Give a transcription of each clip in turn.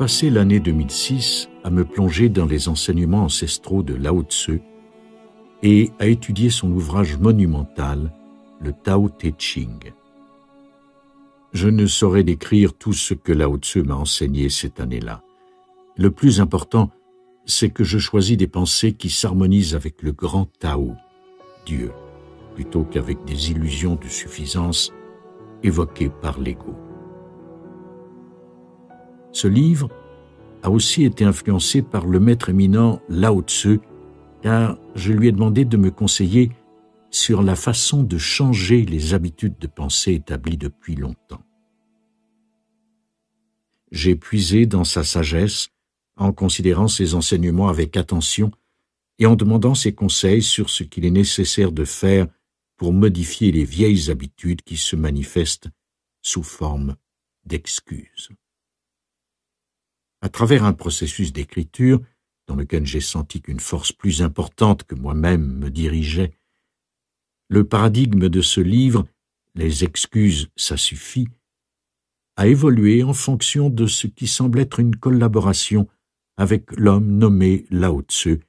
passé l'année 2006 à me plonger dans les enseignements ancestraux de Lao Tzu et à étudier son ouvrage monumental, le Tao Te Ching. Je ne saurais décrire tout ce que Lao Tzu m'a enseigné cette année-là. Le plus important, c'est que je choisis des pensées qui s'harmonisent avec le grand Tao, Dieu, plutôt qu'avec des illusions de suffisance évoquées par l'ego. Ce livre a aussi été influencé par le maître éminent Lao Tzu, car je lui ai demandé de me conseiller sur la façon de changer les habitudes de pensée établies depuis longtemps. J'ai puisé dans sa sagesse en considérant ses enseignements avec attention et en demandant ses conseils sur ce qu'il est nécessaire de faire pour modifier les vieilles habitudes qui se manifestent sous forme d'excuses à travers un processus d'écriture dans lequel j'ai senti qu'une force plus importante que moi-même me dirigeait. Le paradigme de ce livre, les excuses, ça suffit, a évolué en fonction de ce qui semble être une collaboration avec l'homme nommé Lao Tzu,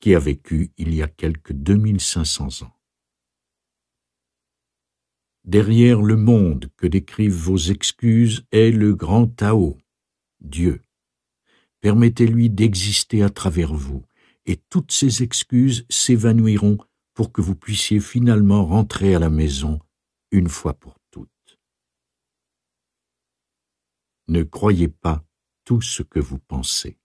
qui a vécu il y a quelque 2500 ans. Derrière le monde que décrivent vos excuses est le grand Tao, Dieu. Permettez-lui d'exister à travers vous, et toutes ses excuses s'évanouiront pour que vous puissiez finalement rentrer à la maison une fois pour toutes. Ne croyez pas tout ce que vous pensez.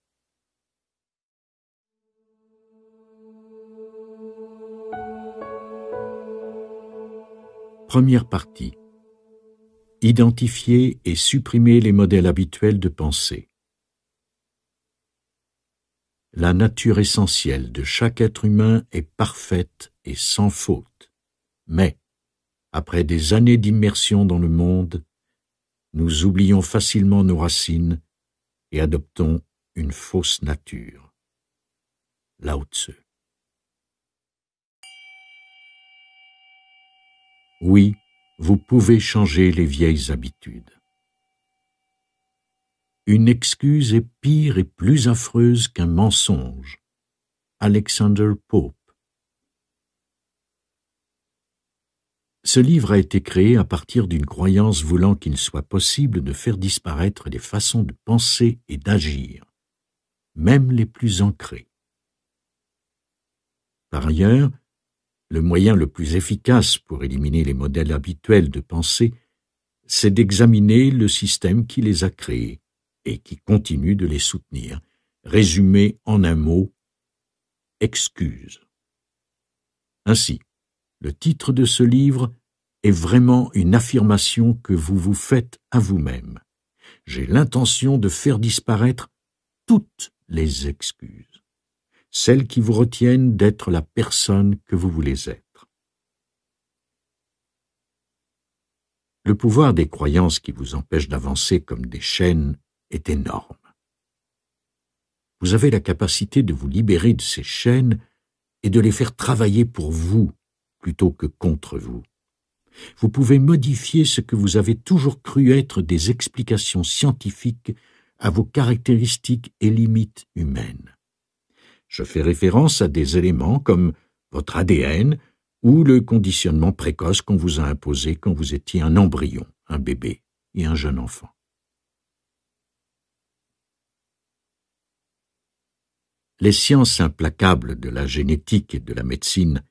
Première partie. Identifier et supprimer les modèles habituels de pensée la nature essentielle de chaque être humain est parfaite et sans faute. Mais, après des années d'immersion dans le monde, nous oublions facilement nos racines et adoptons une fausse nature. Lao Tse. Oui, vous pouvez changer les vieilles habitudes. Une excuse est pire et plus affreuse qu'un mensonge. Alexander Pope. Ce livre a été créé à partir d'une croyance voulant qu'il soit possible de faire disparaître les façons de penser et d'agir, même les plus ancrées. Par ailleurs, le moyen le plus efficace pour éliminer les modèles habituels de pensée, c'est d'examiner le système qui les a créés et qui continue de les soutenir. Résumé en un mot, excuse. Ainsi, le titre de ce livre est vraiment une affirmation que vous vous faites à vous-même. J'ai l'intention de faire disparaître toutes les excuses, celles qui vous retiennent d'être la personne que vous voulez être. Le pouvoir des croyances qui vous empêchent d'avancer comme des chaînes est énorme. Vous avez la capacité de vous libérer de ces chaînes et de les faire travailler pour vous plutôt que contre vous. Vous pouvez modifier ce que vous avez toujours cru être des explications scientifiques à vos caractéristiques et limites humaines. Je fais référence à des éléments comme votre ADN ou le conditionnement précoce qu'on vous a imposé quand vous étiez un embryon, un bébé et un jeune enfant. les sciences implacables de la génétique et de la médecine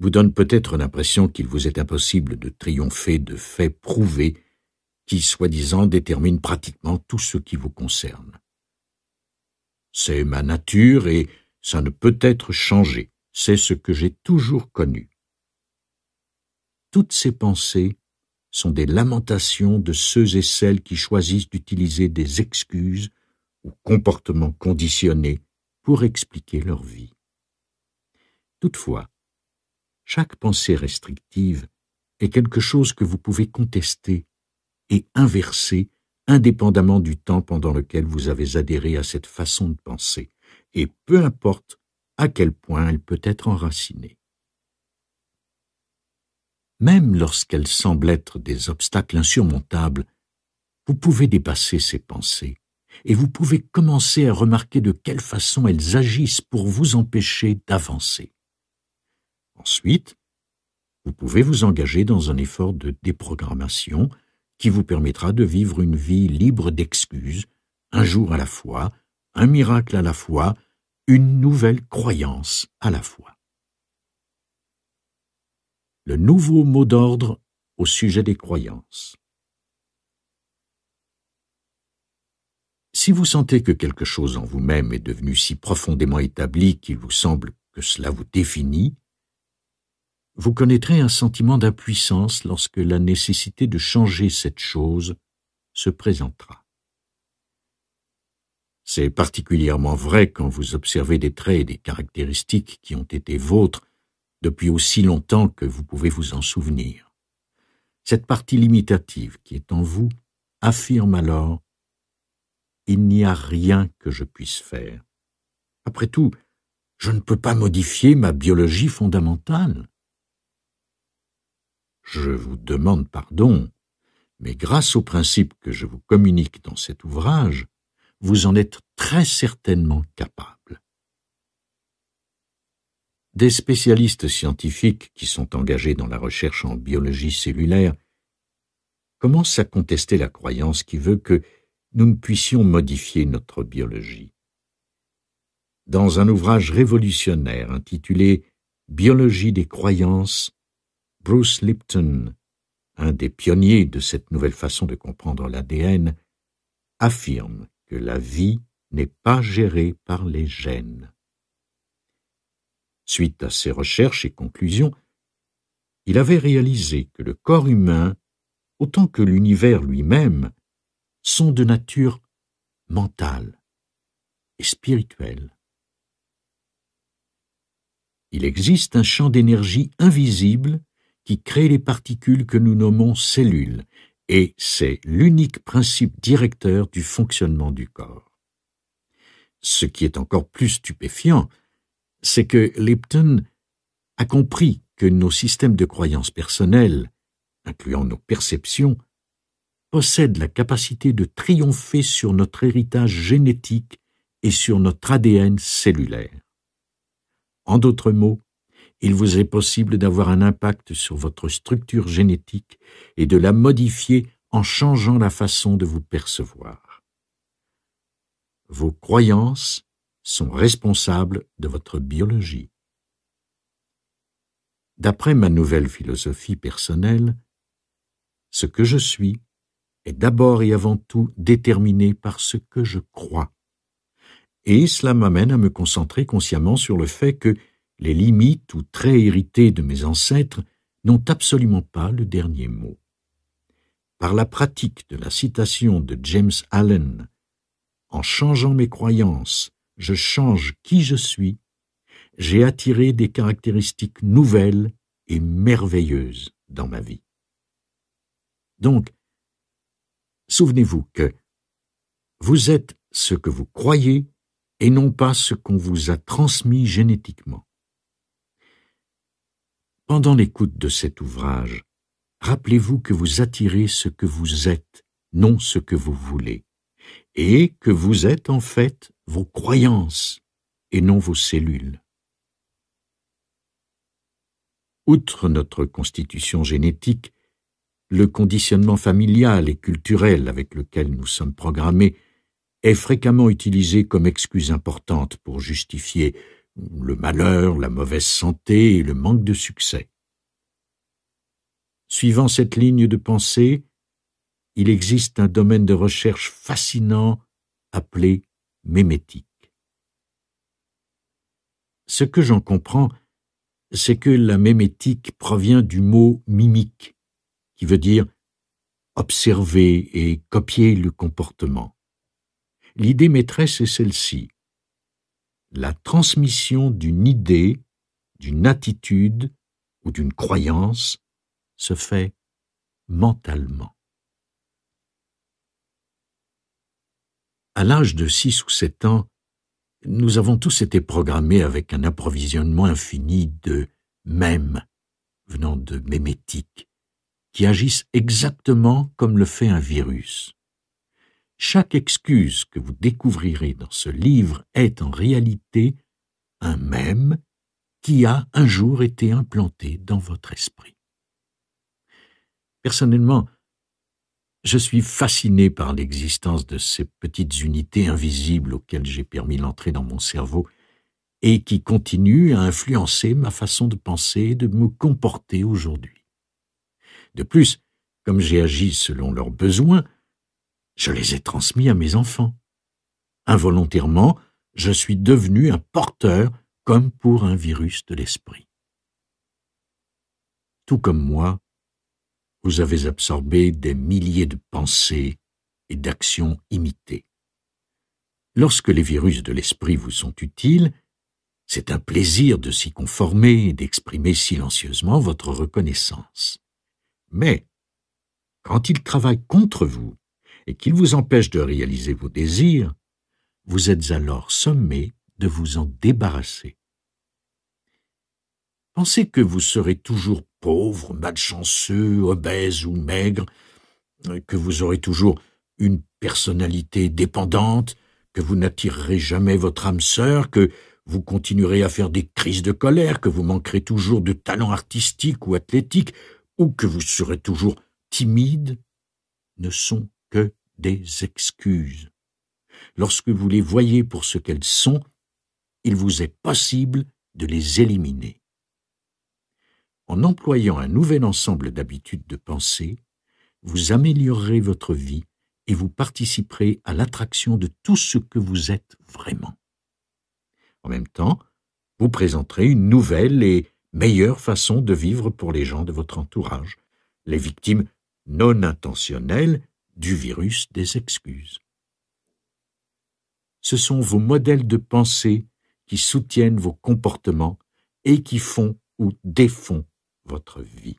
vous donnent peut-être l'impression qu'il vous est impossible de triompher de faits prouvés qui, soi-disant, déterminent pratiquement tout ce qui vous concerne. C'est ma nature et ça ne peut être changé, c'est ce que j'ai toujours connu. Toutes ces pensées sont des lamentations de ceux et celles qui choisissent d'utiliser des excuses ou comportements conditionnés pour expliquer leur vie. Toutefois, chaque pensée restrictive est quelque chose que vous pouvez contester et inverser indépendamment du temps pendant lequel vous avez adhéré à cette façon de penser, et peu importe à quel point elle peut être enracinée. Même lorsqu'elles semblent être des obstacles insurmontables, vous pouvez dépasser ces pensées et vous pouvez commencer à remarquer de quelle façon elles agissent pour vous empêcher d'avancer. Ensuite, vous pouvez vous engager dans un effort de déprogrammation qui vous permettra de vivre une vie libre d'excuses, un jour à la fois, un miracle à la fois, une nouvelle croyance à la fois. Le nouveau mot d'ordre au sujet des croyances. Si vous sentez que quelque chose en vous-même est devenu si profondément établi qu'il vous semble que cela vous définit, vous connaîtrez un sentiment d'impuissance lorsque la nécessité de changer cette chose se présentera. C'est particulièrement vrai quand vous observez des traits et des caractéristiques qui ont été vôtres depuis aussi longtemps que vous pouvez vous en souvenir. Cette partie limitative qui est en vous affirme alors il n'y a rien que je puisse faire. Après tout, je ne peux pas modifier ma biologie fondamentale. Je vous demande pardon, mais grâce au principe que je vous communique dans cet ouvrage, vous en êtes très certainement capable. Des spécialistes scientifiques qui sont engagés dans la recherche en biologie cellulaire commencent à contester la croyance qui veut que nous ne puissions modifier notre biologie. Dans un ouvrage révolutionnaire intitulé Biologie des croyances, Bruce Lipton, un des pionniers de cette nouvelle façon de comprendre l'ADN, affirme que la vie n'est pas gérée par les gènes. Suite à ses recherches et conclusions, il avait réalisé que le corps humain, autant que l'univers lui-même, sont de nature mentale et spirituelle. Il existe un champ d'énergie invisible qui crée les particules que nous nommons cellules, et c'est l'unique principe directeur du fonctionnement du corps. Ce qui est encore plus stupéfiant, c'est que Lipton a compris que nos systèmes de croyances personnelles, incluant nos perceptions, possède la capacité de triompher sur notre héritage génétique et sur notre ADN cellulaire. En d'autres mots, il vous est possible d'avoir un impact sur votre structure génétique et de la modifier en changeant la façon de vous percevoir. Vos croyances sont responsables de votre biologie. D'après ma nouvelle philosophie personnelle, ce que je suis est d'abord et avant tout déterminé par ce que je crois. Et cela m'amène à me concentrer consciemment sur le fait que les limites ou traits hérités de mes ancêtres n'ont absolument pas le dernier mot. Par la pratique de la citation de James Allen, en changeant mes croyances, je change qui je suis, j'ai attiré des caractéristiques nouvelles et merveilleuses dans ma vie. Donc, Souvenez-vous que vous êtes ce que vous croyez et non pas ce qu'on vous a transmis génétiquement. Pendant l'écoute de cet ouvrage, rappelez-vous que vous attirez ce que vous êtes, non ce que vous voulez, et que vous êtes en fait vos croyances et non vos cellules. Outre notre constitution génétique, le conditionnement familial et culturel avec lequel nous sommes programmés est fréquemment utilisé comme excuse importante pour justifier le malheur, la mauvaise santé et le manque de succès. Suivant cette ligne de pensée, il existe un domaine de recherche fascinant appelé mémétique. Ce que j'en comprends, c'est que la mémétique provient du mot mimique, qui veut dire observer et copier le comportement. L'idée maîtresse est celle-ci. La transmission d'une idée, d'une attitude ou d'une croyance se fait mentalement. À l'âge de six ou sept ans, nous avons tous été programmés avec un approvisionnement infini de mèmes venant de mémétique, qui agissent exactement comme le fait un virus. Chaque excuse que vous découvrirez dans ce livre est en réalité un même qui a un jour été implanté dans votre esprit. Personnellement, je suis fasciné par l'existence de ces petites unités invisibles auxquelles j'ai permis l'entrée dans mon cerveau et qui continuent à influencer ma façon de penser et de me comporter aujourd'hui. De plus, comme j'ai agi selon leurs besoins, je les ai transmis à mes enfants. Involontairement, je suis devenu un porteur comme pour un virus de l'esprit. Tout comme moi, vous avez absorbé des milliers de pensées et d'actions imitées. Lorsque les virus de l'esprit vous sont utiles, c'est un plaisir de s'y conformer et d'exprimer silencieusement votre reconnaissance. Mais, quand il travaille contre vous et qu'il vous empêche de réaliser vos désirs, vous êtes alors sommé de vous en débarrasser. Pensez que vous serez toujours pauvre, malchanceux, obèse ou maigre, que vous aurez toujours une personnalité dépendante, que vous n'attirerez jamais votre âme sœur, que vous continuerez à faire des crises de colère, que vous manquerez toujours de talent artistique ou athlétique, ou que vous serez toujours timide ne sont que des excuses. Lorsque vous les voyez pour ce qu'elles sont, il vous est possible de les éliminer. En employant un nouvel ensemble d'habitudes de pensée, vous améliorerez votre vie et vous participerez à l'attraction de tout ce que vous êtes vraiment. En même temps, vous présenterez une nouvelle et meilleure façon de vivre pour les gens de votre entourage, les victimes non intentionnelles du virus des excuses. Ce sont vos modèles de pensée qui soutiennent vos comportements et qui font ou défont votre vie.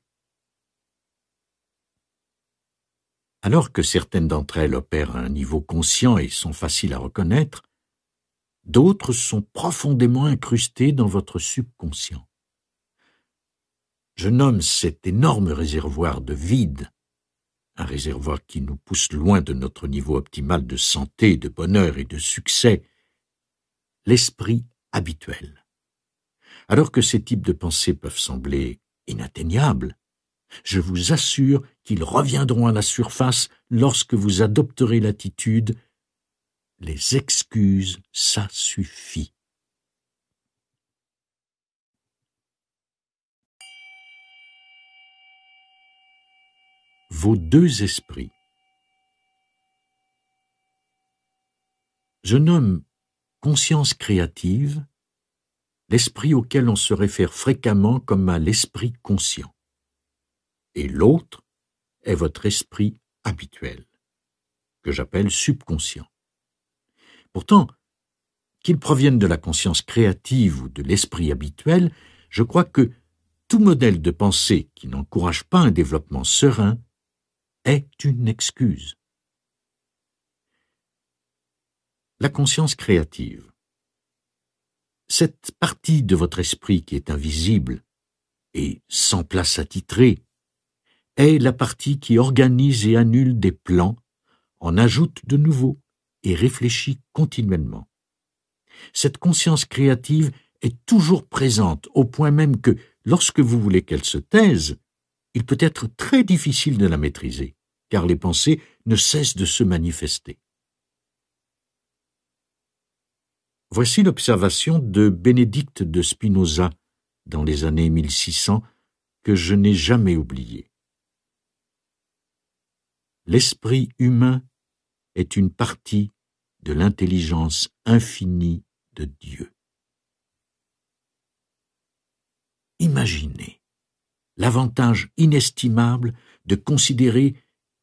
Alors que certaines d'entre elles opèrent à un niveau conscient et sont faciles à reconnaître, d'autres sont profondément incrustées dans votre subconscient. Je nomme cet énorme réservoir de vide, un réservoir qui nous pousse loin de notre niveau optimal de santé, de bonheur et de succès, l'esprit habituel. Alors que ces types de pensées peuvent sembler inatteignables, je vous assure qu'ils reviendront à la surface lorsque vous adopterez l'attitude Les excuses, ça suffit. vos deux esprits. Je nomme conscience créative l'esprit auquel on se réfère fréquemment comme à l'esprit conscient, et l'autre est votre esprit habituel, que j'appelle subconscient. Pourtant, qu'il provienne de la conscience créative ou de l'esprit habituel, je crois que tout modèle de pensée qui n'encourage pas un développement serein est une excuse. La conscience créative. Cette partie de votre esprit qui est invisible et sans place à titrer est la partie qui organise et annule des plans, en ajoute de nouveaux et réfléchit continuellement. Cette conscience créative est toujours présente au point même que, lorsque vous voulez qu'elle se taise, il peut être très difficile de la maîtriser car les pensées ne cessent de se manifester. Voici l'observation de Bénédicte de Spinoza dans les années 1600 que je n'ai jamais oubliée. L'esprit humain est une partie de l'intelligence infinie de Dieu. Imaginez l'avantage inestimable de considérer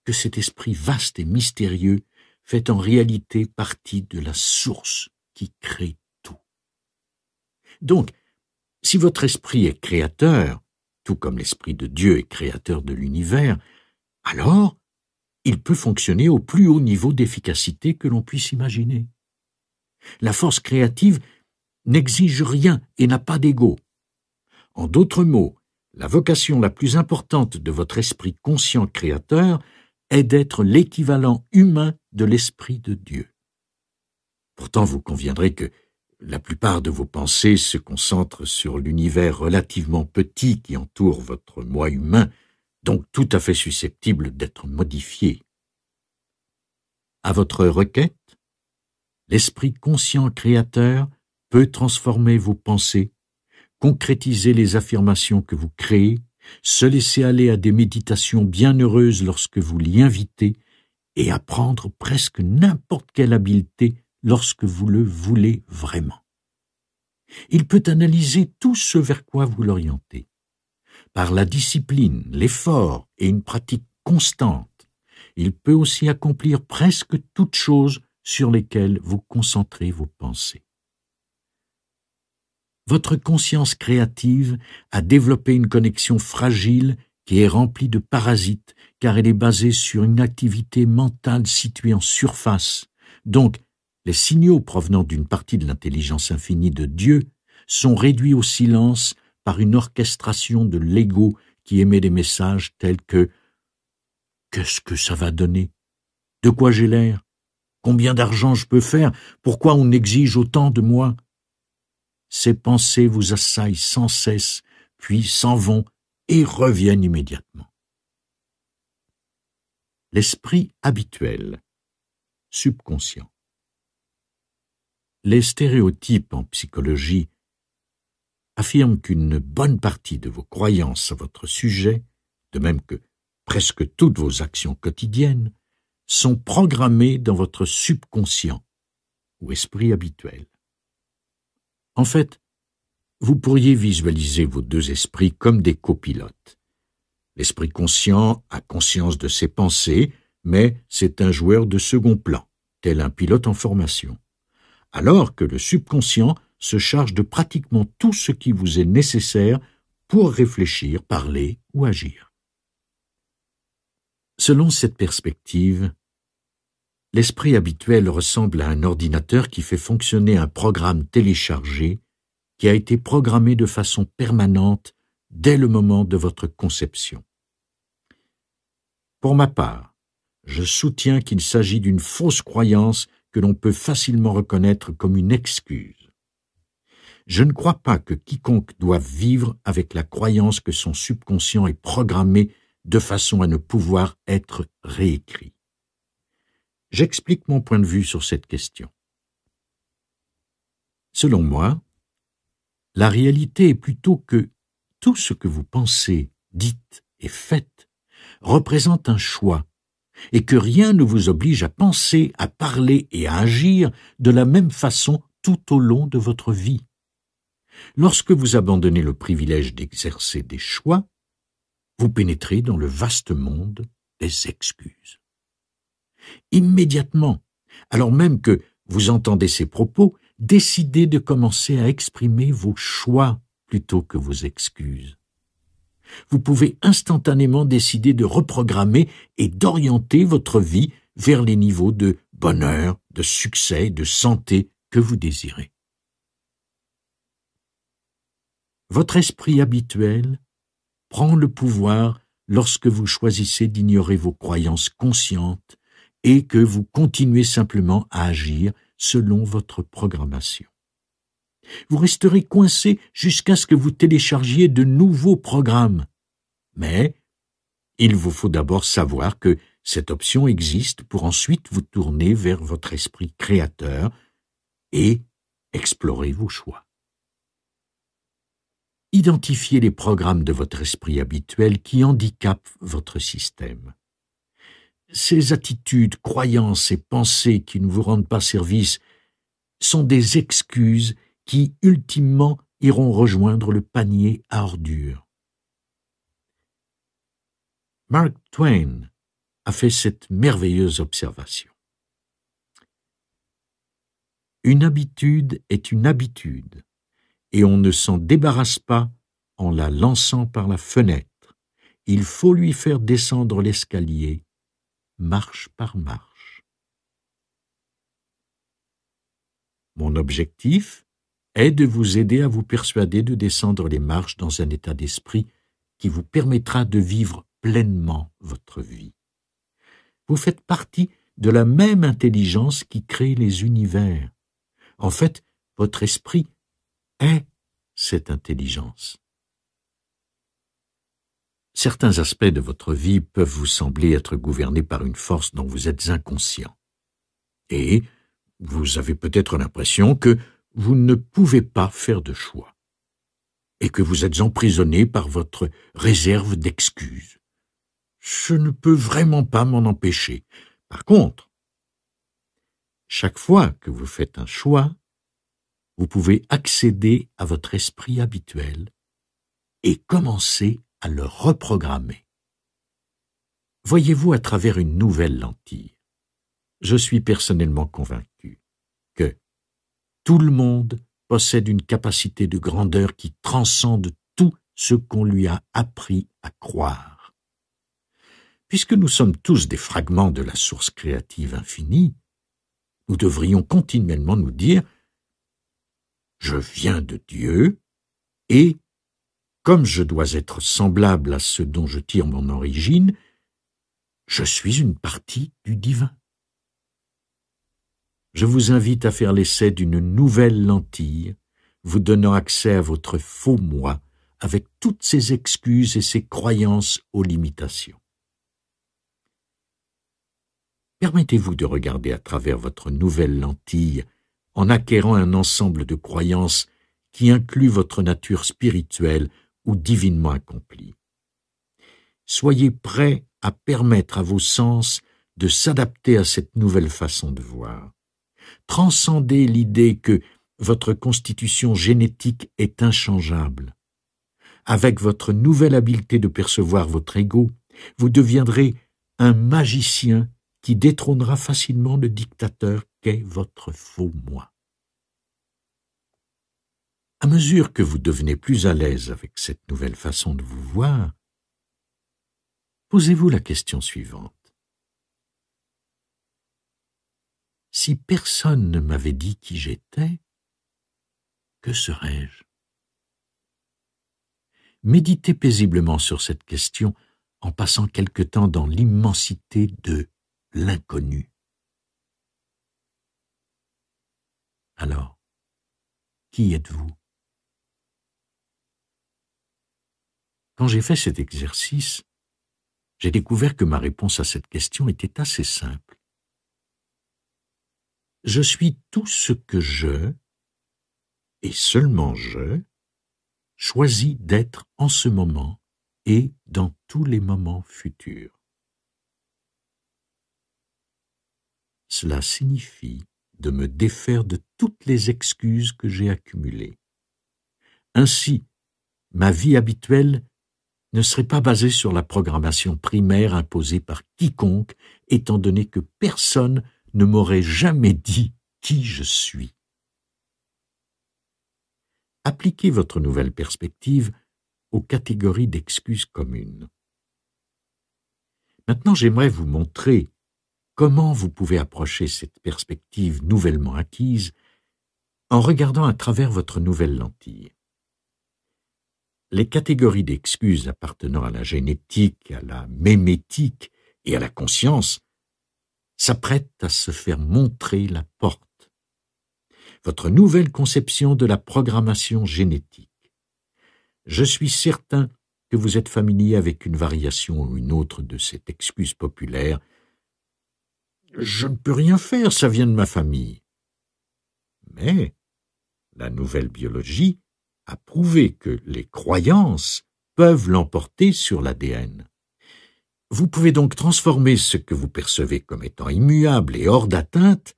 que cet esprit vaste et mystérieux fait en réalité partie de la source qui crée tout. Donc, si votre esprit est créateur, tout comme l'esprit de Dieu est créateur de l'univers, alors il peut fonctionner au plus haut niveau d'efficacité que l'on puisse imaginer. La force créative n'exige rien et n'a pas d'ego. En d'autres mots, la vocation la plus importante de votre esprit conscient créateur est d'être l'équivalent humain de l'Esprit de Dieu. Pourtant, vous conviendrez que la plupart de vos pensées se concentrent sur l'univers relativement petit qui entoure votre moi humain, donc tout à fait susceptible d'être modifié. À votre requête, l'esprit conscient créateur peut transformer vos pensées, concrétiser les affirmations que vous créez se laisser aller à des méditations bienheureuses lorsque vous l'y invitez, et apprendre presque n'importe quelle habileté lorsque vous le voulez vraiment. Il peut analyser tout ce vers quoi vous l'orientez. Par la discipline, l'effort et une pratique constante, il peut aussi accomplir presque toutes choses sur lesquelles vous concentrez vos pensées votre conscience créative a développé une connexion fragile qui est remplie de parasites car elle est basée sur une activité mentale située en surface. Donc, les signaux provenant d'une partie de l'intelligence infinie de Dieu sont réduits au silence par une orchestration de l'ego qui émet des messages tels que Qu'est-ce que ça va donner De quoi j'ai l'air Combien d'argent je peux faire Pourquoi on exige autant de moi ces pensées vous assaillent sans cesse, puis s'en vont et reviennent immédiatement. L'esprit habituel, subconscient. Les stéréotypes en psychologie affirment qu'une bonne partie de vos croyances à votre sujet, de même que presque toutes vos actions quotidiennes, sont programmées dans votre subconscient ou esprit habituel. En fait, vous pourriez visualiser vos deux esprits comme des copilotes. L'esprit conscient a conscience de ses pensées, mais c'est un joueur de second plan, tel un pilote en formation, alors que le subconscient se charge de pratiquement tout ce qui vous est nécessaire pour réfléchir, parler ou agir. Selon cette perspective, l'esprit habituel ressemble à un ordinateur qui fait fonctionner un programme téléchargé qui a été programmé de façon permanente dès le moment de votre conception. Pour ma part, je soutiens qu'il s'agit d'une fausse croyance que l'on peut facilement reconnaître comme une excuse. Je ne crois pas que quiconque doive vivre avec la croyance que son subconscient est programmé de façon à ne pouvoir être réécrit. J'explique mon point de vue sur cette question. Selon moi, la réalité est plutôt que tout ce que vous pensez, dites et faites représente un choix, et que rien ne vous oblige à penser, à parler et à agir de la même façon tout au long de votre vie. Lorsque vous abandonnez le privilège d'exercer des choix, vous pénétrez dans le vaste monde des excuses. Immédiatement, alors même que vous entendez ces propos, décidez de commencer à exprimer vos choix plutôt que vos excuses. Vous pouvez instantanément décider de reprogrammer et d'orienter votre vie vers les niveaux de bonheur, de succès, de santé que vous désirez. Votre esprit habituel prend le pouvoir lorsque vous choisissez d'ignorer vos croyances conscientes et que vous continuez simplement à agir selon votre programmation. Vous resterez coincé jusqu'à ce que vous téléchargiez de nouveaux programmes. Mais il vous faut d'abord savoir que cette option existe pour ensuite vous tourner vers votre esprit créateur et explorer vos choix. Identifiez les programmes de votre esprit habituel qui handicapent votre système. Ces attitudes, croyances et pensées qui ne vous rendent pas service sont des excuses qui, ultimement, iront rejoindre le panier à ordures. Mark Twain a fait cette merveilleuse observation. Une habitude est une habitude, et on ne s'en débarrasse pas en la lançant par la fenêtre. Il faut lui faire descendre l'escalier marche par marche. Mon objectif est de vous aider à vous persuader de descendre les marches dans un état d'esprit qui vous permettra de vivre pleinement votre vie. Vous faites partie de la même intelligence qui crée les univers. En fait, votre esprit est cette intelligence certains aspects de votre vie peuvent vous sembler être gouvernés par une force dont vous êtes inconscient. Et vous avez peut-être l'impression que vous ne pouvez pas faire de choix, et que vous êtes emprisonné par votre réserve d'excuses. Je ne peux vraiment pas m'en empêcher. Par contre, chaque fois que vous faites un choix, vous pouvez accéder à votre esprit habituel et commencer à le reprogrammer. Voyez-vous à travers une nouvelle lentille. Je suis personnellement convaincu que tout le monde possède une capacité de grandeur qui transcende tout ce qu'on lui a appris à croire. Puisque nous sommes tous des fragments de la source créative infinie, nous devrions continuellement nous dire Je viens de Dieu et comme je dois être semblable à ce dont je tire mon origine, je suis une partie du divin. Je vous invite à faire l'essai d'une nouvelle lentille, vous donnant accès à votre faux moi avec toutes ses excuses et ses croyances aux limitations. Permettez-vous de regarder à travers votre nouvelle lentille en acquérant un ensemble de croyances qui inclut votre nature spirituelle, ou divinement accompli. Soyez prêts à permettre à vos sens de s'adapter à cette nouvelle façon de voir. Transcendez l'idée que votre constitution génétique est inchangeable. Avec votre nouvelle habileté de percevoir votre ego, vous deviendrez un magicien qui détrônera facilement le dictateur qu'est votre faux moi à mesure que vous devenez plus à l'aise avec cette nouvelle façon de vous voir, posez-vous la question suivante. Si personne ne m'avait dit qui j'étais, que serais-je Méditez paisiblement sur cette question en passant quelque temps dans l'immensité de l'inconnu. Alors, qui êtes-vous Quand j'ai fait cet exercice, j'ai découvert que ma réponse à cette question était assez simple. Je suis tout ce que je, et seulement je, choisis d'être en ce moment et dans tous les moments futurs. Cela signifie de me défaire de toutes les excuses que j'ai accumulées. Ainsi, ma vie habituelle ne serait pas basé sur la programmation primaire imposée par quiconque, étant donné que personne ne m'aurait jamais dit qui je suis. Appliquez votre nouvelle perspective aux catégories d'excuses communes. Maintenant, j'aimerais vous montrer comment vous pouvez approcher cette perspective nouvellement acquise en regardant à travers votre nouvelle lentille les catégories d'excuses appartenant à la génétique, à la mémétique et à la conscience s'apprêtent à se faire montrer la porte. Votre nouvelle conception de la programmation génétique. Je suis certain que vous êtes familier avec une variation ou une autre de cette excuse populaire. Je ne peux rien faire, ça vient de ma famille. Mais la nouvelle biologie à prouver que les croyances peuvent l'emporter sur l'ADN. Vous pouvez donc transformer ce que vous percevez comme étant immuable et hors d'atteinte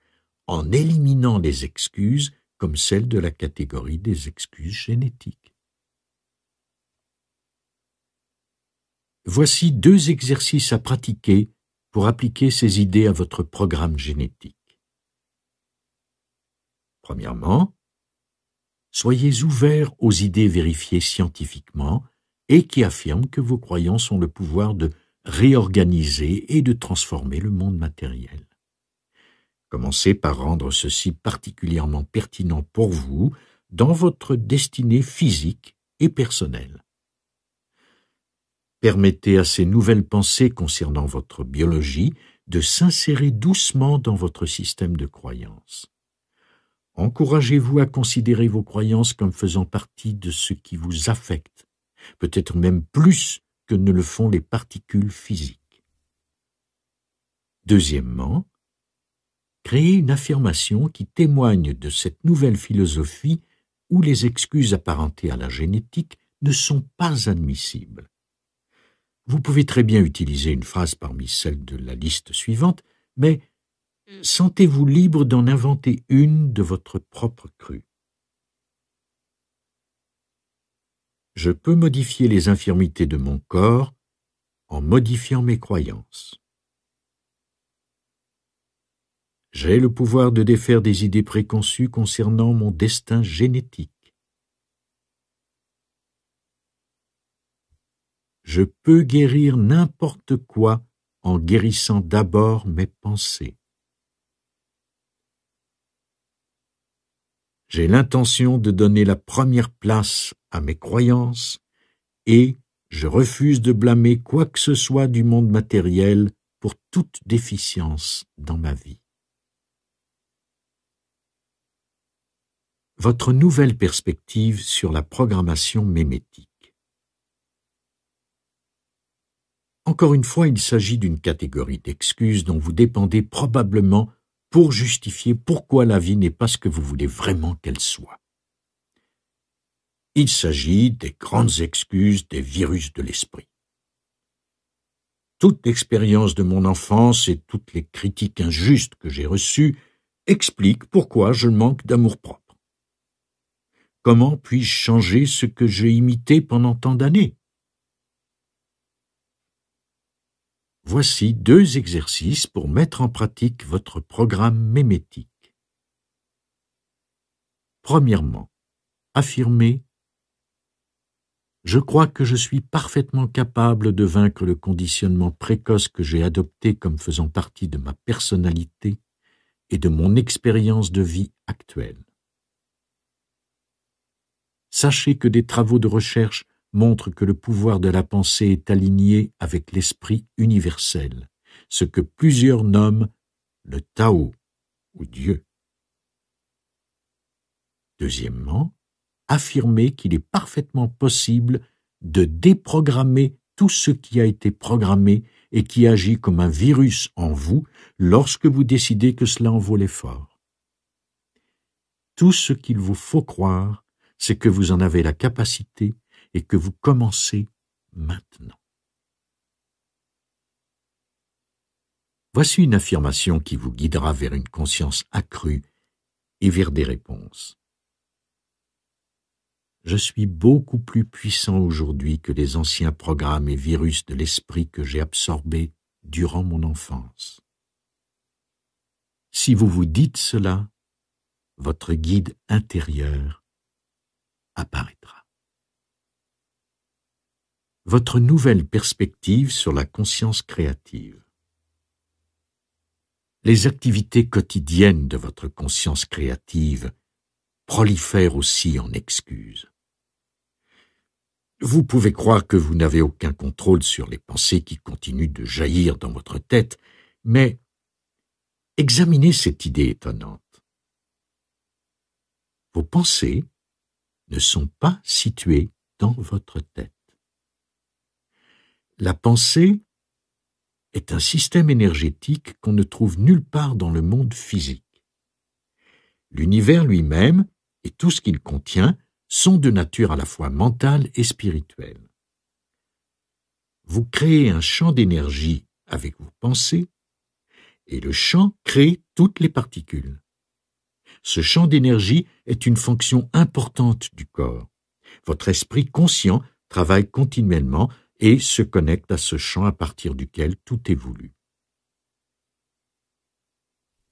en éliminant les excuses comme celle de la catégorie des excuses génétiques. Voici deux exercices à pratiquer pour appliquer ces idées à votre programme génétique. Premièrement, soyez ouverts aux idées vérifiées scientifiquement et qui affirment que vos croyances ont le pouvoir de réorganiser et de transformer le monde matériel. Commencez par rendre ceci particulièrement pertinent pour vous dans votre destinée physique et personnelle. Permettez à ces nouvelles pensées concernant votre biologie de s'insérer doucement dans votre système de croyances. Encouragez-vous à considérer vos croyances comme faisant partie de ce qui vous affecte, peut-être même plus que ne le font les particules physiques. Deuxièmement, créez une affirmation qui témoigne de cette nouvelle philosophie où les excuses apparentées à la génétique ne sont pas admissibles. Vous pouvez très bien utiliser une phrase parmi celles de la liste suivante, mais Mm. sentez-vous libre d'en inventer une de votre propre crue. Je peux modifier les infirmités de mon corps en modifiant mes croyances. J'ai le pouvoir de défaire des idées préconçues concernant mon destin génétique. Je peux guérir n'importe quoi en guérissant d'abord mes pensées. J'ai l'intention de donner la première place à mes croyances et je refuse de blâmer quoi que ce soit du monde matériel pour toute déficience dans ma vie. Votre nouvelle perspective sur la programmation mémétique. Encore une fois, il s'agit d'une catégorie d'excuses dont vous dépendez probablement pour justifier pourquoi la vie n'est pas ce que vous voulez vraiment qu'elle soit. Il s'agit des grandes excuses des virus de l'esprit. Toute l'expérience de mon enfance et toutes les critiques injustes que j'ai reçues expliquent pourquoi je manque d'amour-propre. Comment puis-je changer ce que j'ai imité pendant tant d'années Voici deux exercices pour mettre en pratique votre programme mémétique. Premièrement, affirmez Je crois que je suis parfaitement capable de vaincre le conditionnement précoce que j'ai adopté comme faisant partie de ma personnalité et de mon expérience de vie actuelle. Sachez que des travaux de recherche montre que le pouvoir de la pensée est aligné avec l'esprit universel, ce que plusieurs nomment le Tao ou Dieu. Deuxièmement, affirmer qu'il est parfaitement possible de déprogrammer tout ce qui a été programmé et qui agit comme un virus en vous lorsque vous décidez que cela en vaut l'effort. Tout ce qu'il vous faut croire, c'est que vous en avez la capacité et que vous commencez maintenant. Voici une affirmation qui vous guidera vers une conscience accrue et vers des réponses. Je suis beaucoup plus puissant aujourd'hui que les anciens programmes et virus de l'esprit que j'ai absorbés durant mon enfance. Si vous vous dites cela, votre guide intérieur apparaîtra votre nouvelle perspective sur la conscience créative. Les activités quotidiennes de votre conscience créative prolifèrent aussi en excuses. Vous pouvez croire que vous n'avez aucun contrôle sur les pensées qui continuent de jaillir dans votre tête, mais examinez cette idée étonnante. Vos pensées ne sont pas situées dans votre tête. La pensée est un système énergétique qu'on ne trouve nulle part dans le monde physique. L'univers lui-même et tout ce qu'il contient sont de nature à la fois mentale et spirituelle. Vous créez un champ d'énergie avec vos pensées, et le champ crée toutes les particules. Ce champ d'énergie est une fonction importante du corps. Votre esprit conscient travaille continuellement et se connecte à ce champ à partir duquel tout est voulu.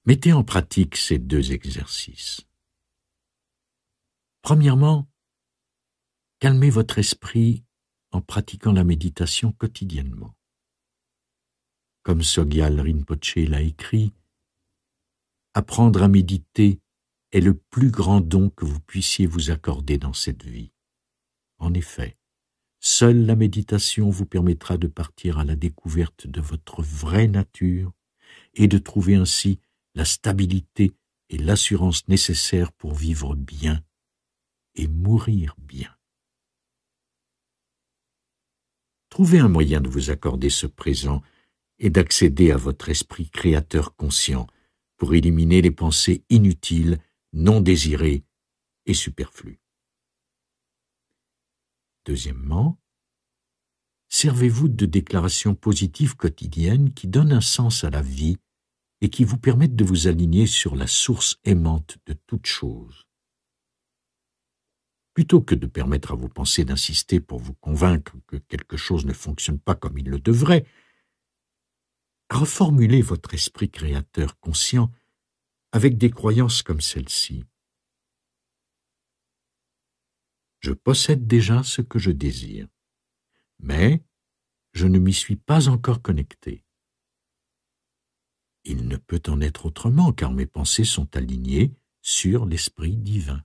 Mettez en pratique ces deux exercices. Premièrement, calmez votre esprit en pratiquant la méditation quotidiennement. Comme Sogyal Rinpoche l'a écrit, apprendre à méditer est le plus grand don que vous puissiez vous accorder dans cette vie. En effet, Seule la méditation vous permettra de partir à la découverte de votre vraie nature et de trouver ainsi la stabilité et l'assurance nécessaires pour vivre bien et mourir bien. Trouvez un moyen de vous accorder ce présent et d'accéder à votre esprit créateur conscient pour éliminer les pensées inutiles, non désirées et superflues. Deuxièmement, servez-vous de déclarations positives quotidiennes qui donnent un sens à la vie et qui vous permettent de vous aligner sur la source aimante de toute chose. Plutôt que de permettre à vos pensées d'insister pour vous convaincre que quelque chose ne fonctionne pas comme il le devrait, reformulez votre esprit créateur conscient avec des croyances comme celle-ci. Je possède déjà ce que je désire, mais je ne m'y suis pas encore connecté. Il ne peut en être autrement car mes pensées sont alignées sur l'Esprit divin.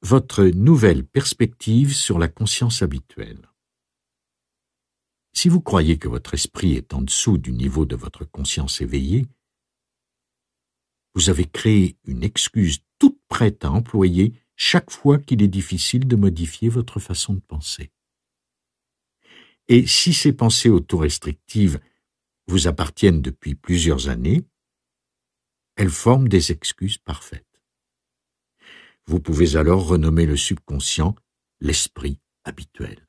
Votre nouvelle perspective sur la conscience habituelle. Si vous croyez que votre esprit est en dessous du niveau de votre conscience éveillée, vous avez créé une excuse toute prête à employer chaque fois qu'il est difficile de modifier votre façon de penser. Et si ces pensées auto-restrictives vous appartiennent depuis plusieurs années, elles forment des excuses parfaites. Vous pouvez alors renommer le subconscient l'esprit habituel.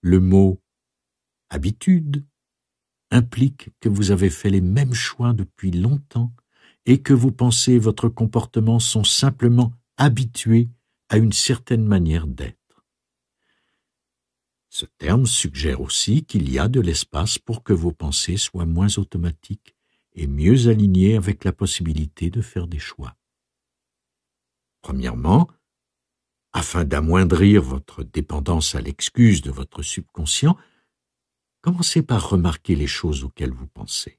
Le mot habitude implique que vous avez fait les mêmes choix depuis longtemps et que vous pensez et votre comportement sont simplement habitués à une certaine manière d'être. Ce terme suggère aussi qu'il y a de l'espace pour que vos pensées soient moins automatiques et mieux alignées avec la possibilité de faire des choix. Premièrement, afin d'amoindrir votre dépendance à l'excuse de votre subconscient, commencez par remarquer les choses auxquelles vous pensez.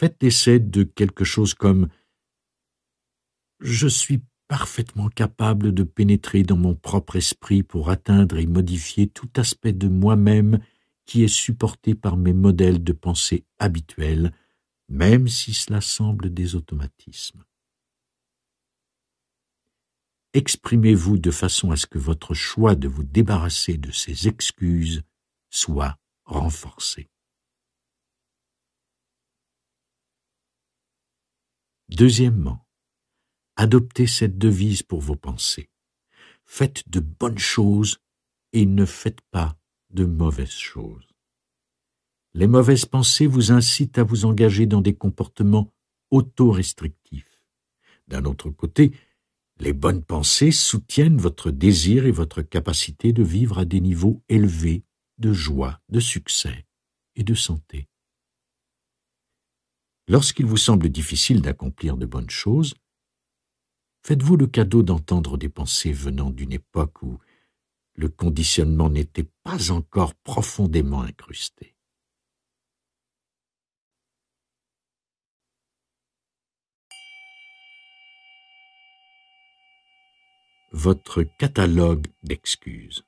Faites l'essai de quelque chose comme Je suis parfaitement capable de pénétrer dans mon propre esprit pour atteindre et modifier tout aspect de moi-même qui est supporté par mes modèles de pensée habituels, même si cela semble des automatismes. Exprimez-vous de façon à ce que votre choix de vous débarrasser de ces excuses soit renforcé. Deuxièmement, adoptez cette devise pour vos pensées. Faites de bonnes choses et ne faites pas de mauvaises choses. Les mauvaises pensées vous incitent à vous engager dans des comportements auto-restrictifs. D'un autre côté, les bonnes pensées soutiennent votre désir et votre capacité de vivre à des niveaux élevés de joie, de succès et de santé. Lorsqu'il vous semble difficile d'accomplir de bonnes choses, faites-vous le cadeau d'entendre des pensées venant d'une époque où le conditionnement n'était pas encore profondément incrusté. Votre catalogue d'excuses.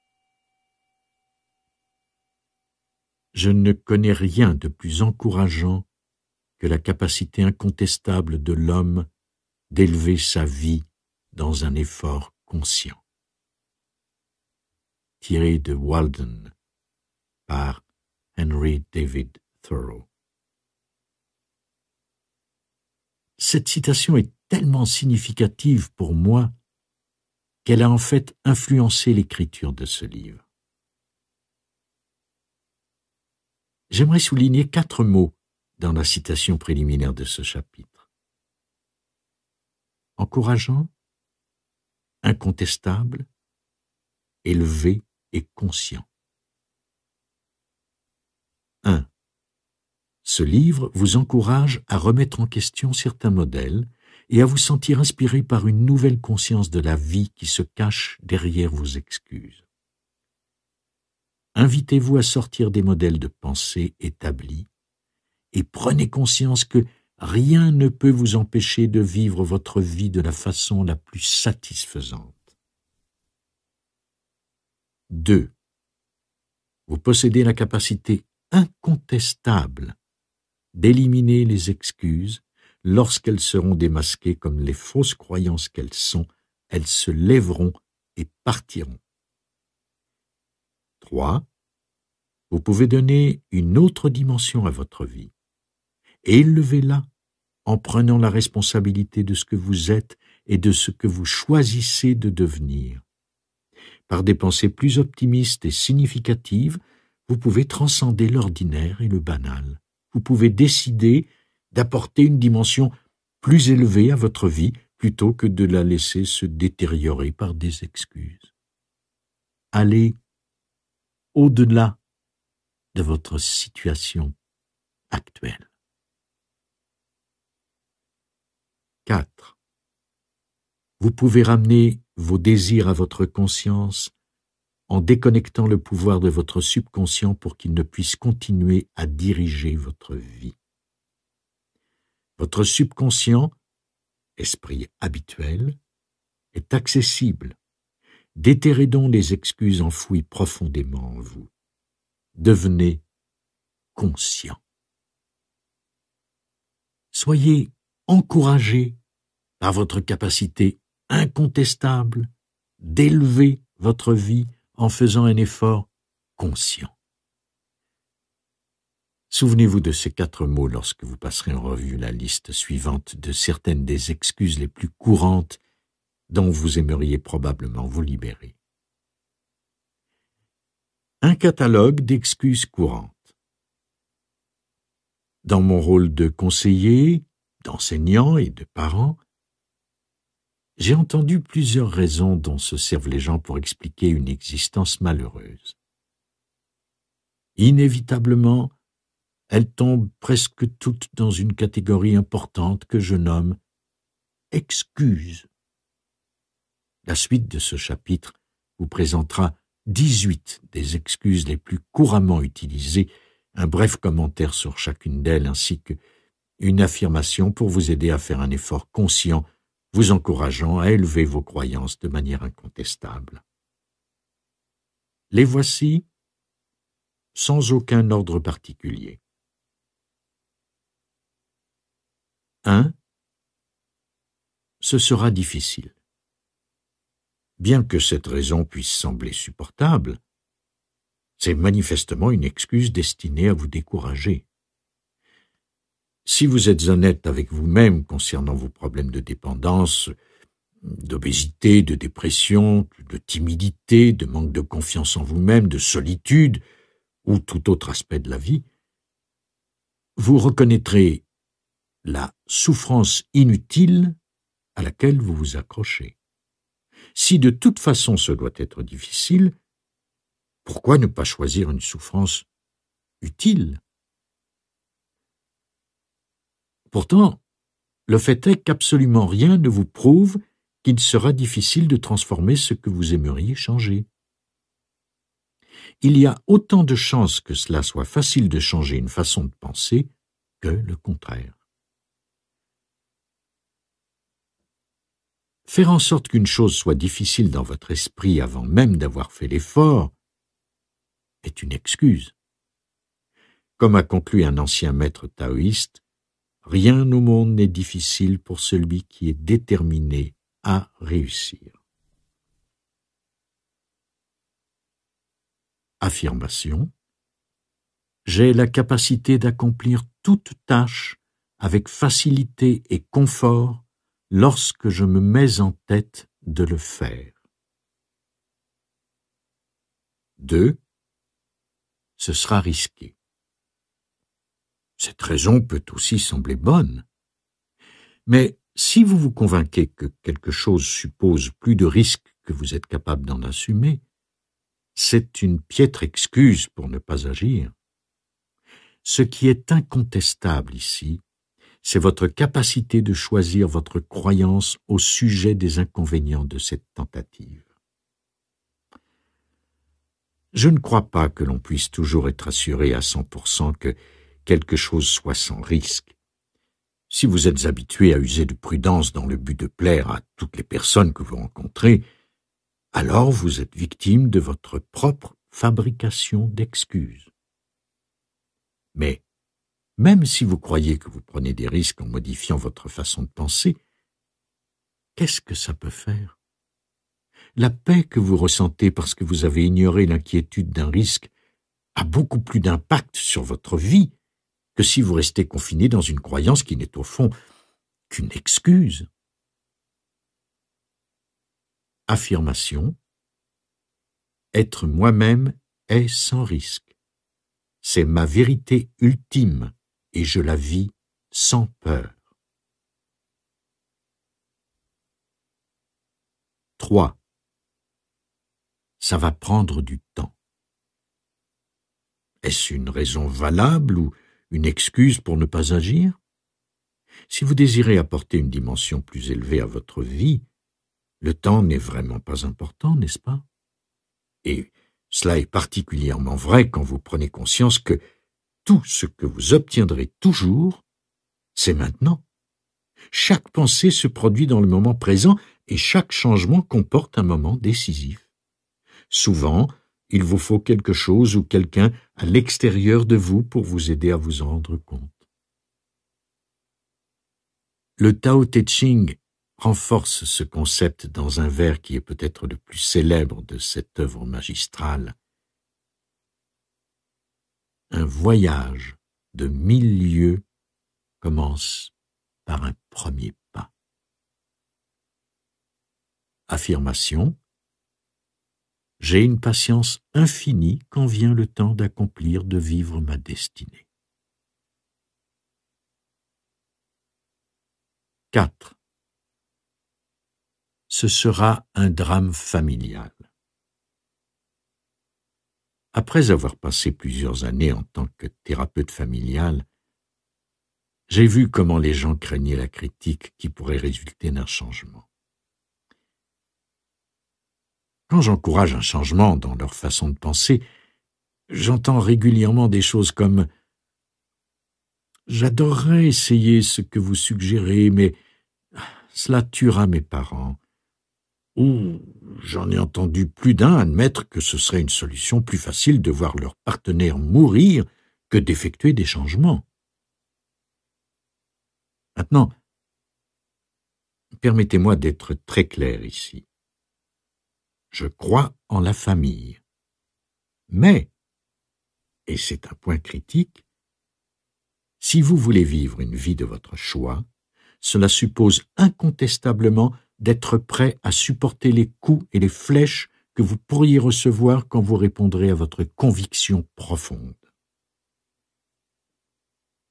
Je ne connais rien de plus encourageant que la capacité incontestable de l'homme d'élever sa vie dans un effort conscient. Tiré de Walden par Henry David Thoreau. Cette citation est tellement significative pour moi qu'elle a en fait influencé l'écriture de ce livre. J'aimerais souligner quatre mots dans la citation préliminaire de ce chapitre. Encourageant, incontestable, élevé et conscient. 1. Ce livre vous encourage à remettre en question certains modèles et à vous sentir inspiré par une nouvelle conscience de la vie qui se cache derrière vos excuses. Invitez-vous à sortir des modèles de pensée établis et prenez conscience que rien ne peut vous empêcher de vivre votre vie de la façon la plus satisfaisante. 2. Vous possédez la capacité incontestable d'éliminer les excuses lorsqu'elles seront démasquées comme les fausses croyances qu'elles sont, elles se lèveront et partiront. 3. Vous pouvez donner une autre dimension à votre vie élevez-la en prenant la responsabilité de ce que vous êtes et de ce que vous choisissez de devenir. Par des pensées plus optimistes et significatives, vous pouvez transcender l'ordinaire et le banal. Vous pouvez décider d'apporter une dimension plus élevée à votre vie plutôt que de la laisser se détériorer par des excuses. Allez au-delà de votre situation actuelle. 4. Vous pouvez ramener vos désirs à votre conscience en déconnectant le pouvoir de votre subconscient pour qu'il ne puisse continuer à diriger votre vie. Votre subconscient, esprit habituel, est accessible. Déterrez donc les excuses enfouies profondément en vous. Devenez conscient. Soyez encouragé par votre capacité incontestable d'élever votre vie en faisant un effort conscient. Souvenez-vous de ces quatre mots lorsque vous passerez en revue la liste suivante de certaines des excuses les plus courantes dont vous aimeriez probablement vous libérer. Un catalogue d'excuses courantes. Dans mon rôle de conseiller, d'enseignants et de parents, j'ai entendu plusieurs raisons dont se servent les gens pour expliquer une existence malheureuse. Inévitablement, elles tombent presque toutes dans une catégorie importante que je nomme excuses ». La suite de ce chapitre vous présentera 18 des excuses les plus couramment utilisées, un bref commentaire sur chacune d'elles ainsi que une affirmation pour vous aider à faire un effort conscient, vous encourageant à élever vos croyances de manière incontestable. Les voici sans aucun ordre particulier. 1. Ce sera difficile. Bien que cette raison puisse sembler supportable, c'est manifestement une excuse destinée à vous décourager. Si vous êtes honnête avec vous-même concernant vos problèmes de dépendance, d'obésité, de dépression, de timidité, de manque de confiance en vous-même, de solitude, ou tout autre aspect de la vie, vous reconnaîtrez la souffrance inutile à laquelle vous vous accrochez. Si de toute façon ce doit être difficile, pourquoi ne pas choisir une souffrance utile Pourtant, le fait est qu'absolument rien ne vous prouve qu'il sera difficile de transformer ce que vous aimeriez changer. Il y a autant de chances que cela soit facile de changer une façon de penser que le contraire. Faire en sorte qu'une chose soit difficile dans votre esprit avant même d'avoir fait l'effort est une excuse. Comme a conclu un ancien maître taoïste, Rien au monde n'est difficile pour celui qui est déterminé à réussir. Affirmation. J'ai la capacité d'accomplir toute tâche avec facilité et confort lorsque je me mets en tête de le faire. 2. Ce sera risqué. Cette raison peut aussi sembler bonne. Mais si vous vous convainquez que quelque chose suppose plus de risques que vous êtes capable d'en assumer, c'est une piètre excuse pour ne pas agir. Ce qui est incontestable ici, c'est votre capacité de choisir votre croyance au sujet des inconvénients de cette tentative. Je ne crois pas que l'on puisse toujours être assuré à 100% que quelque chose soit sans risque. Si vous êtes habitué à user de prudence dans le but de plaire à toutes les personnes que vous rencontrez, alors vous êtes victime de votre propre fabrication d'excuses. Mais, même si vous croyez que vous prenez des risques en modifiant votre façon de penser, qu'est-ce que ça peut faire La paix que vous ressentez parce que vous avez ignoré l'inquiétude d'un risque a beaucoup plus d'impact sur votre vie que si vous restez confiné dans une croyance qui n'est au fond qu'une excuse. Affirmation Être moi-même est sans risque. C'est ma vérité ultime et je la vis sans peur. 3. Ça va prendre du temps. Est-ce une raison valable ou une excuse pour ne pas agir Si vous désirez apporter une dimension plus élevée à votre vie, le temps n'est vraiment pas important, n'est-ce pas Et cela est particulièrement vrai quand vous prenez conscience que tout ce que vous obtiendrez toujours, c'est maintenant. Chaque pensée se produit dans le moment présent et chaque changement comporte un moment décisif. Souvent, il vous faut quelque chose ou quelqu'un à l'extérieur de vous pour vous aider à vous en rendre compte. Le Tao Te Ching renforce ce concept dans un vers qui est peut-être le plus célèbre de cette œuvre magistrale. Un voyage de mille lieues commence par un premier pas. Affirmation j'ai une patience infinie quand vient le temps d'accomplir, de vivre ma destinée. 4. Ce sera un drame familial. Après avoir passé plusieurs années en tant que thérapeute familial, j'ai vu comment les gens craignaient la critique qui pourrait résulter d'un changement. Quand j'encourage un changement dans leur façon de penser, j'entends régulièrement des choses comme J'adorerais essayer ce que vous suggérez, mais cela tuera mes parents. Ou j'en ai entendu plus d'un admettre que ce serait une solution plus facile de voir leur partenaire mourir que d'effectuer des changements. Maintenant, permettez-moi d'être très clair ici. Je crois en la famille. Mais, et c'est un point critique, si vous voulez vivre une vie de votre choix, cela suppose incontestablement d'être prêt à supporter les coups et les flèches que vous pourriez recevoir quand vous répondrez à votre conviction profonde.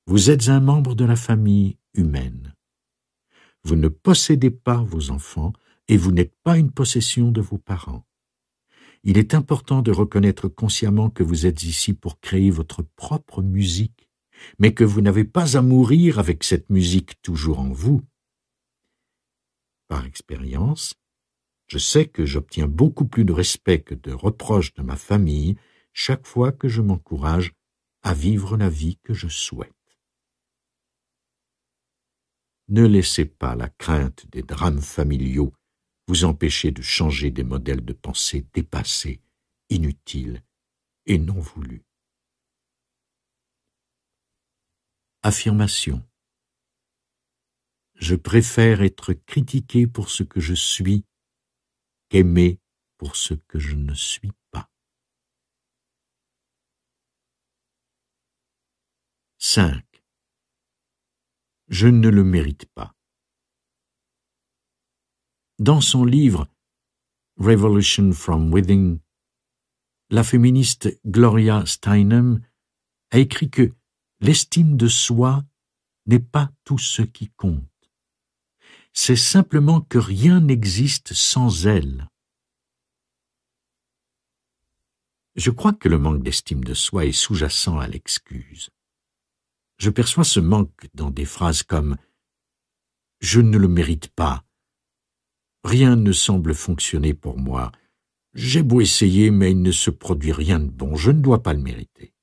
Vous êtes un membre de la famille humaine. Vous ne possédez pas vos enfants, et vous n'êtes pas une possession de vos parents. Il est important de reconnaître consciemment que vous êtes ici pour créer votre propre musique, mais que vous n'avez pas à mourir avec cette musique toujours en vous. Par expérience, je sais que j'obtiens beaucoup plus de respect que de reproches de ma famille chaque fois que je m'encourage à vivre la vie que je souhaite. Ne laissez pas la crainte des drames familiaux vous empêcher de changer des modèles de pensée dépassés, inutiles et non voulus. Affirmation Je préfère être critiqué pour ce que je suis qu'aimé pour ce que je ne suis pas. 5. Je ne le mérite pas. Dans son livre Revolution from Within, la féministe Gloria Steinem a écrit que l'estime de soi n'est pas tout ce qui compte. C'est simplement que rien n'existe sans elle. Je crois que le manque d'estime de soi est sous-jacent à l'excuse. Je perçois ce manque dans des phrases comme ⁇ Je ne le mérite pas ⁇ Rien ne semble fonctionner pour moi. J'ai beau essayer, mais il ne se produit rien de bon. Je ne dois pas le mériter.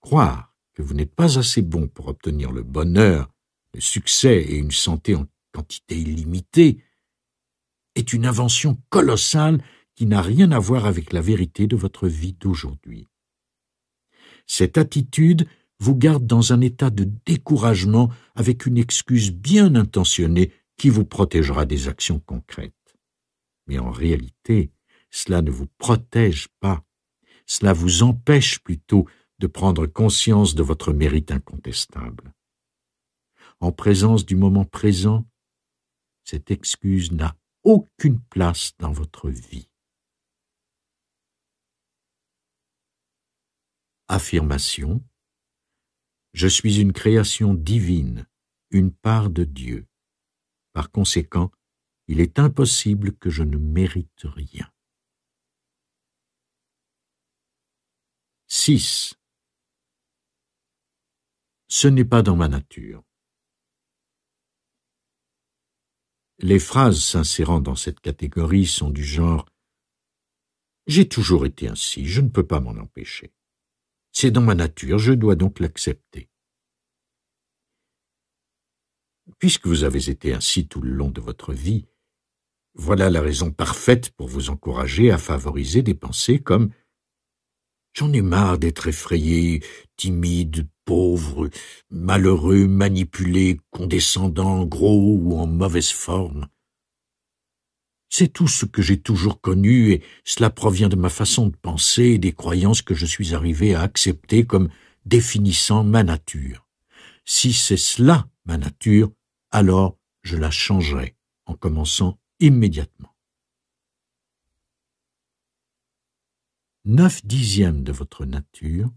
Croire que vous n'êtes pas assez bon pour obtenir le bonheur, le succès et une santé en quantité illimitée est une invention colossale qui n'a rien à voir avec la vérité de votre vie d'aujourd'hui. Cette attitude vous garde dans un état de découragement avec une excuse bien intentionnée qui vous protégera des actions concrètes. Mais en réalité, cela ne vous protège pas, cela vous empêche plutôt de prendre conscience de votre mérite incontestable. En présence du moment présent, cette excuse n'a aucune place dans votre vie. Affirmation Je suis une création divine, une part de Dieu. Par conséquent, il est impossible que je ne mérite rien. 6. Ce n'est pas dans ma nature. Les phrases s'insérant dans cette catégorie sont du genre J'ai toujours été ainsi, je ne peux pas m'en empêcher. C'est dans ma nature, je dois donc l'accepter. Puisque vous avez été ainsi tout le long de votre vie, voilà la raison parfaite pour vous encourager à favoriser des pensées comme J'en ai marre d'être effrayé, timide, pauvre, malheureux, manipulé, condescendant, gros ou en mauvaise forme. C'est tout ce que j'ai toujours connu et cela provient de ma façon de penser et des croyances que je suis arrivé à accepter comme définissant ma nature. Si c'est cela, ma nature, alors je la changerai en commençant immédiatement. Neuf dixièmes de votre nature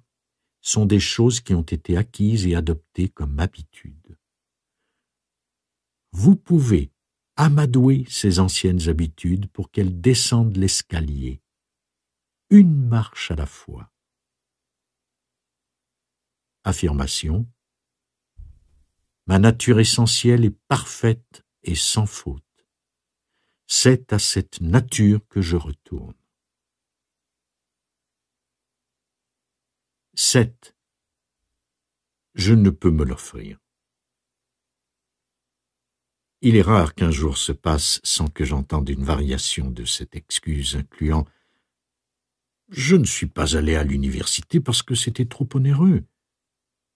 sont des choses qui ont été acquises et adoptées comme habitudes. Vous pouvez amadouer ces anciennes habitudes pour qu'elles descendent l'escalier, une marche à la fois. Affirmation Ma nature essentielle est parfaite et sans faute. C'est à cette nature que je retourne. 7. Je ne peux me l'offrir. Il est rare qu'un jour se passe sans que j'entende une variation de cette excuse incluant ⁇ Je ne suis pas allé à l'université parce que c'était trop onéreux ⁇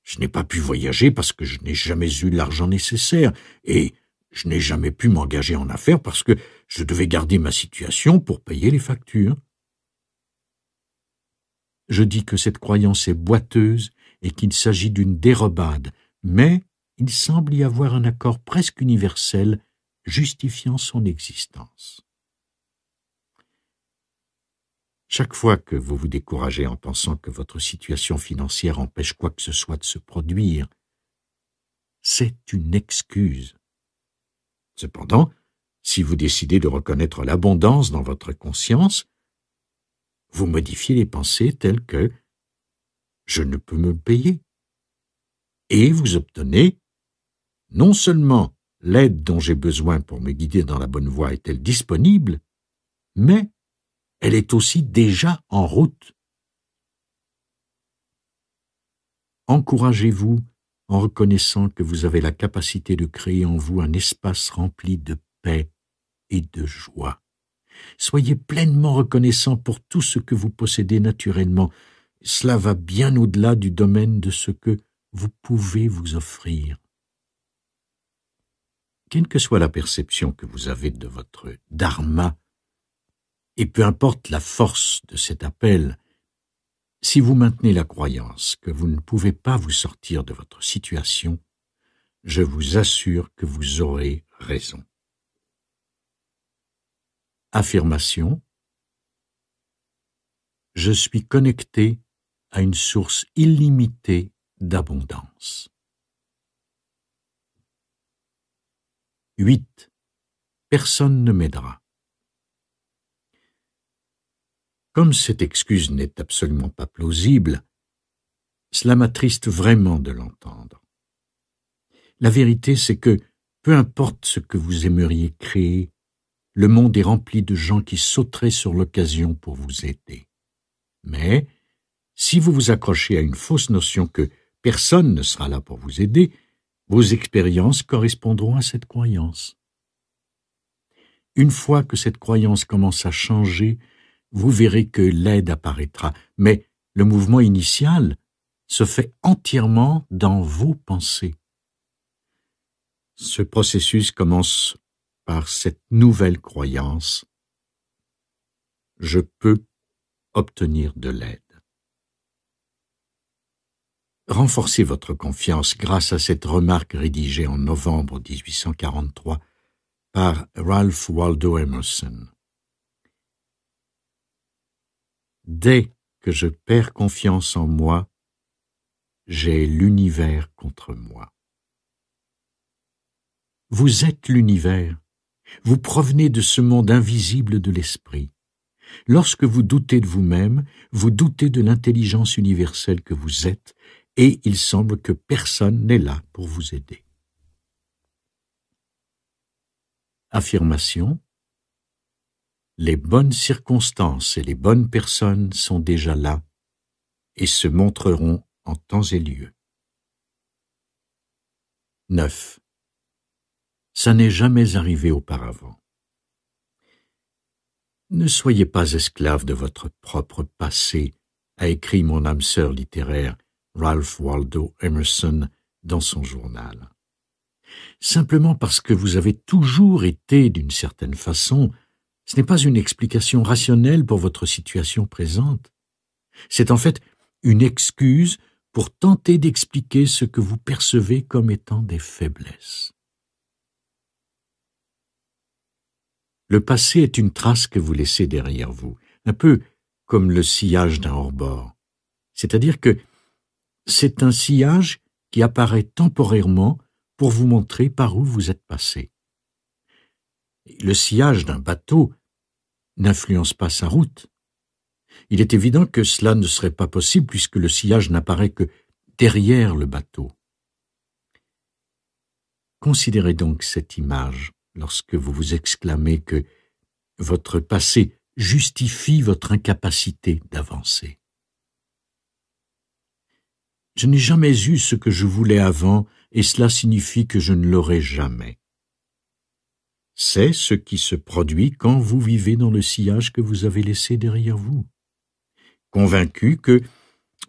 je n'ai pas pu voyager parce que je n'ai jamais eu l'argent nécessaire, et je n'ai jamais pu m'engager en affaires parce que je devais garder ma situation pour payer les factures. Je dis que cette croyance est boiteuse et qu'il s'agit d'une dérobade, mais il semble y avoir un accord presque universel justifiant son existence. Chaque fois que vous vous découragez en pensant que votre situation financière empêche quoi que ce soit de se produire, c'est une excuse. Cependant, si vous décidez de reconnaître l'abondance dans votre conscience, vous modifiez les pensées telles que je ne peux me payer. Et vous obtenez non seulement l'aide dont j'ai besoin pour me guider dans la bonne voie est-elle disponible, mais elle est aussi déjà en route. Encouragez-vous en reconnaissant que vous avez la capacité de créer en vous un espace rempli de paix et de joie. Soyez pleinement reconnaissant pour tout ce que vous possédez naturellement. Cela va bien au-delà du domaine de ce que vous pouvez vous offrir. Quelle que soit la perception que vous avez de votre dharma, et peu importe la force de cet appel, si vous maintenez la croyance que vous ne pouvez pas vous sortir de votre situation, je vous assure que vous aurez raison. Affirmation Je suis connecté à une source illimitée d'abondance. 8. Personne ne m'aidera. Comme cette excuse n'est absolument pas plausible, cela m'attriste vraiment de l'entendre. La vérité, c'est que, peu importe ce que vous aimeriez créer, le monde est rempli de gens qui sauteraient sur l'occasion pour vous aider. Mais, si vous vous accrochez à une fausse notion que personne ne sera là pour vous aider, vos expériences correspondront à cette croyance. Une fois que cette croyance commence à changer, vous verrez que l'aide apparaîtra, mais le mouvement initial se fait entièrement dans vos pensées. Ce processus commence par cette nouvelle croyance. Je peux obtenir de l'aide. Renforcez votre confiance grâce à cette remarque rédigée en novembre 1843 par Ralph Waldo Emerson. Dès que je perds confiance en moi, j'ai l'univers contre moi. Vous êtes l'univers. Vous provenez de ce monde invisible de l'esprit. Lorsque vous doutez de vous-même, vous doutez de l'intelligence universelle que vous êtes, et il semble que personne n'est là pour vous aider. Affirmation les bonnes circonstances et les bonnes personnes sont déjà là et se montreront en temps et lieu. 9. Ça n'est jamais arrivé auparavant. Ne soyez pas esclave de votre propre passé, a écrit mon âme sœur littéraire Ralph Waldo Emerson dans son journal. Simplement parce que vous avez toujours été, d'une certaine façon, ce n'est pas une explication rationnelle pour votre situation présente. C'est en fait une excuse pour tenter d'expliquer ce que vous percevez comme étant des faiblesses. Le passé est une trace que vous laissez derrière vous, un peu comme le sillage d'un hors-bord. C'est-à-dire que c'est un sillage qui apparaît temporairement pour vous montrer par où vous êtes passé. Le sillage d'un bateau n'influence pas sa route. Il est évident que cela ne serait pas possible puisque le sillage n'apparaît que derrière le bateau. Considérez donc cette image lorsque vous vous exclamez que votre passé justifie votre incapacité d'avancer. Je n'ai jamais eu ce que je voulais avant, et cela signifie que je ne l'aurai jamais. C'est ce qui se produit quand vous vivez dans le sillage que vous avez laissé derrière vous. Convaincu que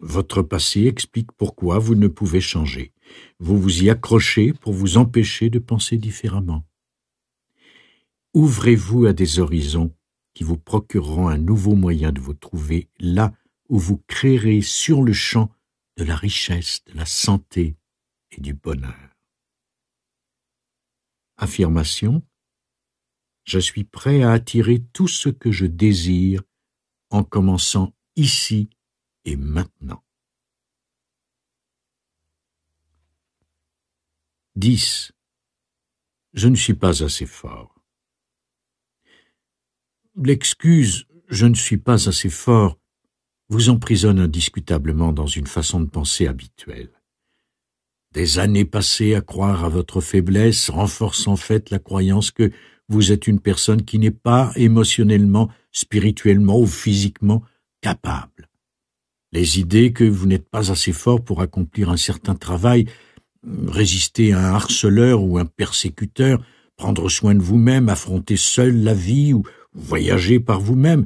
votre passé explique pourquoi vous ne pouvez changer, vous vous y accrochez pour vous empêcher de penser différemment. Ouvrez-vous à des horizons qui vous procureront un nouveau moyen de vous trouver là où vous créerez sur le champ de la richesse, de la santé et du bonheur. Affirmation je suis prêt à attirer tout ce que je désire en commençant ici et maintenant. 10. Je ne suis pas assez fort. L'excuse je ne suis pas assez fort vous emprisonne indiscutablement dans une façon de penser habituelle. Des années passées à croire à votre faiblesse renforcent en fait la croyance que vous êtes une personne qui n'est pas émotionnellement, spirituellement ou physiquement capable. Les idées que vous n'êtes pas assez fort pour accomplir un certain travail, résister à un harceleur ou un persécuteur, prendre soin de vous-même, affronter seul la vie ou voyager par vous-même,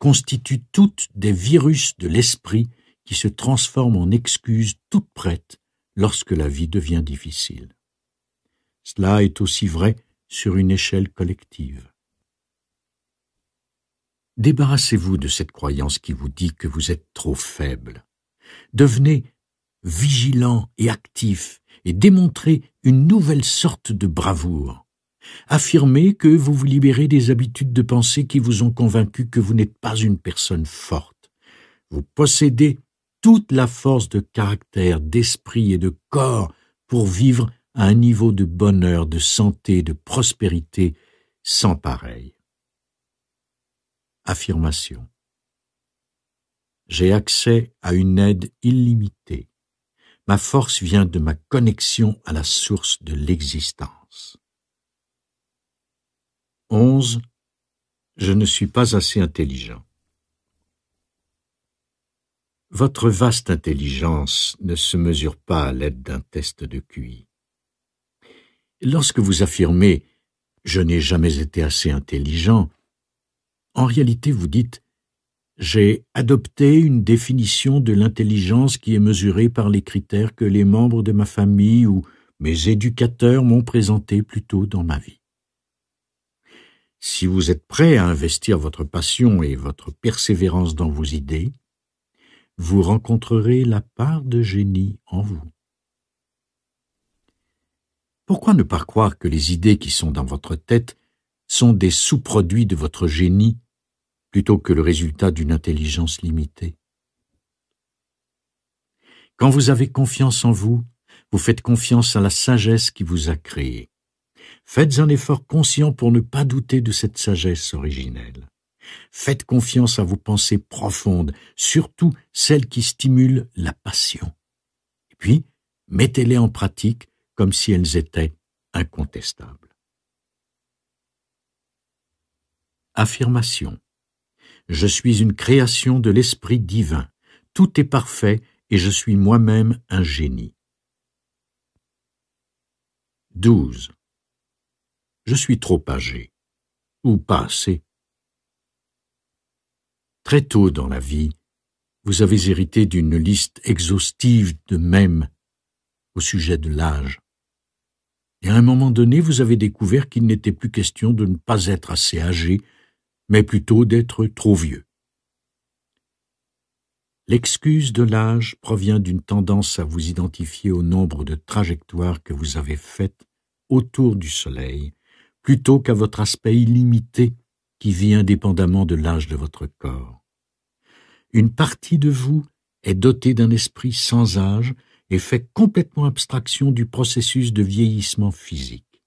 constituent toutes des virus de l'esprit qui se transforment en excuses toutes prêtes lorsque la vie devient difficile. Cela est aussi vrai sur une échelle collective. Débarrassez-vous de cette croyance qui vous dit que vous êtes trop faible. Devenez vigilant et actif et démontrez une nouvelle sorte de bravoure. Affirmez que vous vous libérez des habitudes de pensée qui vous ont convaincu que vous n'êtes pas une personne forte. Vous possédez toute la force de caractère, d'esprit et de corps pour vivre à un niveau de bonheur, de santé, de prospérité sans pareil. Affirmation. J'ai accès à une aide illimitée. Ma force vient de ma connexion à la source de l'existence. 11. Je ne suis pas assez intelligent. Votre vaste intelligence ne se mesure pas à l'aide d'un test de QI. Lorsque vous affirmez ⁇ Je n'ai jamais été assez intelligent ⁇ en réalité vous dites ⁇ J'ai adopté une définition de l'intelligence qui est mesurée par les critères que les membres de ma famille ou mes éducateurs m'ont présentés plus tôt dans ma vie. Si vous êtes prêt à investir votre passion et votre persévérance dans vos idées, vous rencontrerez la part de génie en vous. Pourquoi ne pas croire que les idées qui sont dans votre tête sont des sous-produits de votre génie plutôt que le résultat d'une intelligence limitée Quand vous avez confiance en vous, vous faites confiance à la sagesse qui vous a créé. Faites un effort conscient pour ne pas douter de cette sagesse originelle. Faites confiance à vos pensées profondes, surtout celles qui stimulent la passion. Et puis, mettez-les en pratique comme si elles étaient incontestables. Affirmation. Je suis une création de l'Esprit divin. Tout est parfait et je suis moi-même un génie. 12. Je suis trop âgé, ou pas assez. Très tôt dans la vie, vous avez hérité d'une liste exhaustive de mèmes au sujet de l'âge et à un moment donné vous avez découvert qu'il n'était plus question de ne pas être assez âgé, mais plutôt d'être trop vieux. L'excuse de l'âge provient d'une tendance à vous identifier au nombre de trajectoires que vous avez faites autour du Soleil, plutôt qu'à votre aspect illimité qui vit indépendamment de l'âge de votre corps. Une partie de vous est dotée d'un esprit sans âge et fait complètement abstraction du processus de vieillissement physique.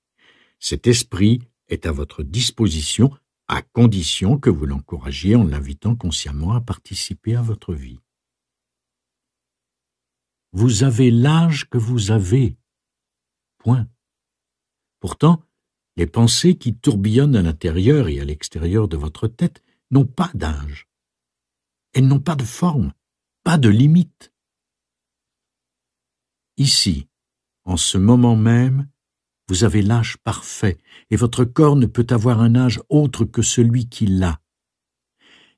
Cet esprit est à votre disposition à condition que vous l'encouragiez en l'invitant consciemment à participer à votre vie. Vous avez l'âge que vous avez. Point. Pourtant, les pensées qui tourbillonnent à l'intérieur et à l'extérieur de votre tête n'ont pas d'âge. Elles n'ont pas de forme, pas de limite. Ici, en ce moment même, vous avez l'âge parfait, et votre corps ne peut avoir un âge autre que celui qu'il a.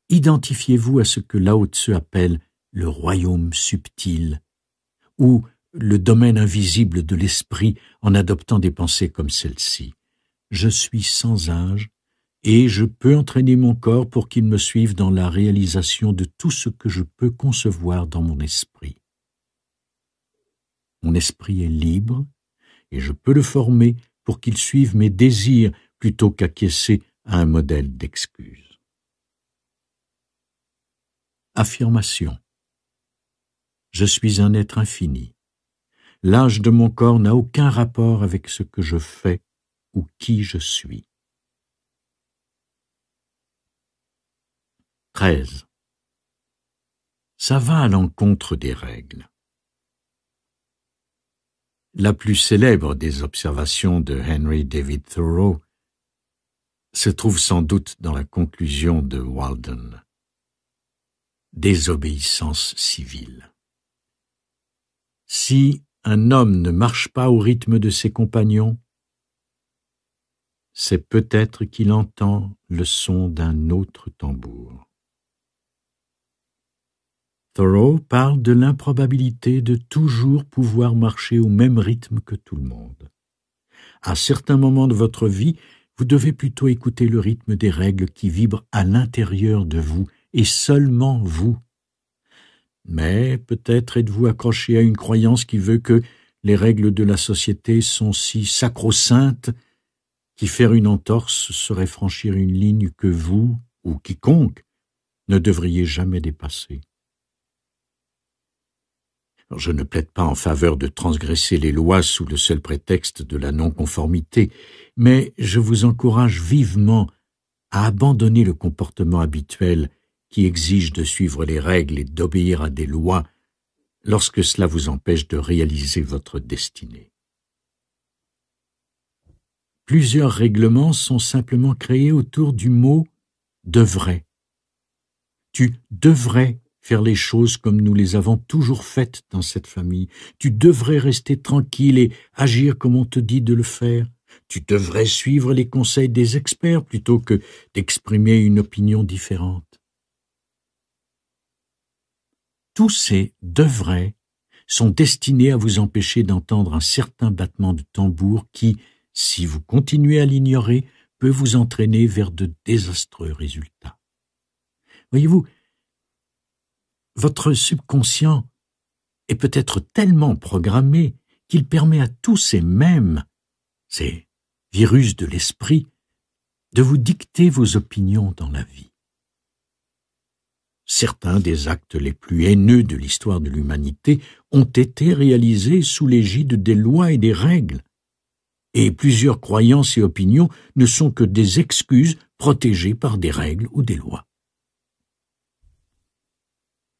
Identifiez-vous à ce que Lao Tzu appelle le royaume subtil, ou le domaine invisible de l'esprit en adoptant des pensées comme celle-ci. Je suis sans âge, et je peux entraîner mon corps pour qu'il me suive dans la réalisation de tout ce que je peux concevoir dans mon esprit. Mon esprit est libre, et je peux le former pour qu'il suive mes désirs plutôt qu'acquiescer à un modèle d'excuse. Affirmation Je suis un être infini. L'âge de mon corps n'a aucun rapport avec ce que je fais ou qui je suis. 13. Ça va à l'encontre des règles. La plus célèbre des observations de Henry David Thoreau se trouve sans doute dans la conclusion de Walden. Désobéissance civile. Si un homme ne marche pas au rythme de ses compagnons, c'est peut-être qu'il entend le son d'un autre tambour. Thoreau parle de l'improbabilité de toujours pouvoir marcher au même rythme que tout le monde. À certains moments de votre vie, vous devez plutôt écouter le rythme des règles qui vibrent à l'intérieur de vous, et seulement vous. Mais peut-être êtes-vous accroché à une croyance qui veut que les règles de la société sont si sacro-saintes qu'y faire une entorse serait franchir une ligne que vous, ou quiconque, ne devriez jamais dépasser. Je ne plaide pas en faveur de transgresser les lois sous le seul prétexte de la non-conformité, mais je vous encourage vivement à abandonner le comportement habituel qui exige de suivre les règles et d'obéir à des lois lorsque cela vous empêche de réaliser votre destinée. Plusieurs règlements sont simplement créés autour du mot devrait. Tu devrais faire les choses comme nous les avons toujours faites dans cette famille. Tu devrais rester tranquille et agir comme on te dit de le faire. Tu devrais suivre les conseils des experts plutôt que d'exprimer une opinion différente. Tous ces devrais » sont destinés à vous empêcher d'entendre un certain battement de tambour qui, si vous continuez à l'ignorer, peut vous entraîner vers de désastreux résultats. Voyez-vous, votre subconscient est peut-être tellement programmé qu'il permet à tous ces mêmes, ces virus de l'esprit, de vous dicter vos opinions dans la vie. Certains des actes les plus haineux de l'histoire de l'humanité ont été réalisés sous l'égide des lois et des règles, et plusieurs croyances et opinions ne sont que des excuses protégées par des règles ou des lois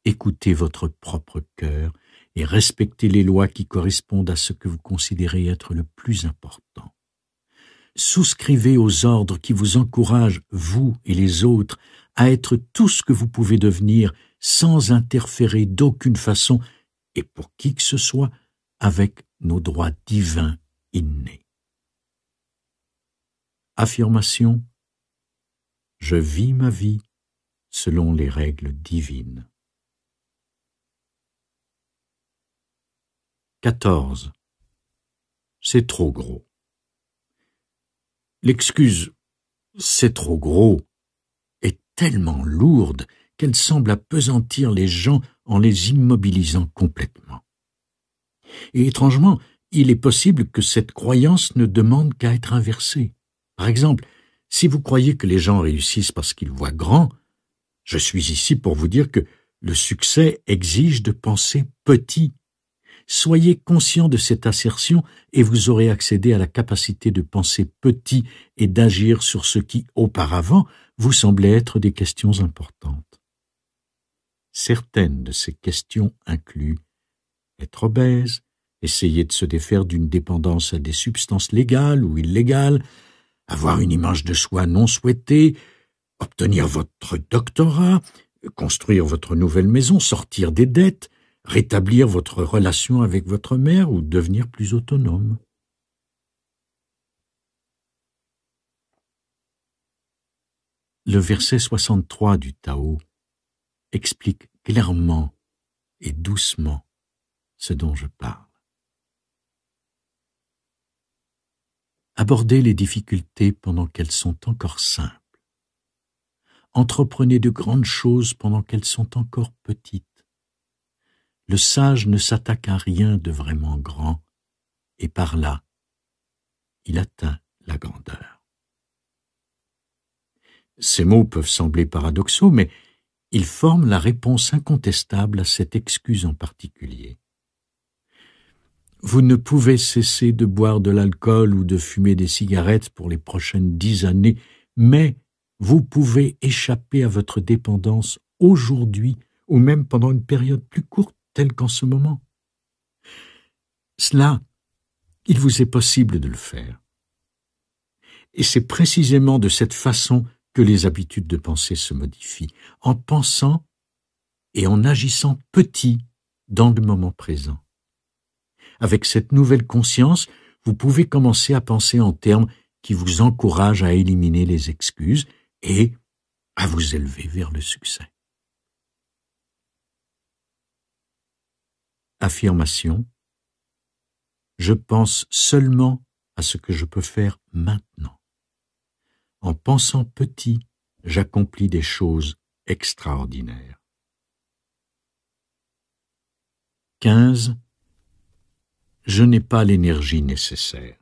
écoutez votre propre cœur et respectez les lois qui correspondent à ce que vous considérez être le plus important. Souscrivez aux ordres qui vous encouragent, vous et les autres, à être tout ce que vous pouvez devenir sans interférer d'aucune façon et pour qui que ce soit avec nos droits divins innés. Affirmation Je vis ma vie selon les règles divines. 14. C'est trop gros. L'excuse c'est trop gros est tellement lourde qu'elle semble appesantir les gens en les immobilisant complètement. Et étrangement, il est possible que cette croyance ne demande qu'à être inversée. Par exemple, si vous croyez que les gens réussissent parce qu'ils voient grand, je suis ici pour vous dire que le succès exige de penser petit Soyez conscient de cette assertion et vous aurez accédé à la capacité de penser petit et d'agir sur ce qui, auparavant, vous semblait être des questions importantes. Certaines de ces questions incluent être obèse, essayer de se défaire d'une dépendance à des substances légales ou illégales, avoir une image de soi non souhaitée, obtenir votre doctorat, construire votre nouvelle maison, sortir des dettes, rétablir votre relation avec votre mère ou devenir plus autonome. Le verset 63 du Tao explique clairement et doucement ce dont je parle. Abordez les difficultés pendant qu'elles sont encore simples. Entreprenez de grandes choses pendant qu'elles sont encore petites le sage ne s'attaque à rien de vraiment grand, et par là, il atteint la grandeur. Ces mots peuvent sembler paradoxaux, mais ils forment la réponse incontestable à cette excuse en particulier. Vous ne pouvez cesser de boire de l'alcool ou de fumer des cigarettes pour les prochaines dix années, mais vous pouvez échapper à votre dépendance aujourd'hui ou même pendant une période plus courte tel qu'en ce moment. Cela, il vous est possible de le faire. Et c'est précisément de cette façon que les habitudes de pensée se modifient, en pensant et en agissant petit dans le moment présent. Avec cette nouvelle conscience, vous pouvez commencer à penser en termes qui vous encouragent à éliminer les excuses et à vous élever vers le succès. affirmation. Je pense seulement à ce que je peux faire maintenant. En pensant petit, j'accomplis des choses extraordinaires. 15. Je n'ai pas l'énergie nécessaire.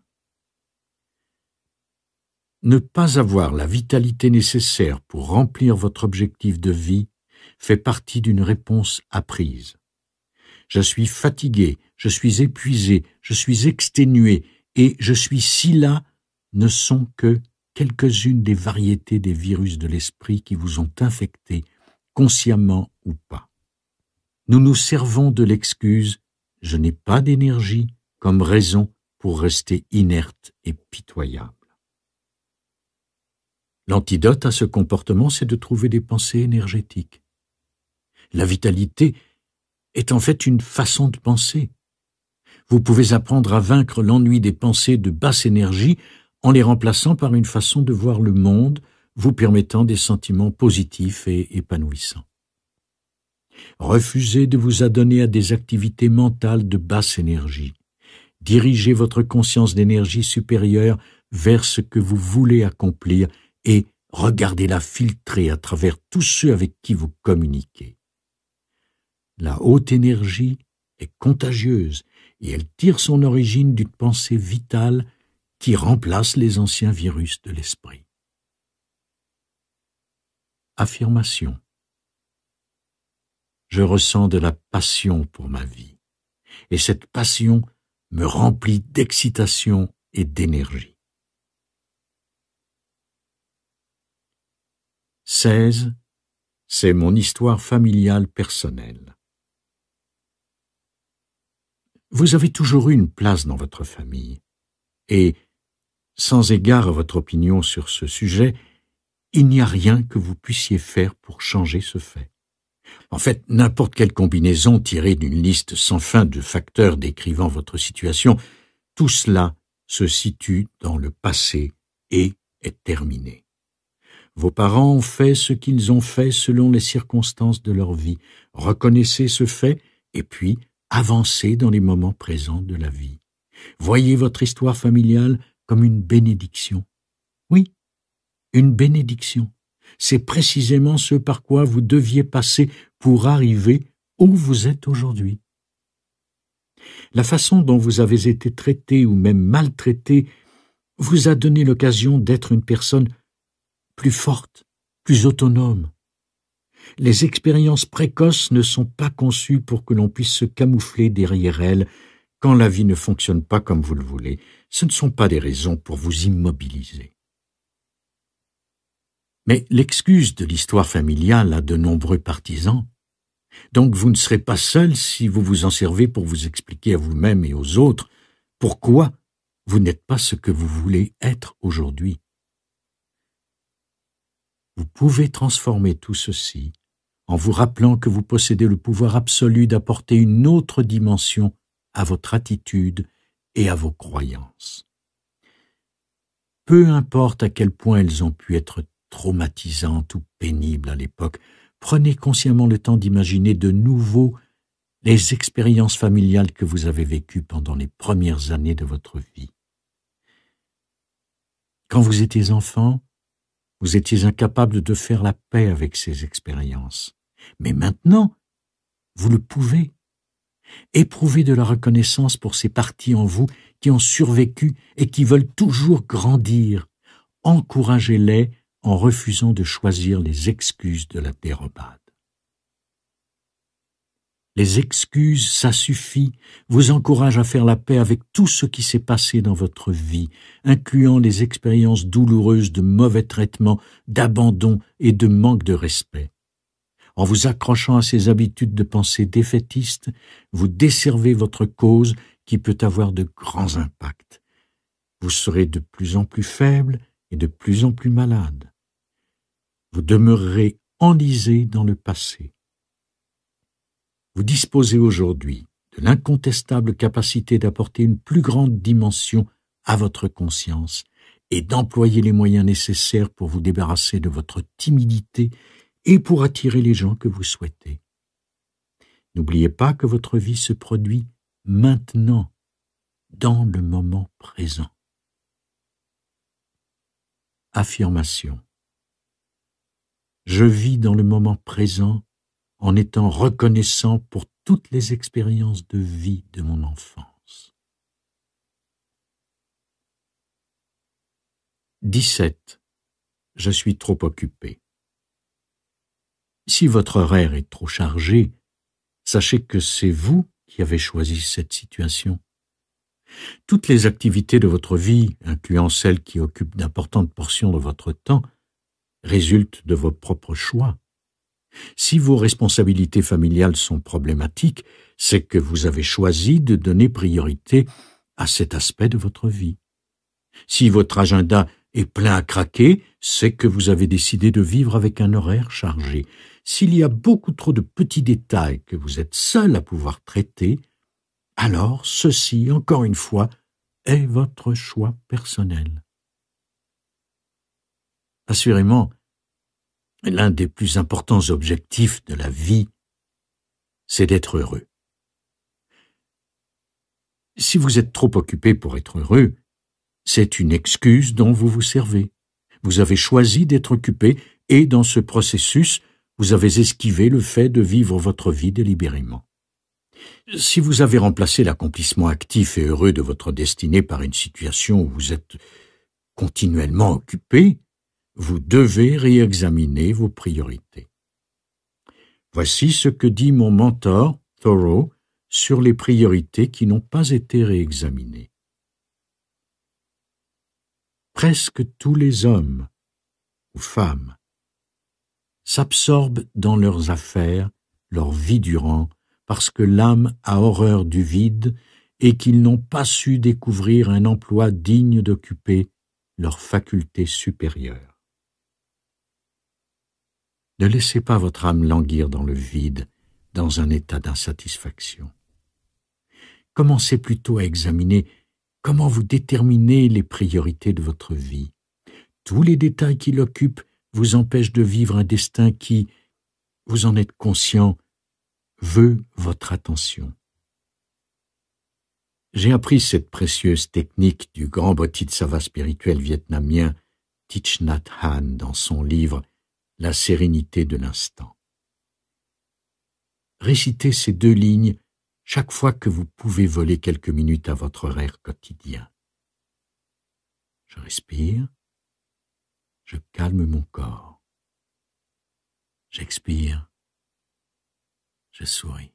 Ne pas avoir la vitalité nécessaire pour remplir votre objectif de vie fait partie d'une réponse apprise je suis fatigué, je suis épuisé, je suis exténué, et je suis si là ne sont que quelques-unes des variétés des virus de l'esprit qui vous ont infecté, consciemment ou pas. Nous nous servons de l'excuse je n'ai pas d'énergie comme raison pour rester inerte et pitoyable. L'antidote à ce comportement, c'est de trouver des pensées énergétiques. La vitalité, est en fait une façon de penser. Vous pouvez apprendre à vaincre l'ennui des pensées de basse énergie en les remplaçant par une façon de voir le monde vous permettant des sentiments positifs et épanouissants. Refusez de vous adonner à des activités mentales de basse énergie. Dirigez votre conscience d'énergie supérieure vers ce que vous voulez accomplir et regardez-la filtrer à travers tous ceux avec qui vous communiquez. La haute énergie est contagieuse et elle tire son origine d'une pensée vitale qui remplace les anciens virus de l'esprit. Affirmation. Je ressens de la passion pour ma vie, et cette passion me remplit d'excitation et d'énergie. 16. C'est mon histoire familiale personnelle. Vous avez toujours eu une place dans votre famille, et, sans égard à votre opinion sur ce sujet, il n'y a rien que vous puissiez faire pour changer ce fait. En fait, n'importe quelle combinaison tirée d'une liste sans fin de facteurs décrivant votre situation, tout cela se situe dans le passé et est terminé. Vos parents ont fait ce qu'ils ont fait selon les circonstances de leur vie. Reconnaissez ce fait et puis Avancez dans les moments présents de la vie. Voyez votre histoire familiale comme une bénédiction. Oui, une bénédiction. C'est précisément ce par quoi vous deviez passer pour arriver où vous êtes aujourd'hui. La façon dont vous avez été traité ou même maltraité vous a donné l'occasion d'être une personne plus forte, plus autonome, les expériences précoces ne sont pas conçues pour que l'on puisse se camoufler derrière elles quand la vie ne fonctionne pas comme vous le voulez. Ce ne sont pas des raisons pour vous immobiliser. Mais l'excuse de l'histoire familiale a de nombreux partisans. Donc vous ne serez pas seul si vous vous en servez pour vous expliquer à vous-même et aux autres pourquoi vous n'êtes pas ce que vous voulez être aujourd'hui. Vous pouvez transformer tout ceci en vous rappelant que vous possédez le pouvoir absolu d'apporter une autre dimension à votre attitude et à vos croyances. Peu importe à quel point elles ont pu être traumatisantes ou pénibles à l'époque, prenez consciemment le temps d'imaginer de nouveau les expériences familiales que vous avez vécues pendant les premières années de votre vie. Quand vous étiez enfant, vous étiez incapable de faire la paix avec ces expériences. Mais maintenant, vous le pouvez. Éprouvez de la reconnaissance pour ces parties en vous qui ont survécu et qui veulent toujours grandir. Encouragez-les en refusant de choisir les excuses de la dérobade les excuses, ça suffit, vous encourage à faire la paix avec tout ce qui s'est passé dans votre vie, incluant les expériences douloureuses de mauvais traitements, d'abandon et de manque de respect. En vous accrochant à ces habitudes de pensée défaitistes, vous desservez votre cause qui peut avoir de grands impacts. Vous serez de plus en plus faible et de plus en plus malade. Vous demeurerez enlisé dans le passé vous disposez aujourd'hui de l'incontestable capacité d'apporter une plus grande dimension à votre conscience et d'employer les moyens nécessaires pour vous débarrasser de votre timidité et pour attirer les gens que vous souhaitez. N'oubliez pas que votre vie se produit maintenant, dans le moment présent. Affirmation. Je vis dans le moment présent en étant reconnaissant pour toutes les expériences de vie de mon enfance. 17. Je suis trop occupé. Si votre horaire est trop chargé, sachez que c'est vous qui avez choisi cette situation. Toutes les activités de votre vie, incluant celles qui occupent d'importantes portions de votre temps, résultent de vos propres choix. Si vos responsabilités familiales sont problématiques, c'est que vous avez choisi de donner priorité à cet aspect de votre vie. Si votre agenda est plein à craquer, c'est que vous avez décidé de vivre avec un horaire chargé. S'il y a beaucoup trop de petits détails que vous êtes seul à pouvoir traiter, alors ceci, encore une fois, est votre choix personnel. Assurément, L'un des plus importants objectifs de la vie, c'est d'être heureux. Si vous êtes trop occupé pour être heureux, c'est une excuse dont vous vous servez. Vous avez choisi d'être occupé et dans ce processus, vous avez esquivé le fait de vivre votre vie délibérément. Si vous avez remplacé l'accomplissement actif et heureux de votre destinée par une situation où vous êtes continuellement occupé, vous devez réexaminer vos priorités. Voici ce que dit mon mentor, Thoreau, sur les priorités qui n'ont pas été réexaminées. Presque tous les hommes ou femmes s'absorbent dans leurs affaires, leur vie durant, parce que l'âme a horreur du vide et qu'ils n'ont pas su découvrir un emploi digne d'occuper leurs facultés supérieures. Ne laissez pas votre âme languir dans le vide, dans un état d'insatisfaction. Commencez plutôt à examiner comment vous déterminez les priorités de votre vie. Tous les détails qui l'occupent vous empêchent de vivre un destin qui, vous en êtes conscient, veut votre attention. J'ai appris cette précieuse technique du grand bodhisattva spirituel vietnamien Thich Nhat Hanh dans son livre la sérénité de l'instant. Récitez ces deux lignes chaque fois que vous pouvez voler quelques minutes à votre horaire quotidien. Je respire, je calme mon corps. J'expire, je souris.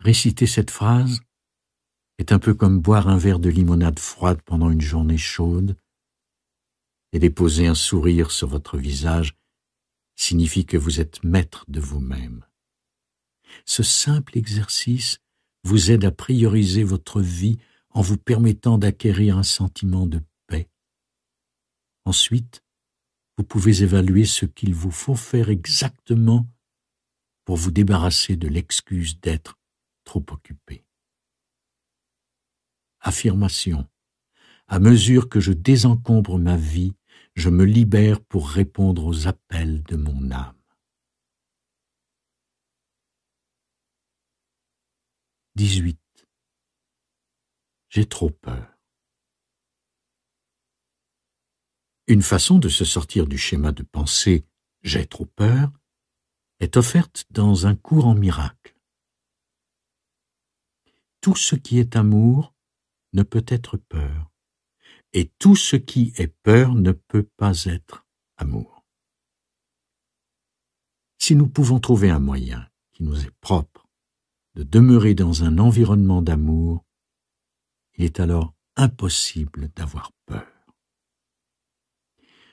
Réciter cette phrase est un peu comme boire un verre de limonade froide pendant une journée chaude et déposer un sourire sur votre visage signifie que vous êtes maître de vous-même. Ce simple exercice vous aide à prioriser votre vie en vous permettant d'acquérir un sentiment de paix. Ensuite, vous pouvez évaluer ce qu'il vous faut faire exactement pour vous débarrasser de l'excuse d'être trop occupé. Affirmation. À mesure que je désencombre ma vie, je me libère pour répondre aux appels de mon âme. 18. J'ai trop peur. Une façon de se sortir du schéma de pensée j'ai trop peur est offerte dans un cours en miracle. Tout ce qui est amour ne peut être peur et tout ce qui est peur ne peut pas être amour. Si nous pouvons trouver un moyen qui nous est propre de demeurer dans un environnement d'amour, il est alors impossible d'avoir peur.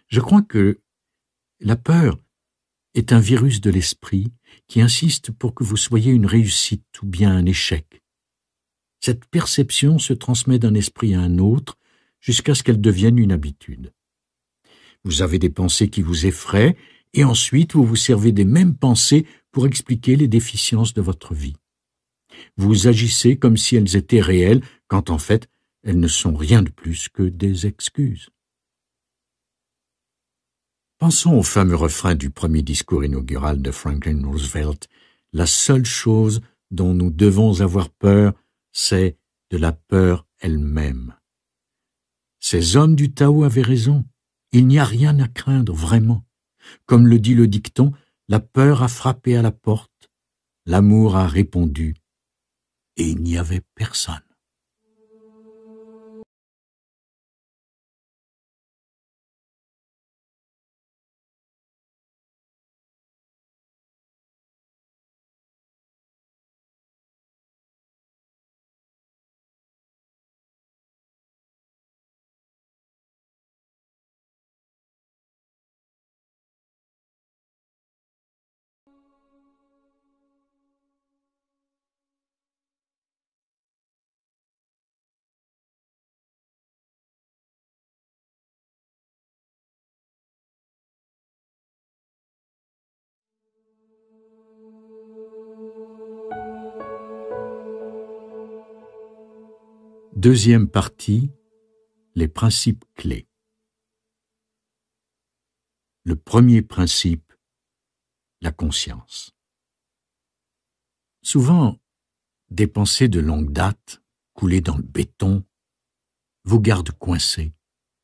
Je crois que la peur est un virus de l'esprit qui insiste pour que vous soyez une réussite ou bien un échec. Cette perception se transmet d'un esprit à un autre jusqu'à ce qu'elles deviennent une habitude. Vous avez des pensées qui vous effraient, et ensuite vous vous servez des mêmes pensées pour expliquer les déficiences de votre vie. Vous agissez comme si elles étaient réelles, quand en fait elles ne sont rien de plus que des excuses. Pensons au fameux refrain du premier discours inaugural de Franklin Roosevelt. La seule chose dont nous devons avoir peur, c'est de la peur elle-même. Ces hommes du Tao avaient raison. Il n'y a rien à craindre, vraiment. Comme le dit le dicton, la peur a frappé à la porte, l'amour a répondu, et il n'y avait personne. Deuxième partie, les principes clés. Le premier principe, la conscience. Souvent, des pensées de longue date, coulées dans le béton, vous gardent coincé,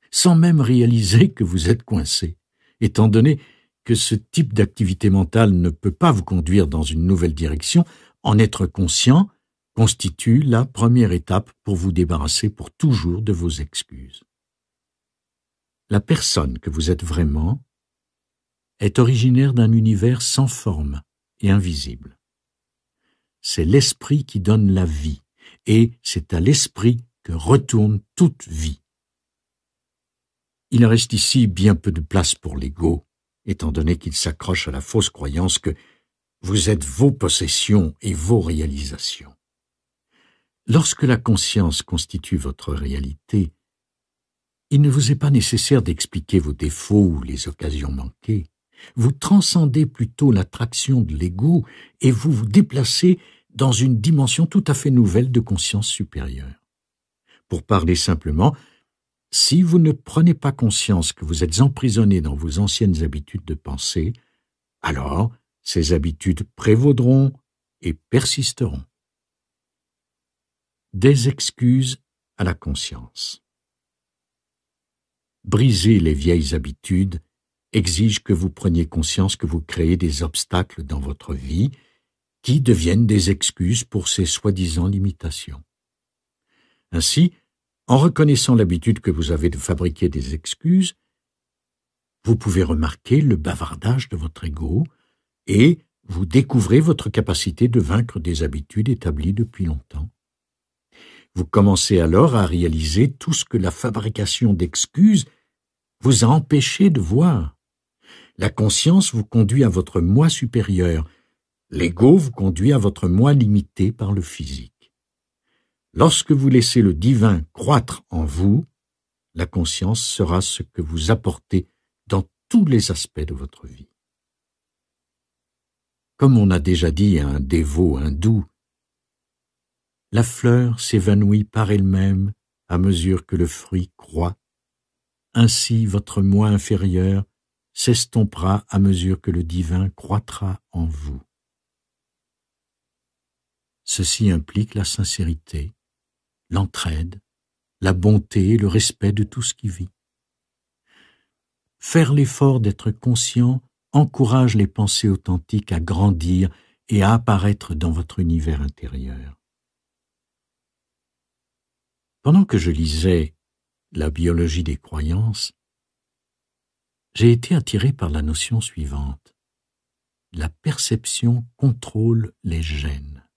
sans même réaliser que vous êtes coincé, étant donné que ce type d'activité mentale ne peut pas vous conduire dans une nouvelle direction, en être conscient constitue la première étape pour vous débarrasser pour toujours de vos excuses. La personne que vous êtes vraiment est originaire d'un univers sans forme et invisible. C'est l'esprit qui donne la vie, et c'est à l'esprit que retourne toute vie. Il reste ici bien peu de place pour l'ego, étant donné qu'il s'accroche à la fausse croyance que vous êtes vos possessions et vos réalisations. Lorsque la conscience constitue votre réalité, il ne vous est pas nécessaire d'expliquer vos défauts ou les occasions manquées. Vous transcendez plutôt l'attraction de l'ego et vous vous déplacez dans une dimension tout à fait nouvelle de conscience supérieure. Pour parler simplement, si vous ne prenez pas conscience que vous êtes emprisonné dans vos anciennes habitudes de pensée, alors ces habitudes prévaudront et persisteront des excuses à la conscience. Briser les vieilles habitudes exige que vous preniez conscience que vous créez des obstacles dans votre vie qui deviennent des excuses pour ces soi-disant limitations. Ainsi, en reconnaissant l'habitude que vous avez de fabriquer des excuses, vous pouvez remarquer le bavardage de votre ego et vous découvrez votre capacité de vaincre des habitudes établies depuis longtemps. Vous commencez alors à réaliser tout ce que la fabrication d'excuses vous a empêché de voir. La conscience vous conduit à votre moi supérieur, l'ego vous conduit à votre moi limité par le physique. Lorsque vous laissez le divin croître en vous, la conscience sera ce que vous apportez dans tous les aspects de votre vie. Comme on a déjà dit à un dévot hindou, la fleur s'évanouit par elle-même à mesure que le fruit croît. Ainsi votre moi inférieur s'estompera à mesure que le divin croîtra en vous. Ceci implique la sincérité, l'entraide, la bonté et le respect de tout ce qui vit. Faire l'effort d'être conscient encourage les pensées authentiques à grandir et à apparaître dans votre univers intérieur. Pendant que je lisais La biologie des croyances, j'ai été attiré par la notion suivante. La perception contrôle les gènes.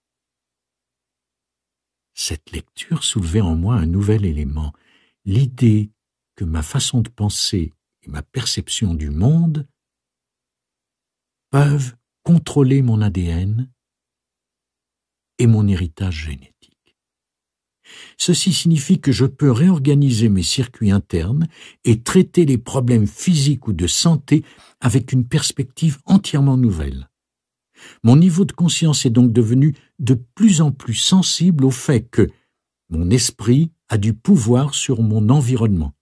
Cette lecture soulevait en moi un nouvel élément, l'idée que ma façon de penser et ma perception du monde peuvent contrôler mon ADN et mon héritage génétique. Ceci signifie que je peux réorganiser mes circuits internes et traiter les problèmes physiques ou de santé avec une perspective entièrement nouvelle. Mon niveau de conscience est donc devenu de plus en plus sensible au fait que mon esprit a du pouvoir sur mon environnement.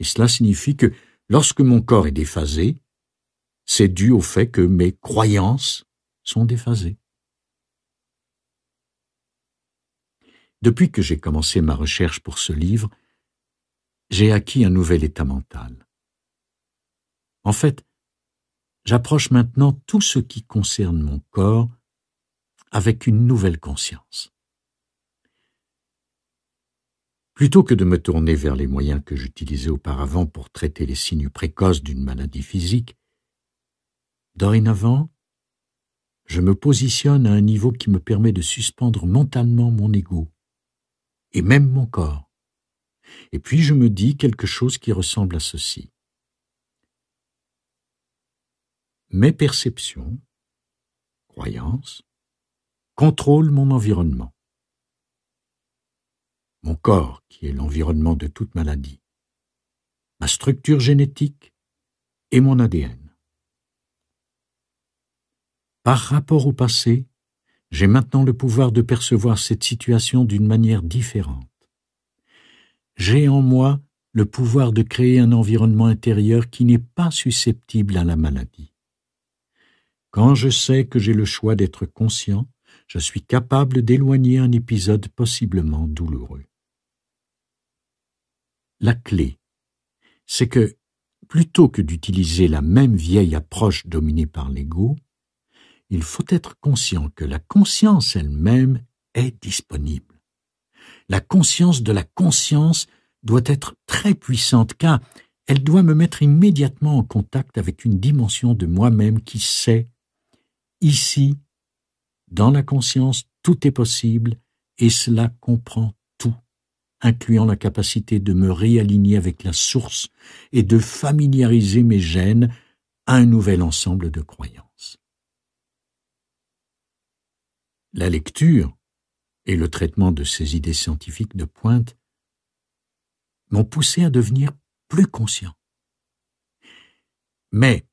Et cela signifie que lorsque mon corps est déphasé, c'est dû au fait que mes croyances sont déphasées. Depuis que j'ai commencé ma recherche pour ce livre, j'ai acquis un nouvel état mental. En fait, j'approche maintenant tout ce qui concerne mon corps avec une nouvelle conscience. Plutôt que de me tourner vers les moyens que j'utilisais auparavant pour traiter les signes précoces d'une maladie physique, dorénavant, je me positionne à un niveau qui me permet de suspendre mentalement mon ego et même mon corps. Et puis je me dis quelque chose qui ressemble à ceci. Mes perceptions, croyances, contrôlent mon environnement. Mon corps, qui est l'environnement de toute maladie, ma structure génétique et mon ADN. Par rapport au passé, j'ai maintenant le pouvoir de percevoir cette situation d'une manière différente. J'ai en moi le pouvoir de créer un environnement intérieur qui n'est pas susceptible à la maladie. Quand je sais que j'ai le choix d'être conscient, je suis capable d'éloigner un épisode possiblement douloureux. La clé, c'est que, plutôt que d'utiliser la même vieille approche dominée par l'ego, il faut être conscient que la conscience elle-même est disponible. La conscience de la conscience doit être très puissante car elle doit me mettre immédiatement en contact avec une dimension de moi-même qui sait, ici, dans la conscience, tout est possible et cela comprend tout, incluant la capacité de me réaligner avec la source et de familiariser mes gènes à un nouvel ensemble de croyances. la lecture et le traitement de ces idées scientifiques de pointe m'ont poussé à devenir plus conscient. Mais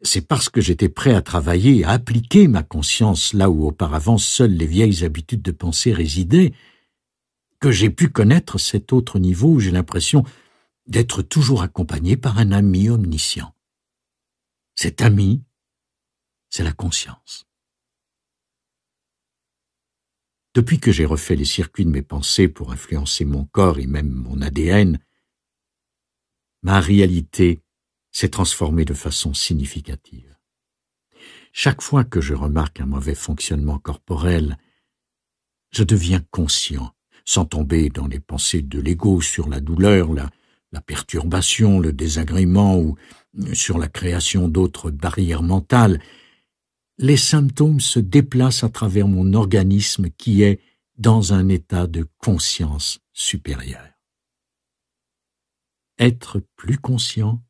c'est parce que j'étais prêt à travailler, à appliquer ma conscience là où auparavant seules les vieilles habitudes de pensée résidaient, que j'ai pu connaître cet autre niveau où j'ai l'impression d'être toujours accompagné par un ami omniscient. Cet ami, c'est la conscience. Depuis que j'ai refait les circuits de mes pensées pour influencer mon corps et même mon ADN, ma réalité s'est transformée de façon significative. Chaque fois que je remarque un mauvais fonctionnement corporel, je deviens conscient, sans tomber dans les pensées de l'ego sur la douleur, la, la perturbation, le désagrément ou sur la création d'autres barrières mentales, les symptômes se déplacent à travers mon organisme qui est dans un état de conscience supérieure. Être plus conscient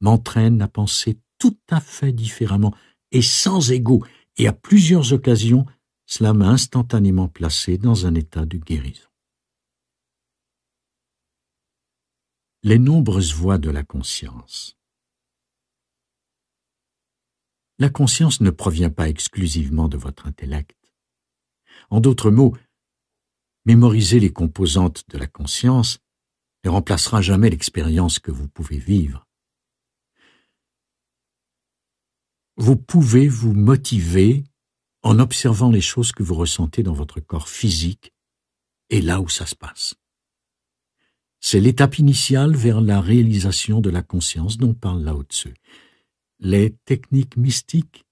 m'entraîne à penser tout à fait différemment et sans égo, et à plusieurs occasions, cela m'a instantanément placé dans un état de guérison. Les nombreuses voies de la conscience la conscience ne provient pas exclusivement de votre intellect. En d'autres mots, mémoriser les composantes de la conscience ne remplacera jamais l'expérience que vous pouvez vivre. Vous pouvez vous motiver en observant les choses que vous ressentez dans votre corps physique et là où ça se passe. C'est l'étape initiale vers la réalisation de la conscience dont parle Lao Tzu les techniques mystiques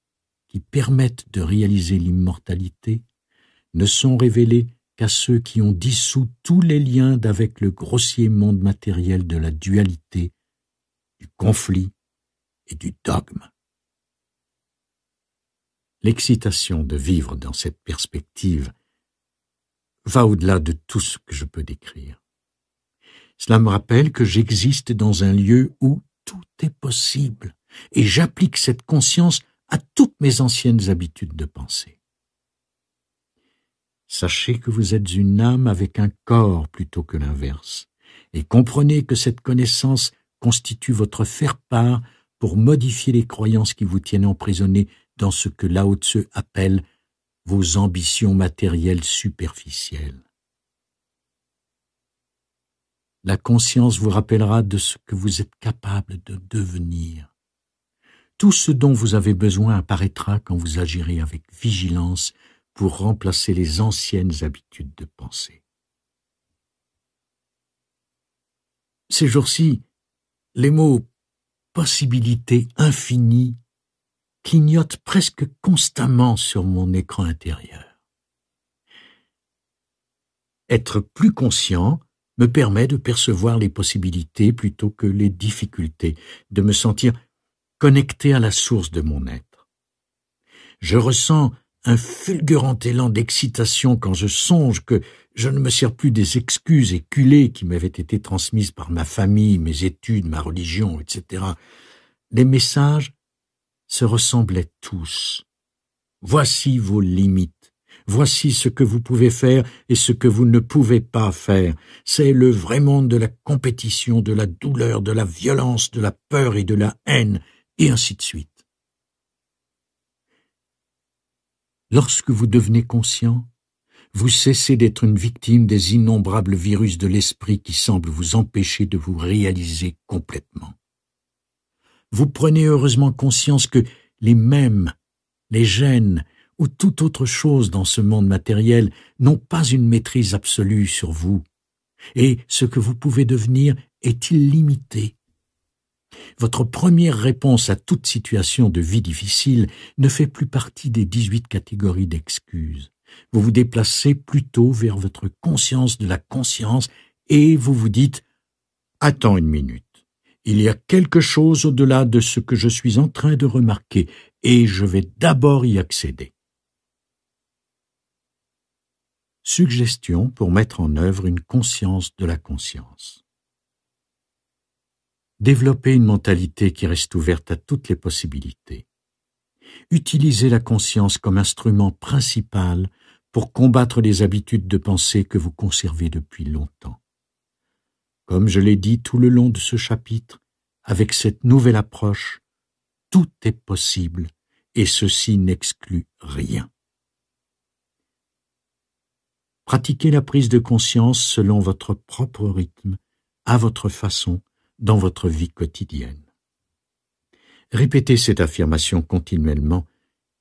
qui permettent de réaliser l'immortalité ne sont révélées qu'à ceux qui ont dissous tous les liens d'avec le grossier monde matériel de la dualité, du conflit et du dogme. L'excitation de vivre dans cette perspective va au-delà de tout ce que je peux décrire. Cela me rappelle que j'existe dans un lieu où tout est possible, et j'applique cette conscience à toutes mes anciennes habitudes de pensée. Sachez que vous êtes une âme avec un corps plutôt que l'inverse, et comprenez que cette connaissance constitue votre faire-part pour modifier les croyances qui vous tiennent emprisonnés dans ce que Lao Tzu appelle vos ambitions matérielles superficielles. La conscience vous rappellera de ce que vous êtes capable de devenir tout ce dont vous avez besoin apparaîtra quand vous agirez avec vigilance pour remplacer les anciennes habitudes de pensée. Ces jours-ci, les mots possibilité infinie clignotent presque constamment sur mon écran intérieur. Être plus conscient me permet de percevoir les possibilités plutôt que les difficultés, de me sentir connecté à la source de mon être. Je ressens un fulgurant élan d'excitation quand je songe que je ne me sers plus des excuses éculées qui m'avaient été transmises par ma famille, mes études, ma religion, etc. Les messages se ressemblaient tous. Voici vos limites. Voici ce que vous pouvez faire et ce que vous ne pouvez pas faire. C'est le vrai monde de la compétition, de la douleur, de la violence, de la peur et de la haine et ainsi de suite. Lorsque vous devenez conscient, vous cessez d'être une victime des innombrables virus de l'esprit qui semblent vous empêcher de vous réaliser complètement. Vous prenez heureusement conscience que les mêmes, les gènes ou toute autre chose dans ce monde matériel n'ont pas une maîtrise absolue sur vous, et ce que vous pouvez devenir est illimité votre première réponse à toute situation de vie difficile ne fait plus partie des 18 catégories d'excuses. Vous vous déplacez plutôt vers votre conscience de la conscience et vous vous dites Attends une minute. Il y a quelque chose au-delà de ce que je suis en train de remarquer et je vais d'abord y accéder. Suggestion pour mettre en œuvre une conscience de la conscience développer une mentalité qui reste ouverte à toutes les possibilités. Utilisez la conscience comme instrument principal pour combattre les habitudes de pensée que vous conservez depuis longtemps. Comme je l'ai dit tout le long de ce chapitre, avec cette nouvelle approche, tout est possible et ceci n'exclut rien. Pratiquez la prise de conscience selon votre propre rythme, à votre façon, dans votre vie quotidienne. Répétez cette affirmation continuellement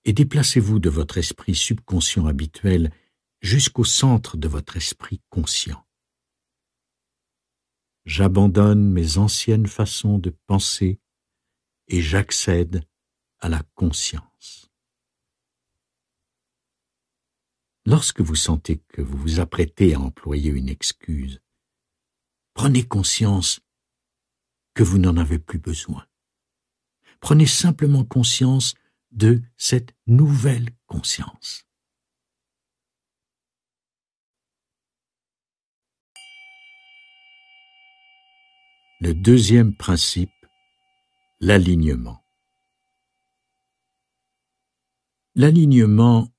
et déplacez-vous de votre esprit subconscient habituel jusqu'au centre de votre esprit conscient. J'abandonne mes anciennes façons de penser et j'accède à la conscience. Lorsque vous sentez que vous vous apprêtez à employer une excuse, prenez conscience que vous n'en avez plus besoin. Prenez simplement conscience de cette nouvelle conscience. Le deuxième principe, l'alignement. L'alignement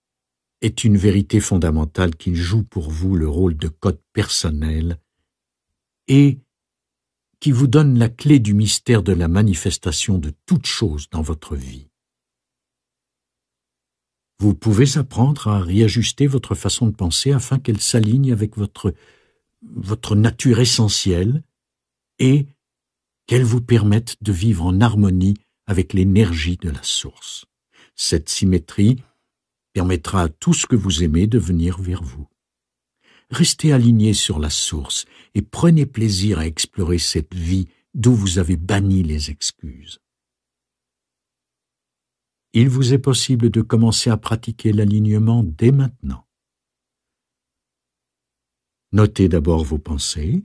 est une vérité fondamentale qui joue pour vous le rôle de code personnel et qui vous donne la clé du mystère de la manifestation de toute chose dans votre vie. Vous pouvez apprendre à réajuster votre façon de penser afin qu'elle s'aligne avec votre, votre nature essentielle et qu'elle vous permette de vivre en harmonie avec l'énergie de la source. Cette symétrie permettra à tout ce que vous aimez de venir vers vous. Restez alignés sur la source et prenez plaisir à explorer cette vie d'où vous avez banni les excuses. Il vous est possible de commencer à pratiquer l'alignement dès maintenant. Notez d'abord vos pensées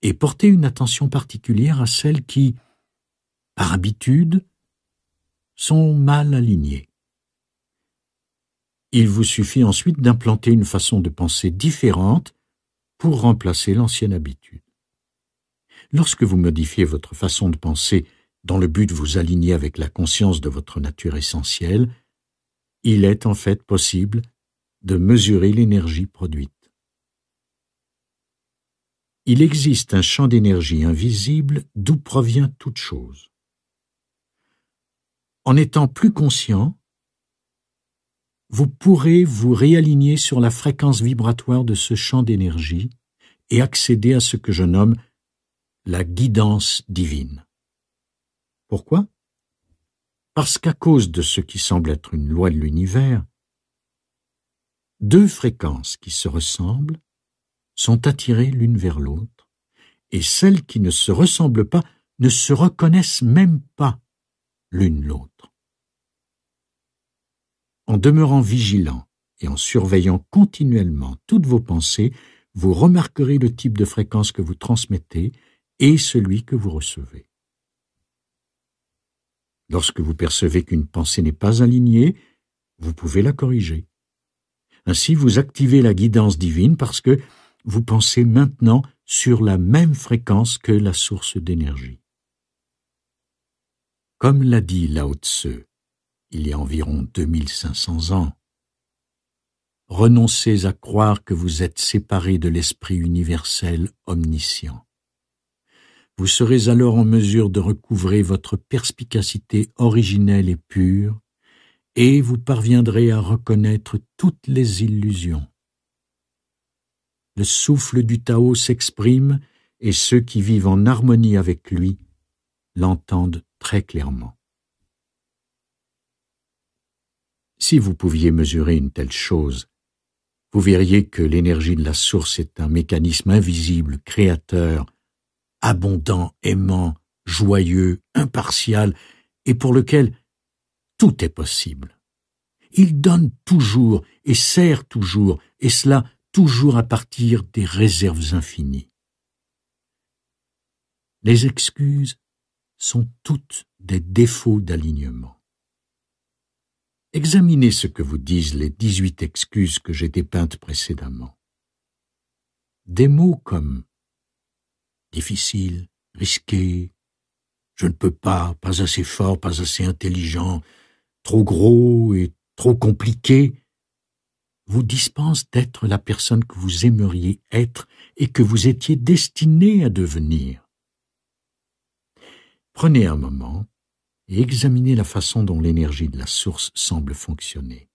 et portez une attention particulière à celles qui, par habitude, sont mal alignées. Il vous suffit ensuite d'implanter une façon de penser différente pour remplacer l'ancienne habitude. Lorsque vous modifiez votre façon de penser dans le but de vous aligner avec la conscience de votre nature essentielle, il est en fait possible de mesurer l'énergie produite. Il existe un champ d'énergie invisible d'où provient toute chose. En étant plus conscient, vous pourrez vous réaligner sur la fréquence vibratoire de ce champ d'énergie et accéder à ce que je nomme la guidance divine. Pourquoi Parce qu'à cause de ce qui semble être une loi de l'univers, deux fréquences qui se ressemblent sont attirées l'une vers l'autre, et celles qui ne se ressemblent pas ne se reconnaissent même pas l'une l'autre. En demeurant vigilant et en surveillant continuellement toutes vos pensées, vous remarquerez le type de fréquence que vous transmettez et celui que vous recevez. Lorsque vous percevez qu'une pensée n'est pas alignée, vous pouvez la corriger. Ainsi, vous activez la guidance divine parce que vous pensez maintenant sur la même fréquence que la source d'énergie. Comme l'a dit Lao Tse, il y a environ 2500 ans. Renoncez à croire que vous êtes séparés de l'Esprit universel omniscient. Vous serez alors en mesure de recouvrer votre perspicacité originelle et pure, et vous parviendrez à reconnaître toutes les illusions. Le souffle du Tao s'exprime, et ceux qui vivent en harmonie avec lui l'entendent très clairement. Si vous pouviez mesurer une telle chose, vous verriez que l'énergie de la source est un mécanisme invisible, créateur, abondant, aimant, joyeux, impartial, et pour lequel tout est possible. Il donne toujours et sert toujours, et cela toujours à partir des réserves infinies. Les excuses sont toutes des défauts d'alignement. Examinez ce que vous disent les dix-huit excuses que j'ai dépeintes précédemment. Des mots comme difficile, risqué, je ne peux pas, pas assez fort, pas assez intelligent, trop gros et trop compliqué, vous dispensent d'être la personne que vous aimeriez être et que vous étiez destiné à devenir. Prenez un moment et examiner la façon dont l'énergie de la source semble fonctionner.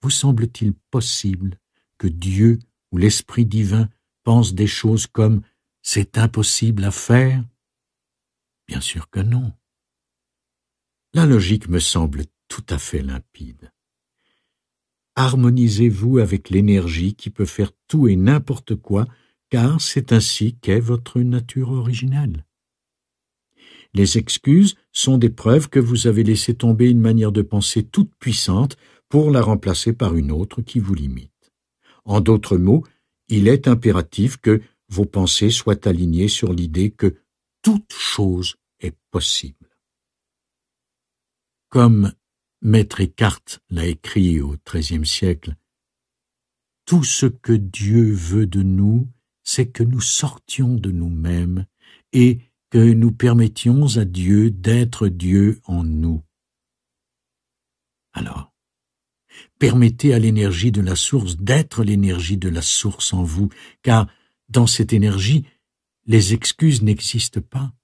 Vous semble-t-il possible que Dieu ou l'Esprit divin pense des choses comme ⁇ c'est impossible à faire ⁇ Bien sûr que non. La logique me semble tout à fait limpide. Harmonisez-vous avec l'énergie qui peut faire tout et n'importe quoi, car c'est ainsi qu'est votre nature originelle. Les excuses sont des preuves que vous avez laissé tomber une manière de penser toute puissante pour la remplacer par une autre qui vous limite. En d'autres mots, il est impératif que vos pensées soient alignées sur l'idée que toute chose est possible. Comme Maître Eckhart l'a écrit au XIIIe siècle, tout ce que Dieu veut de nous, c'est que nous sortions de nous-mêmes et que nous permettions à Dieu d'être Dieu en nous. Alors, permettez à l'énergie de la source d'être l'énergie de la source en vous, car dans cette énergie, les excuses n'existent pas.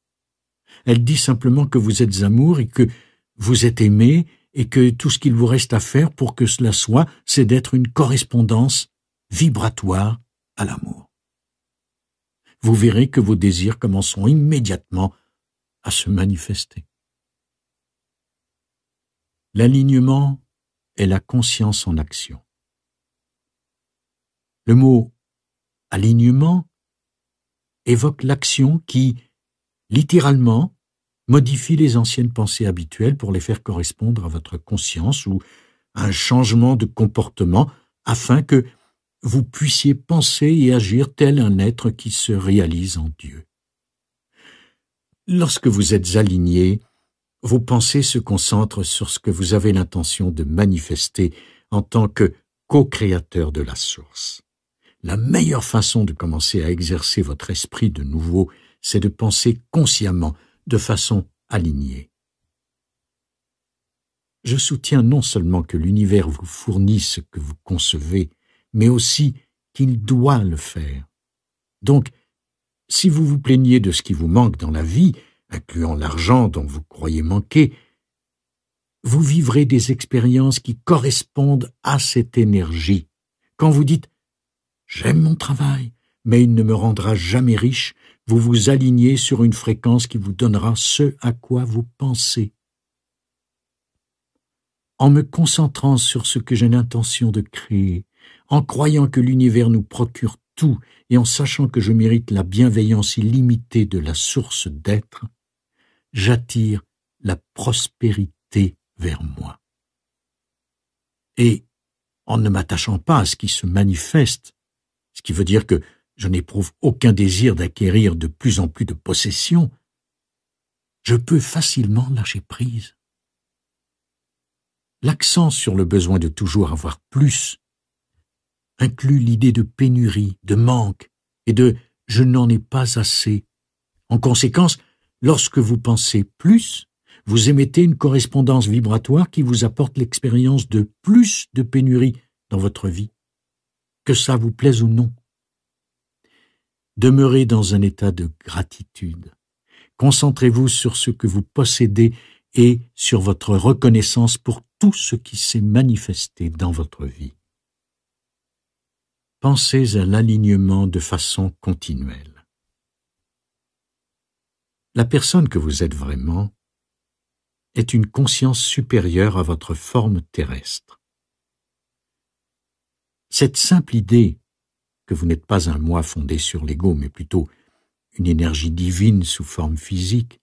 Elle dit simplement que vous êtes amour et que vous êtes aimé et que tout ce qu'il vous reste à faire pour que cela soit, c'est d'être une correspondance vibratoire à l'amour vous verrez que vos désirs commenceront immédiatement à se manifester. L'alignement est la conscience en action. Le mot alignement évoque l'action qui, littéralement, modifie les anciennes pensées habituelles pour les faire correspondre à votre conscience ou à un changement de comportement afin que vous puissiez penser et agir tel un être qui se réalise en Dieu. Lorsque vous êtes aligné, vos pensées se concentrent sur ce que vous avez l'intention de manifester en tant que co-créateur de la source. La meilleure façon de commencer à exercer votre esprit de nouveau, c'est de penser consciemment, de façon alignée. Je soutiens non seulement que l'univers vous fournit ce que vous concevez, mais aussi qu'il doit le faire. Donc, si vous vous plaignez de ce qui vous manque dans la vie, incluant l'argent dont vous croyez manquer, vous vivrez des expériences qui correspondent à cette énergie. Quand vous dites ⁇ J'aime mon travail, mais il ne me rendra jamais riche ⁇ vous vous alignez sur une fréquence qui vous donnera ce à quoi vous pensez. En me concentrant sur ce que j'ai l'intention de créer, en croyant que l'univers nous procure tout et en sachant que je mérite la bienveillance illimitée de la source d'être, j'attire la prospérité vers moi. Et en ne m'attachant pas à ce qui se manifeste, ce qui veut dire que je n'éprouve aucun désir d'acquérir de plus en plus de possessions, je peux facilement lâcher prise. L'accent sur le besoin de toujours avoir plus inclut l'idée de pénurie, de manque et de je n'en ai pas assez. En conséquence, lorsque vous pensez plus, vous émettez une correspondance vibratoire qui vous apporte l'expérience de plus de pénurie dans votre vie, que ça vous plaise ou non. Demeurez dans un état de gratitude. Concentrez-vous sur ce que vous possédez et sur votre reconnaissance pour tout ce qui s'est manifesté dans votre vie. Pensez à l'alignement de façon continuelle. La personne que vous êtes vraiment est une conscience supérieure à votre forme terrestre. Cette simple idée que vous n'êtes pas un moi fondé sur l'ego, mais plutôt une énergie divine sous forme physique,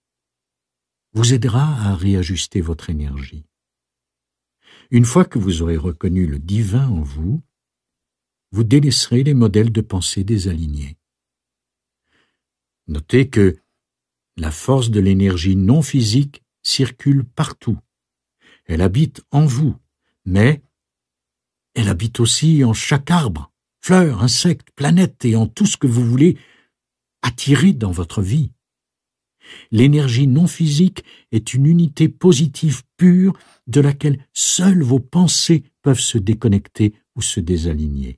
vous aidera à réajuster votre énergie. Une fois que vous aurez reconnu le divin en vous, vous délaisserez les modèles de pensée désalignés. Notez que la force de l'énergie non physique circule partout. Elle habite en vous, mais elle habite aussi en chaque arbre, fleur, insecte, planète et en tout ce que vous voulez attirer dans votre vie. L'énergie non physique est une unité positive pure de laquelle seules vos pensées peuvent se déconnecter ou se désaligner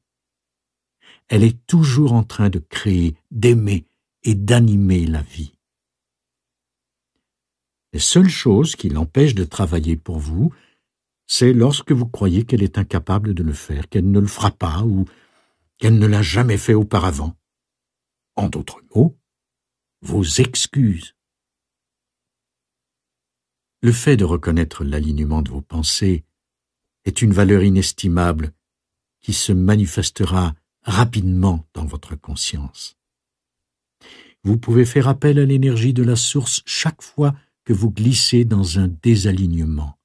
elle est toujours en train de créer, d'aimer et d'animer la vie. La seule chose qui l'empêche de travailler pour vous, c'est lorsque vous croyez qu'elle est incapable de le faire, qu'elle ne le fera pas ou qu'elle ne l'a jamais fait auparavant. En d'autres mots, vos excuses. Le fait de reconnaître l'alignement de vos pensées est une valeur inestimable qui se manifestera rapidement dans votre conscience. Vous pouvez faire appel à l'énergie de la source chaque fois que vous glissez dans un désalignement.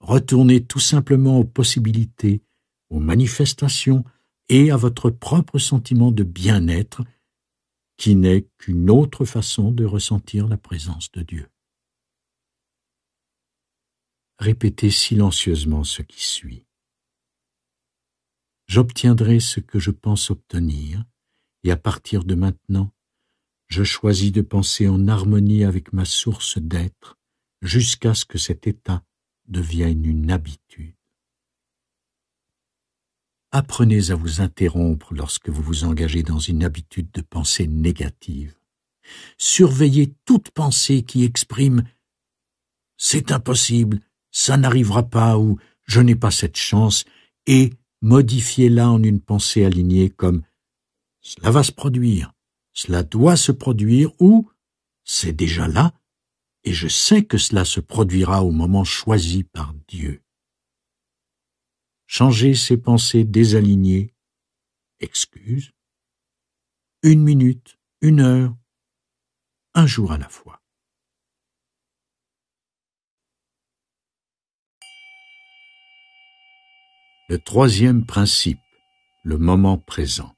Retournez tout simplement aux possibilités, aux manifestations et à votre propre sentiment de bien-être qui n'est qu'une autre façon de ressentir la présence de Dieu. Répétez silencieusement ce qui suit. J'obtiendrai ce que je pense obtenir, et à partir de maintenant, je choisis de penser en harmonie avec ma source d'être jusqu'à ce que cet état devienne une habitude. Apprenez à vous interrompre lorsque vous vous engagez dans une habitude de pensée négative. Surveillez toute pensée qui exprime ⁇ C'est impossible, ça n'arrivera pas ⁇ ou ⁇ Je n'ai pas cette chance ⁇ et Modifier la en une pensée alignée comme cela va se produire, cela doit se produire ou c'est déjà là et je sais que cela se produira au moment choisi par Dieu. Changer ces pensées désalignées, Excuse. une minute, une heure, un jour à la fois. Le troisième principe, le moment présent.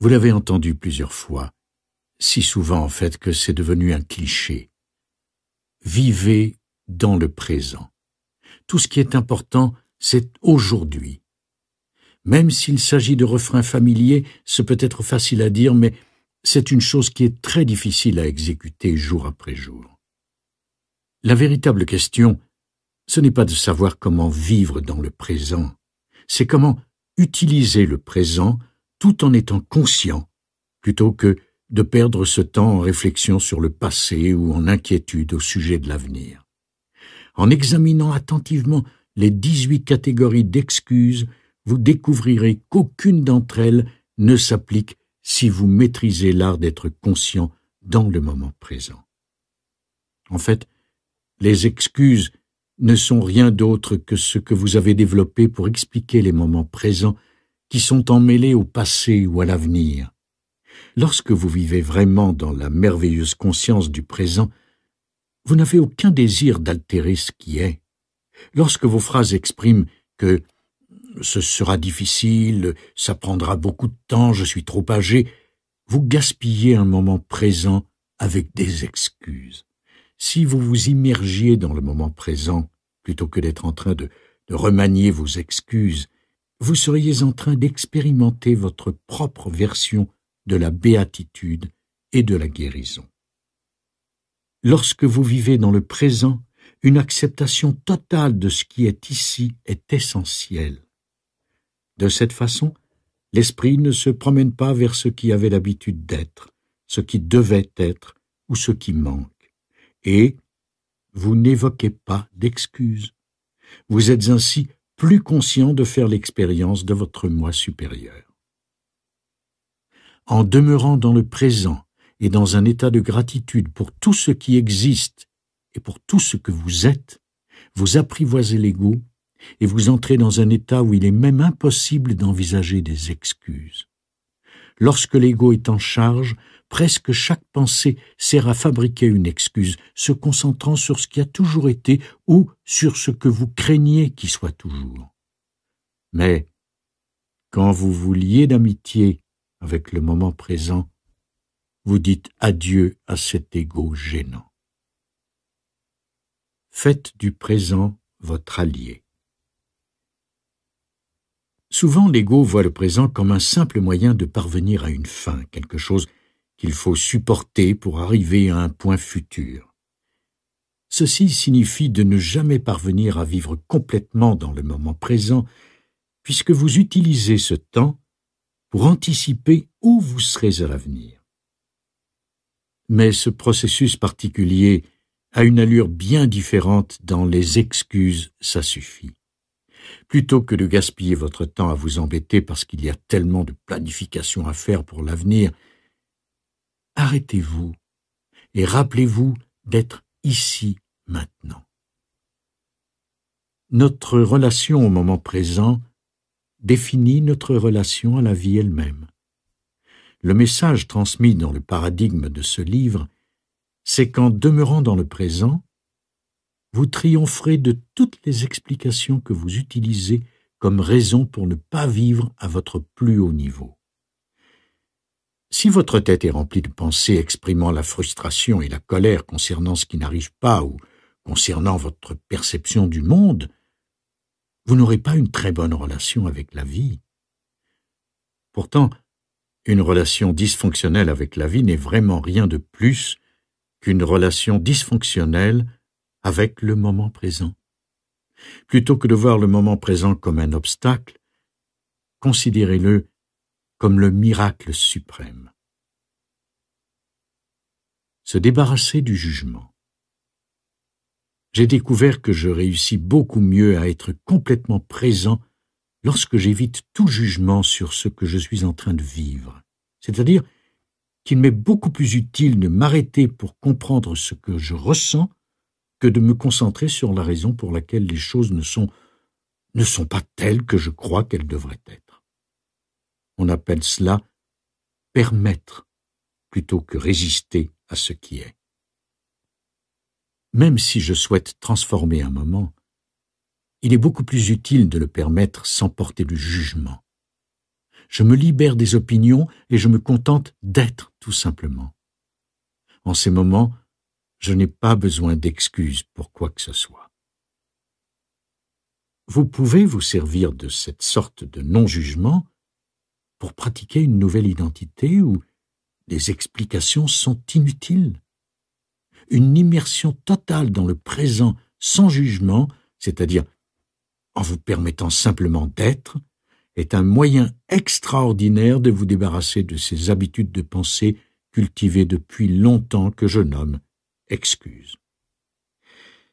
Vous l'avez entendu plusieurs fois, si souvent en fait que c'est devenu un cliché. Vivez dans le présent. Tout ce qui est important, c'est aujourd'hui. Même s'il s'agit de refrains familiers, ce peut être facile à dire, mais c'est une chose qui est très difficile à exécuter jour après jour. La véritable question, ce n'est pas de savoir comment vivre dans le présent, c'est comment utiliser le présent tout en étant conscient, plutôt que de perdre ce temps en réflexion sur le passé ou en inquiétude au sujet de l'avenir. En examinant attentivement les 18 catégories d'excuses, vous découvrirez qu'aucune d'entre elles ne s'applique si vous maîtrisez l'art d'être conscient dans le moment présent. En fait, les excuses ne sont rien d'autre que ce que vous avez développé pour expliquer les moments présents qui sont emmêlés au passé ou à l'avenir. Lorsque vous vivez vraiment dans la merveilleuse conscience du présent, vous n'avez aucun désir d'altérer ce qui est. Lorsque vos phrases expriment que ce sera difficile, ça prendra beaucoup de temps, je suis trop âgé, vous gaspillez un moment présent avec des excuses si vous vous immergiez dans le moment présent, plutôt que d'être en train de, remanier vos excuses, vous seriez en train d'expérimenter votre propre version de la béatitude et de la guérison. Lorsque vous vivez dans le présent, une acceptation totale de ce qui est ici est essentielle. De cette façon, l'esprit ne se promène pas vers ce qui avait l'habitude d'être, ce qui devait être ou ce qui manque. Et vous n'évoquez pas d'excuses. Vous êtes ainsi plus conscient de faire l'expérience de votre moi supérieur. En demeurant dans le présent et dans un état de gratitude pour tout ce qui existe et pour tout ce que vous êtes, vous apprivoisez l'ego et vous entrez dans un état où il est même impossible d'envisager des excuses. Lorsque l'ego est en charge, Presque chaque pensée sert à fabriquer une excuse, se concentrant sur ce qui a toujours été ou sur ce que vous craignez qu'il soit toujours. Mais, quand vous vous liez d'amitié avec le moment présent, vous dites adieu à cet égo gênant. Faites du présent votre allié. Souvent, l'ego voit le présent comme un simple moyen de parvenir à une fin, quelque chose il faut supporter pour arriver à un point futur. Ceci signifie de ne jamais parvenir à vivre complètement dans le moment présent, puisque vous utilisez ce temps pour anticiper où vous serez à l'avenir. Mais ce processus particulier a une allure bien différente dans les excuses, ça suffit. Plutôt que de gaspiller votre temps à vous embêter parce qu'il y a tellement de planifications à faire pour l'avenir, arrêtez-vous et rappelez-vous d'être ici maintenant. Notre relation au moment présent définit notre relation à la vie elle-même. Le message transmis dans le paradigme de ce livre, c'est qu'en demeurant dans le présent, vous triompherez de toutes les explications que vous utilisez comme raison pour ne pas vivre à votre plus haut niveau. Si votre tête est remplie de pensées exprimant la frustration et la colère concernant ce qui n'arrive pas ou concernant votre perception du monde, vous n'aurez pas une très bonne relation avec la vie. Pourtant, une relation dysfonctionnelle avec la vie n'est vraiment rien de plus qu'une relation dysfonctionnelle avec le moment présent. Plutôt que de voir le moment présent comme un obstacle, considérez-le comme le miracle suprême. Se débarrasser du jugement. J'ai découvert que je réussis beaucoup mieux à être complètement présent lorsque j'évite tout jugement sur ce que je suis en train de vivre, c'est-à-dire qu'il m'est beaucoup plus utile de m'arrêter pour comprendre ce que je ressens que de me concentrer sur la raison pour laquelle les choses ne sont, ne sont pas telles que je crois qu'elles devraient être. On appelle cela permettre plutôt que résister à ce qui est. Même si je souhaite transformer un moment, il est beaucoup plus utile de le permettre sans porter de jugement. Je me libère des opinions et je me contente d'être tout simplement. En ces moments, je n'ai pas besoin d'excuses pour quoi que ce soit. Vous pouvez vous servir de cette sorte de non-jugement pour pratiquer une nouvelle identité où les explications sont inutiles. Une immersion totale dans le présent sans jugement, c'est-à-dire en vous permettant simplement d'être, est un moyen extraordinaire de vous débarrasser de ces habitudes de pensée cultivées depuis longtemps que je nomme excuses.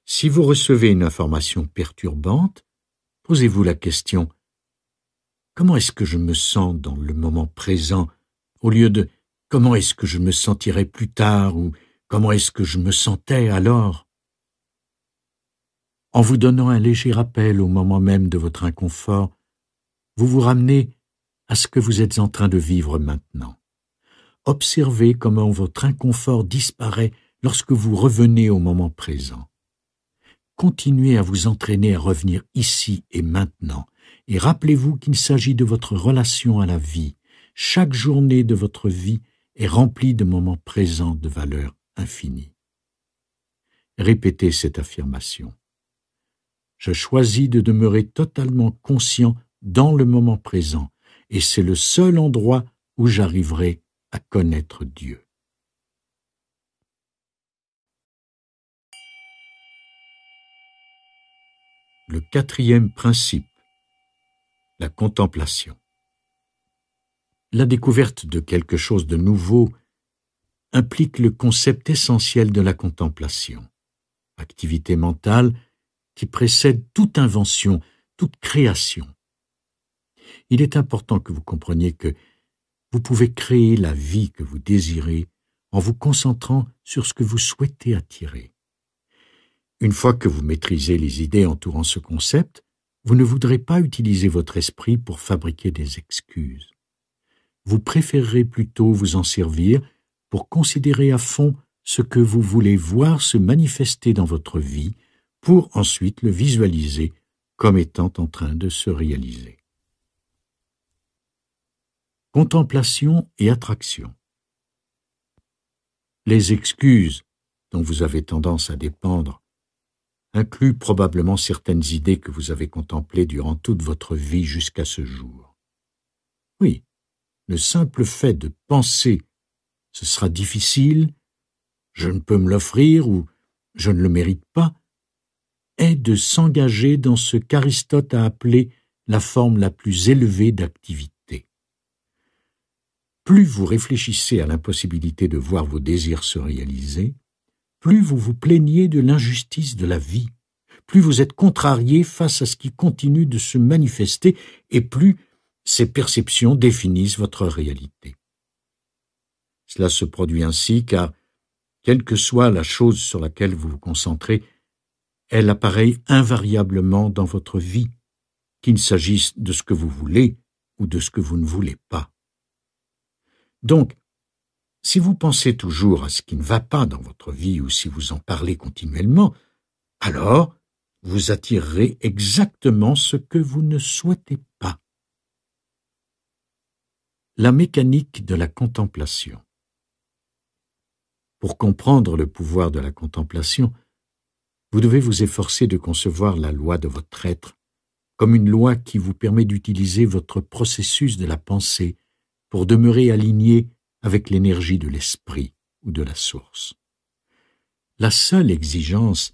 Si vous recevez une information perturbante, posez-vous la question Comment est-ce que je me sens dans le moment présent, au lieu de comment est-ce que je me sentirai plus tard ou comment est-ce que je me sentais alors En vous donnant un léger rappel au moment même de votre inconfort, vous vous ramenez à ce que vous êtes en train de vivre maintenant. Observez comment votre inconfort disparaît lorsque vous revenez au moment présent. Continuez à vous entraîner à revenir ici et maintenant, et rappelez-vous qu'il s'agit de votre relation à la vie. Chaque journée de votre vie est remplie de moments présents de valeur infinie. Répétez cette affirmation. Je choisis de demeurer totalement conscient dans le moment présent, et c'est le seul endroit où j'arriverai à connaître Dieu. Le quatrième principe la contemplation. La découverte de quelque chose de nouveau implique le concept essentiel de la contemplation, activité mentale qui précède toute invention, toute création. Il est important que vous compreniez que vous pouvez créer la vie que vous désirez en vous concentrant sur ce que vous souhaitez attirer. Une fois que vous maîtrisez les idées entourant ce concept, vous ne voudrez pas utiliser votre esprit pour fabriquer des excuses. Vous préférerez plutôt vous en servir pour considérer à fond ce que vous voulez voir se manifester dans votre vie pour ensuite le visualiser comme étant en train de se réaliser. Contemplation et attraction. Les excuses dont vous avez tendance à dépendre inclut probablement certaines idées que vous avez contemplées durant toute votre vie jusqu'à ce jour. Oui, le simple fait de penser ce sera difficile, je ne peux me l'offrir ou je ne le mérite pas, est de s'engager dans ce qu'Aristote a appelé la forme la plus élevée d'activité. Plus vous réfléchissez à l'impossibilité de voir vos désirs se réaliser, plus vous vous plaignez de l'injustice de la vie, plus vous êtes contrarié face à ce qui continue de se manifester, et plus ces perceptions définissent votre réalité. Cela se produit ainsi car, quelle que soit la chose sur laquelle vous vous concentrez, elle apparaît invariablement dans votre vie, qu'il s'agisse de ce que vous voulez ou de ce que vous ne voulez pas. Donc, si vous pensez toujours à ce qui ne va pas dans votre vie ou si vous en parlez continuellement, alors vous attirerez exactement ce que vous ne souhaitez pas. La mécanique de la contemplation. Pour comprendre le pouvoir de la contemplation, vous devez vous efforcer de concevoir la loi de votre être comme une loi qui vous permet d'utiliser votre processus de la pensée pour demeurer aligné avec l'énergie de l'esprit ou de la source. La seule exigence,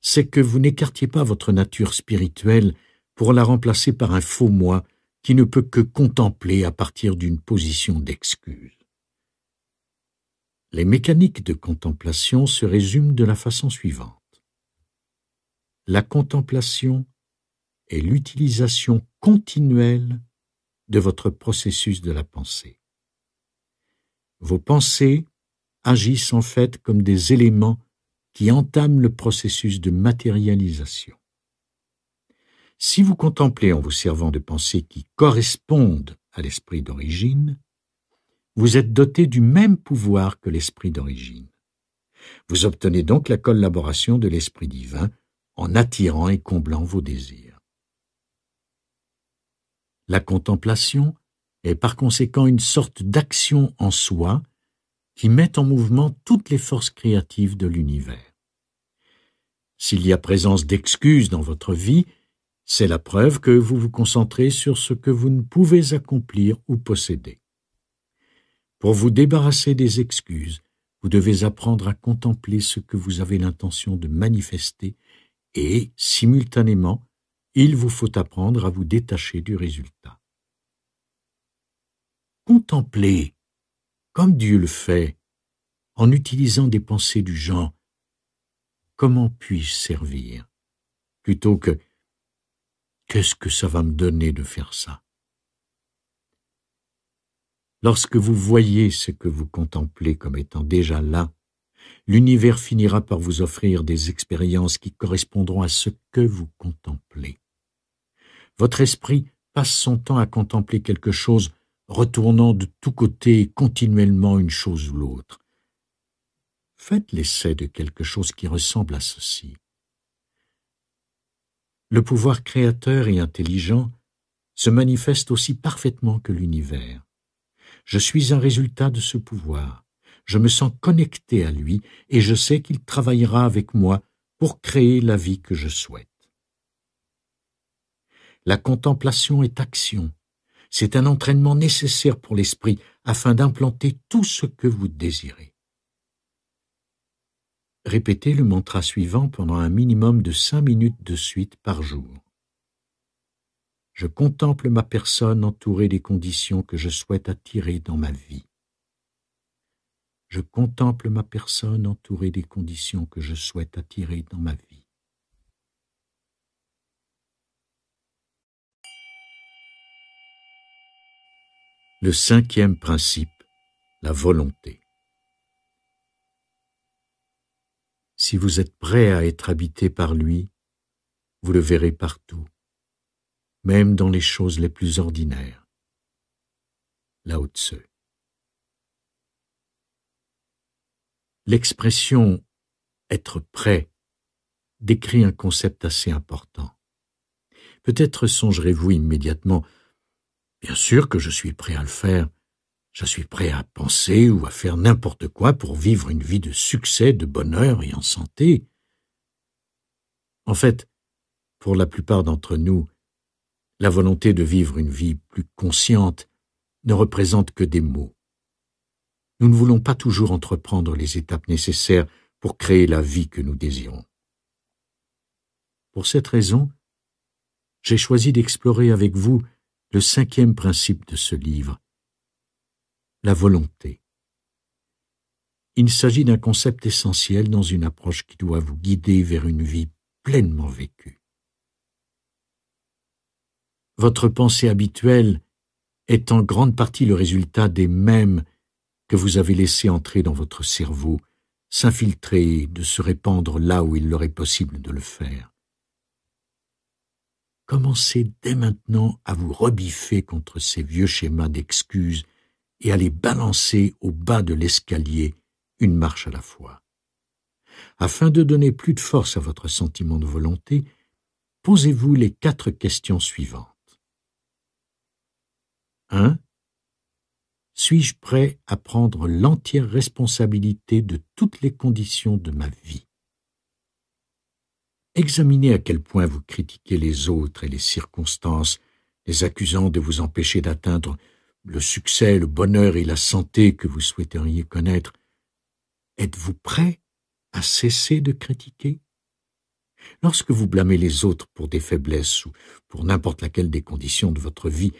c'est que vous n'écartiez pas votre nature spirituelle pour la remplacer par un faux moi qui ne peut que contempler à partir d'une position d'excuse. Les mécaniques de contemplation se résument de la façon suivante. La contemplation est l'utilisation continuelle de votre processus de la pensée. Vos pensées agissent en fait comme des éléments qui entament le processus de matérialisation. Si vous contemplez en vous servant de pensées qui correspondent à l'esprit d'origine, vous êtes doté du même pouvoir que l'esprit d'origine. Vous obtenez donc la collaboration de l'esprit divin en attirant et comblant vos désirs. La contemplation est par conséquent une sorte d'action en soi qui met en mouvement toutes les forces créatives de l'univers. S'il y a présence d'excuses dans votre vie, c'est la preuve que vous vous concentrez sur ce que vous ne pouvez accomplir ou posséder. Pour vous débarrasser des excuses, vous devez apprendre à contempler ce que vous avez l'intention de manifester et, simultanément, il vous faut apprendre à vous détacher du résultat contempler, comme Dieu le fait, en utilisant des pensées du genre Comment puis-je servir plutôt que Qu'est-ce que ça va me donner de faire ça Lorsque vous voyez ce que vous contemplez comme étant déjà là, l'univers finira par vous offrir des expériences qui correspondront à ce que vous contemplez. Votre esprit passe son temps à contempler quelque chose retournant de tous côtés continuellement une chose ou l'autre. Faites l'essai de quelque chose qui ressemble à ceci. Le pouvoir créateur et intelligent se manifeste aussi parfaitement que l'univers. Je suis un résultat de ce pouvoir. Je me sens connecté à lui et je sais qu'il travaillera avec moi pour créer la vie que je souhaite. La contemplation est action, c'est un entraînement nécessaire pour l'esprit afin d'implanter tout ce que vous désirez. Répétez le mantra suivant pendant un minimum de cinq minutes de suite par jour. Je contemple ma personne entourée des conditions que je souhaite attirer dans ma vie. Je contemple ma personne entourée des conditions que je souhaite attirer dans ma vie. Le cinquième principe, la volonté. Si vous êtes prêt à être habité par lui, vous le verrez partout, même dans les choses les plus ordinaires. Lao ceux. L'expression être prêt décrit un concept assez important. Peut-être songerez-vous immédiatement Bien sûr que je suis prêt à le faire. Je suis prêt à penser ou à faire n'importe quoi pour vivre une vie de succès, de bonheur et en santé. En fait, pour la plupart d'entre nous, la volonté de vivre une vie plus consciente ne représente que des mots. Nous ne voulons pas toujours entreprendre les étapes nécessaires pour créer la vie que nous désirons. Pour cette raison, j'ai choisi d'explorer avec vous le cinquième principe de ce livre, la volonté. Il s'agit d'un concept essentiel dans une approche qui doit vous guider vers une vie pleinement vécue. Votre pensée habituelle est en grande partie le résultat des mêmes que vous avez laissés entrer dans votre cerveau, s'infiltrer, de se répandre là où il leur est possible de le faire. Commencez dès maintenant à vous rebiffer contre ces vieux schémas d'excuses et à les balancer au bas de l'escalier, une marche à la fois. Afin de donner plus de force à votre sentiment de volonté, posez-vous les quatre questions suivantes. 1. Suis-je prêt à prendre l'entière responsabilité de toutes les conditions de ma vie Examinez à quel point vous critiquez les autres et les circonstances, les accusant de vous empêcher d'atteindre le succès, le bonheur et la santé que vous souhaiteriez connaître. Êtes-vous prêt à cesser de critiquer Lorsque vous blâmez les autres pour des faiblesses ou pour n'importe laquelle des conditions de votre vie,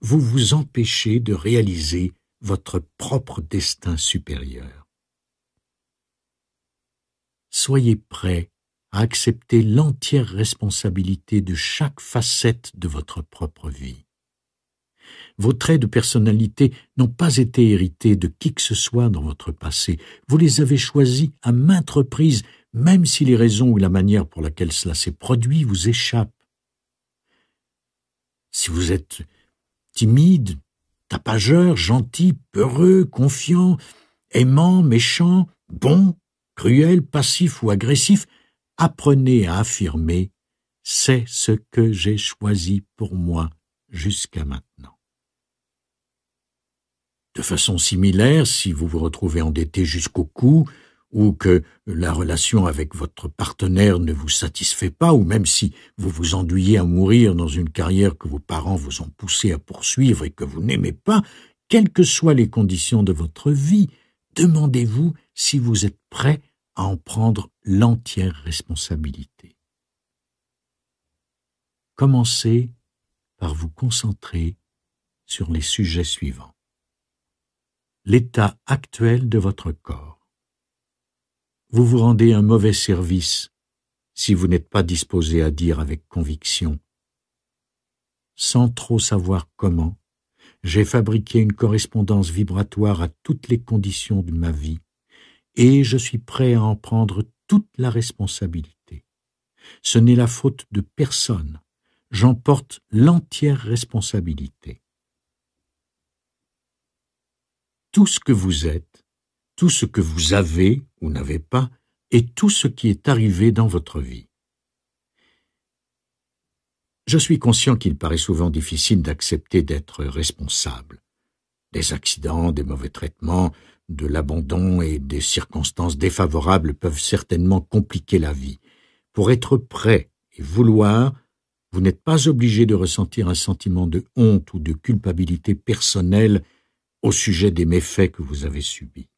vous vous empêchez de réaliser votre propre destin supérieur. Soyez prêt accepter l'entière responsabilité de chaque facette de votre propre vie. Vos traits de personnalité n'ont pas été hérités de qui que ce soit dans votre passé, vous les avez choisis à maintes reprises, même si les raisons ou la manière pour laquelle cela s'est produit vous échappent. Si vous êtes timide, tapageur, gentil, peureux, confiant, aimant, méchant, bon, cruel, passif ou agressif, apprenez à affirmer C'est ce que j'ai choisi pour moi jusqu'à maintenant. De façon similaire, si vous vous retrouvez endetté jusqu'au cou, ou que la relation avec votre partenaire ne vous satisfait pas, ou même si vous vous enduyez à mourir dans une carrière que vos parents vous ont poussé à poursuivre et que vous n'aimez pas, quelles que soient les conditions de votre vie, demandez-vous si vous êtes prêt à en prendre l'entière responsabilité. Commencez par vous concentrer sur les sujets suivants. L'état actuel de votre corps. Vous vous rendez un mauvais service si vous n'êtes pas disposé à dire avec conviction, sans trop savoir comment, j'ai fabriqué une correspondance vibratoire à toutes les conditions de ma vie, et je suis prêt à en prendre toute la responsabilité. Ce n'est la faute de personne. J'en porte l'entière responsabilité. Tout ce que vous êtes, tout ce que vous avez ou n'avez pas, et tout ce qui est arrivé dans votre vie. Je suis conscient qu'il paraît souvent difficile d'accepter d'être responsable. Des accidents, des mauvais traitements, de l'abandon et des circonstances défavorables peuvent certainement compliquer la vie. Pour être prêt et vouloir, vous n'êtes pas obligé de ressentir un sentiment de honte ou de culpabilité personnelle au sujet des méfaits que vous avez subis.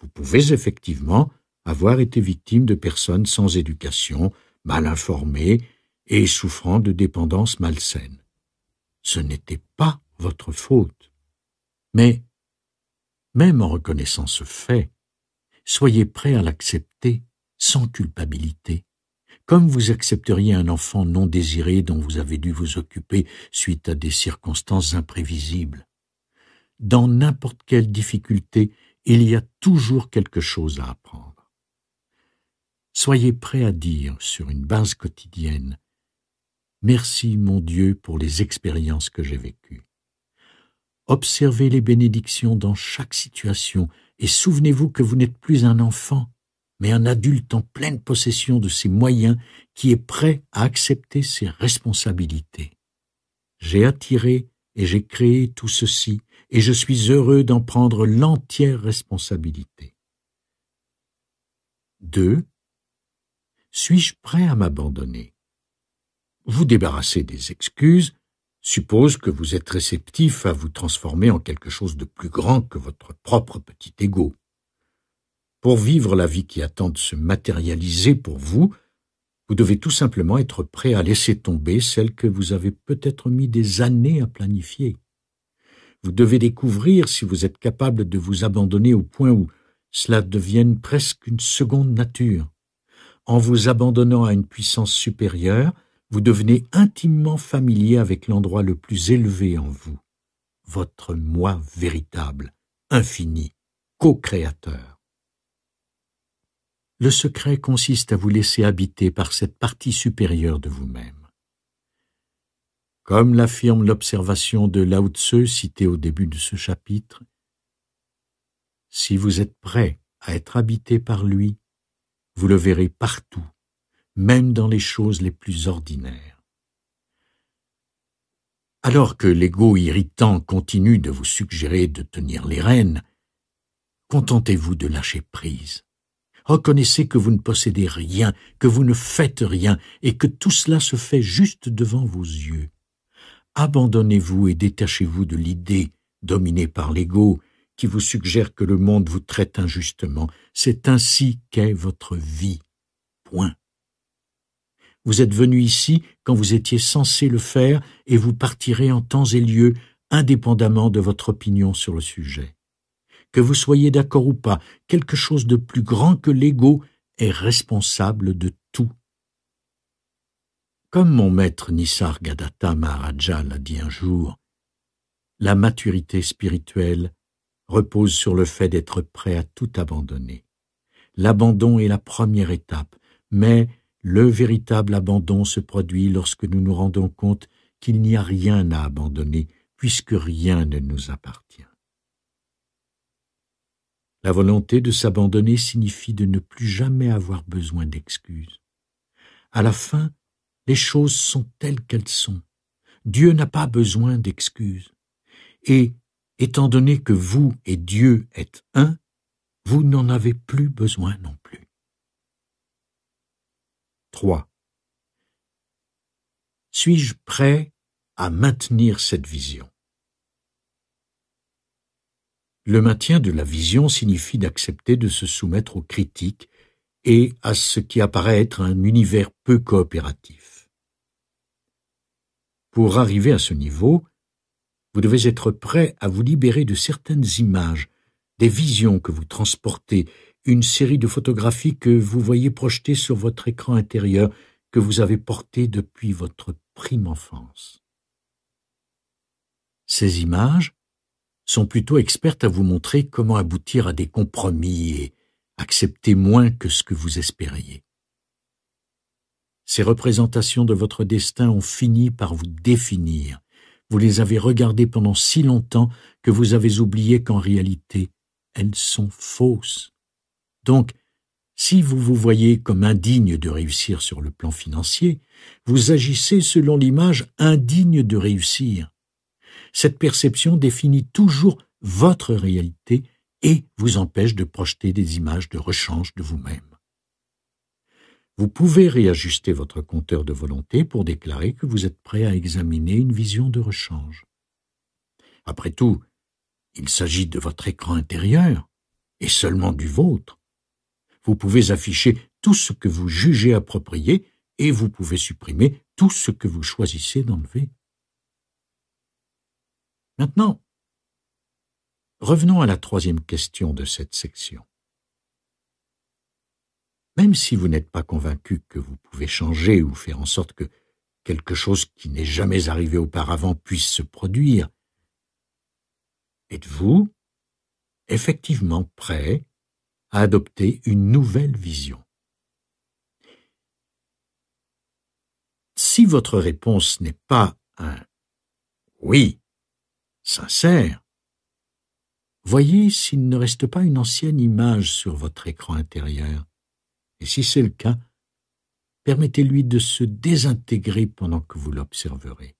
Vous pouvez effectivement avoir été victime de personnes sans éducation, mal informées et souffrant de dépendances malsaines. Ce n'était pas votre faute. Mais même en reconnaissant ce fait, soyez prêt à l'accepter sans culpabilité, comme vous accepteriez un enfant non désiré dont vous avez dû vous occuper suite à des circonstances imprévisibles. Dans n'importe quelle difficulté, il y a toujours quelque chose à apprendre. Soyez prêt à dire, sur une base quotidienne, Merci mon Dieu pour les expériences que j'ai vécues. Observez les bénédictions dans chaque situation et souvenez-vous que vous n'êtes plus un enfant, mais un adulte en pleine possession de ses moyens qui est prêt à accepter ses responsabilités. J'ai attiré et j'ai créé tout ceci et je suis heureux d'en prendre l'entière responsabilité. 2. Suis-je prêt à m'abandonner Vous débarrassez des excuses suppose que vous êtes réceptif à vous transformer en quelque chose de plus grand que votre propre petit ego. Pour vivre la vie qui attend de se matérialiser pour vous, vous devez tout simplement être prêt à laisser tomber celle que vous avez peut-être mis des années à planifier. Vous devez découvrir si vous êtes capable de vous abandonner au point où cela devienne presque une seconde nature. En vous abandonnant à une puissance supérieure, vous devenez intimement familier avec l'endroit le plus élevé en vous, votre moi véritable, infini, co-créateur. Le secret consiste à vous laisser habiter par cette partie supérieure de vous-même. Comme l'affirme l'observation de Lao Tzu citée au début de ce chapitre, si vous êtes prêt à être habité par lui, vous le verrez partout même dans les choses les plus ordinaires. Alors que l'ego irritant continue de vous suggérer de tenir les rênes, contentez-vous de lâcher prise. Reconnaissez que vous ne possédez rien, que vous ne faites rien, et que tout cela se fait juste devant vos yeux. Abandonnez-vous et détachez-vous de l'idée, dominée par l'ego, qui vous suggère que le monde vous traite injustement. C'est ainsi qu'est votre vie. Point. Vous êtes venu ici quand vous étiez censé le faire et vous partirez en temps et lieu, indépendamment de votre opinion sur le sujet. Que vous soyez d'accord ou pas, quelque chose de plus grand que l'ego est responsable de tout. Comme mon maître Nisargadatta Maharaja l'a dit un jour, la maturité spirituelle repose sur le fait d'être prêt à tout abandonner. L'abandon est la première étape, mais le véritable abandon se produit lorsque nous nous rendons compte qu'il n'y a rien à abandonner, puisque rien ne nous appartient. La volonté de s'abandonner signifie de ne plus jamais avoir besoin d'excuses. À la fin, les choses sont telles qu'elles sont. Dieu n'a pas besoin d'excuses. Et, étant donné que vous et Dieu êtes un, vous n'en avez plus besoin non plus. 3. Suis-je prêt à maintenir cette vision Le maintien de la vision signifie d'accepter de se soumettre aux critiques et à ce qui apparaît être un univers peu coopératif. Pour arriver à ce niveau, vous devez être prêt à vous libérer de certaines images, des visions que vous transportez une série de photographies que vous voyez projetées sur votre écran intérieur que vous avez portées depuis votre prime enfance. Ces images sont plutôt expertes à vous montrer comment aboutir à des compromis et accepter moins que ce que vous espériez. Ces représentations de votre destin ont fini par vous définir. Vous les avez regardées pendant si longtemps que vous avez oublié qu'en réalité, elles sont fausses. Donc, si vous vous voyez comme indigne de réussir sur le plan financier, vous agissez selon l'image indigne de réussir. Cette perception définit toujours votre réalité et vous empêche de projeter des images de rechange de vous-même. Vous pouvez réajuster votre compteur de volonté pour déclarer que vous êtes prêt à examiner une vision de rechange. Après tout, il s'agit de votre écran intérieur, et seulement du vôtre vous pouvez afficher tout ce que vous jugez approprié et vous pouvez supprimer tout ce que vous choisissez d'enlever. Maintenant, revenons à la troisième question de cette section. Même si vous n'êtes pas convaincu que vous pouvez changer ou faire en sorte que quelque chose qui n'est jamais arrivé auparavant puisse se produire, êtes-vous effectivement prêt à adopter une nouvelle vision. Si votre réponse n'est pas un oui sincère, voyez s'il ne reste pas une ancienne image sur votre écran intérieur, et si c'est le cas, permettez-lui de se désintégrer pendant que vous l'observerez.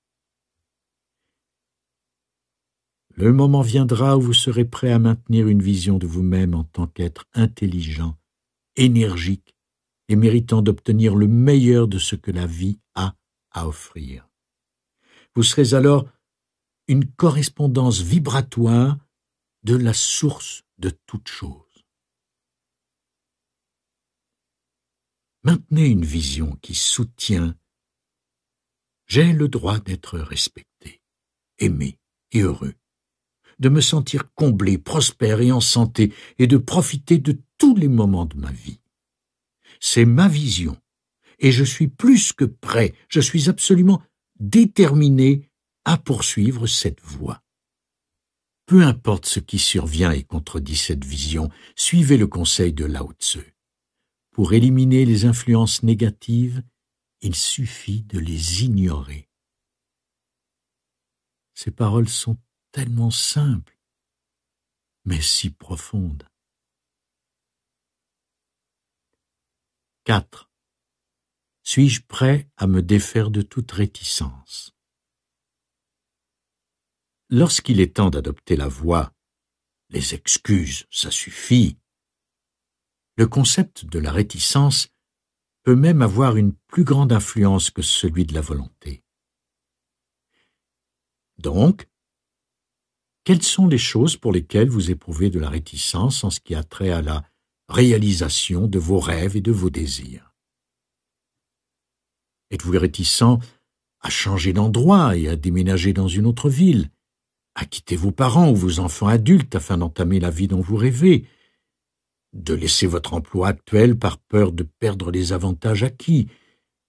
Le moment viendra où vous serez prêt à maintenir une vision de vous-même en tant qu'être intelligent, énergique et méritant d'obtenir le meilleur de ce que la vie a à offrir. Vous serez alors une correspondance vibratoire de la source de toute chose. Maintenez une vision qui soutient J'ai le droit d'être respecté, aimé et heureux de me sentir comblé, prospère et en santé, et de profiter de tous les moments de ma vie. C'est ma vision, et je suis plus que prêt, je suis absolument déterminé à poursuivre cette voie. Peu importe ce qui survient et contredit cette vision, suivez le conseil de Lao Tzu. Pour éliminer les influences négatives, il suffit de les ignorer. Ces paroles sont tellement simple, mais si profonde. 4. Suis-je prêt à me défaire de toute réticence Lorsqu'il est temps d'adopter la voie, les excuses, ça suffit. Le concept de la réticence peut même avoir une plus grande influence que celui de la volonté. Donc, quelles sont les choses pour lesquelles vous éprouvez de la réticence en ce qui a trait à la réalisation de vos rêves et de vos désirs Êtes-vous réticent à changer d'endroit et à déménager dans une autre ville À quitter vos parents ou vos enfants adultes afin d'entamer la vie dont vous rêvez De laisser votre emploi actuel par peur de perdre les avantages acquis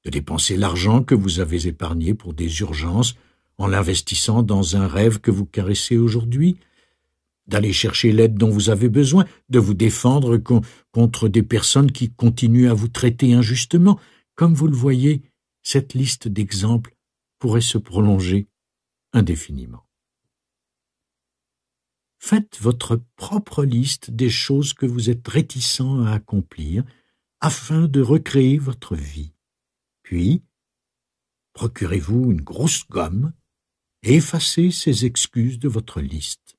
de dépenser l'argent que vous avez épargné pour des urgences en l'investissant dans un rêve que vous caressez aujourd'hui, d'aller chercher l'aide dont vous avez besoin, de vous défendre contre des personnes qui continuent à vous traiter injustement. Comme vous le voyez, cette liste d'exemples pourrait se prolonger indéfiniment. Faites votre propre liste des choses que vous êtes réticent à accomplir afin de recréer votre vie. Puis, procurez-vous une grosse gomme effacez ces excuses de votre liste.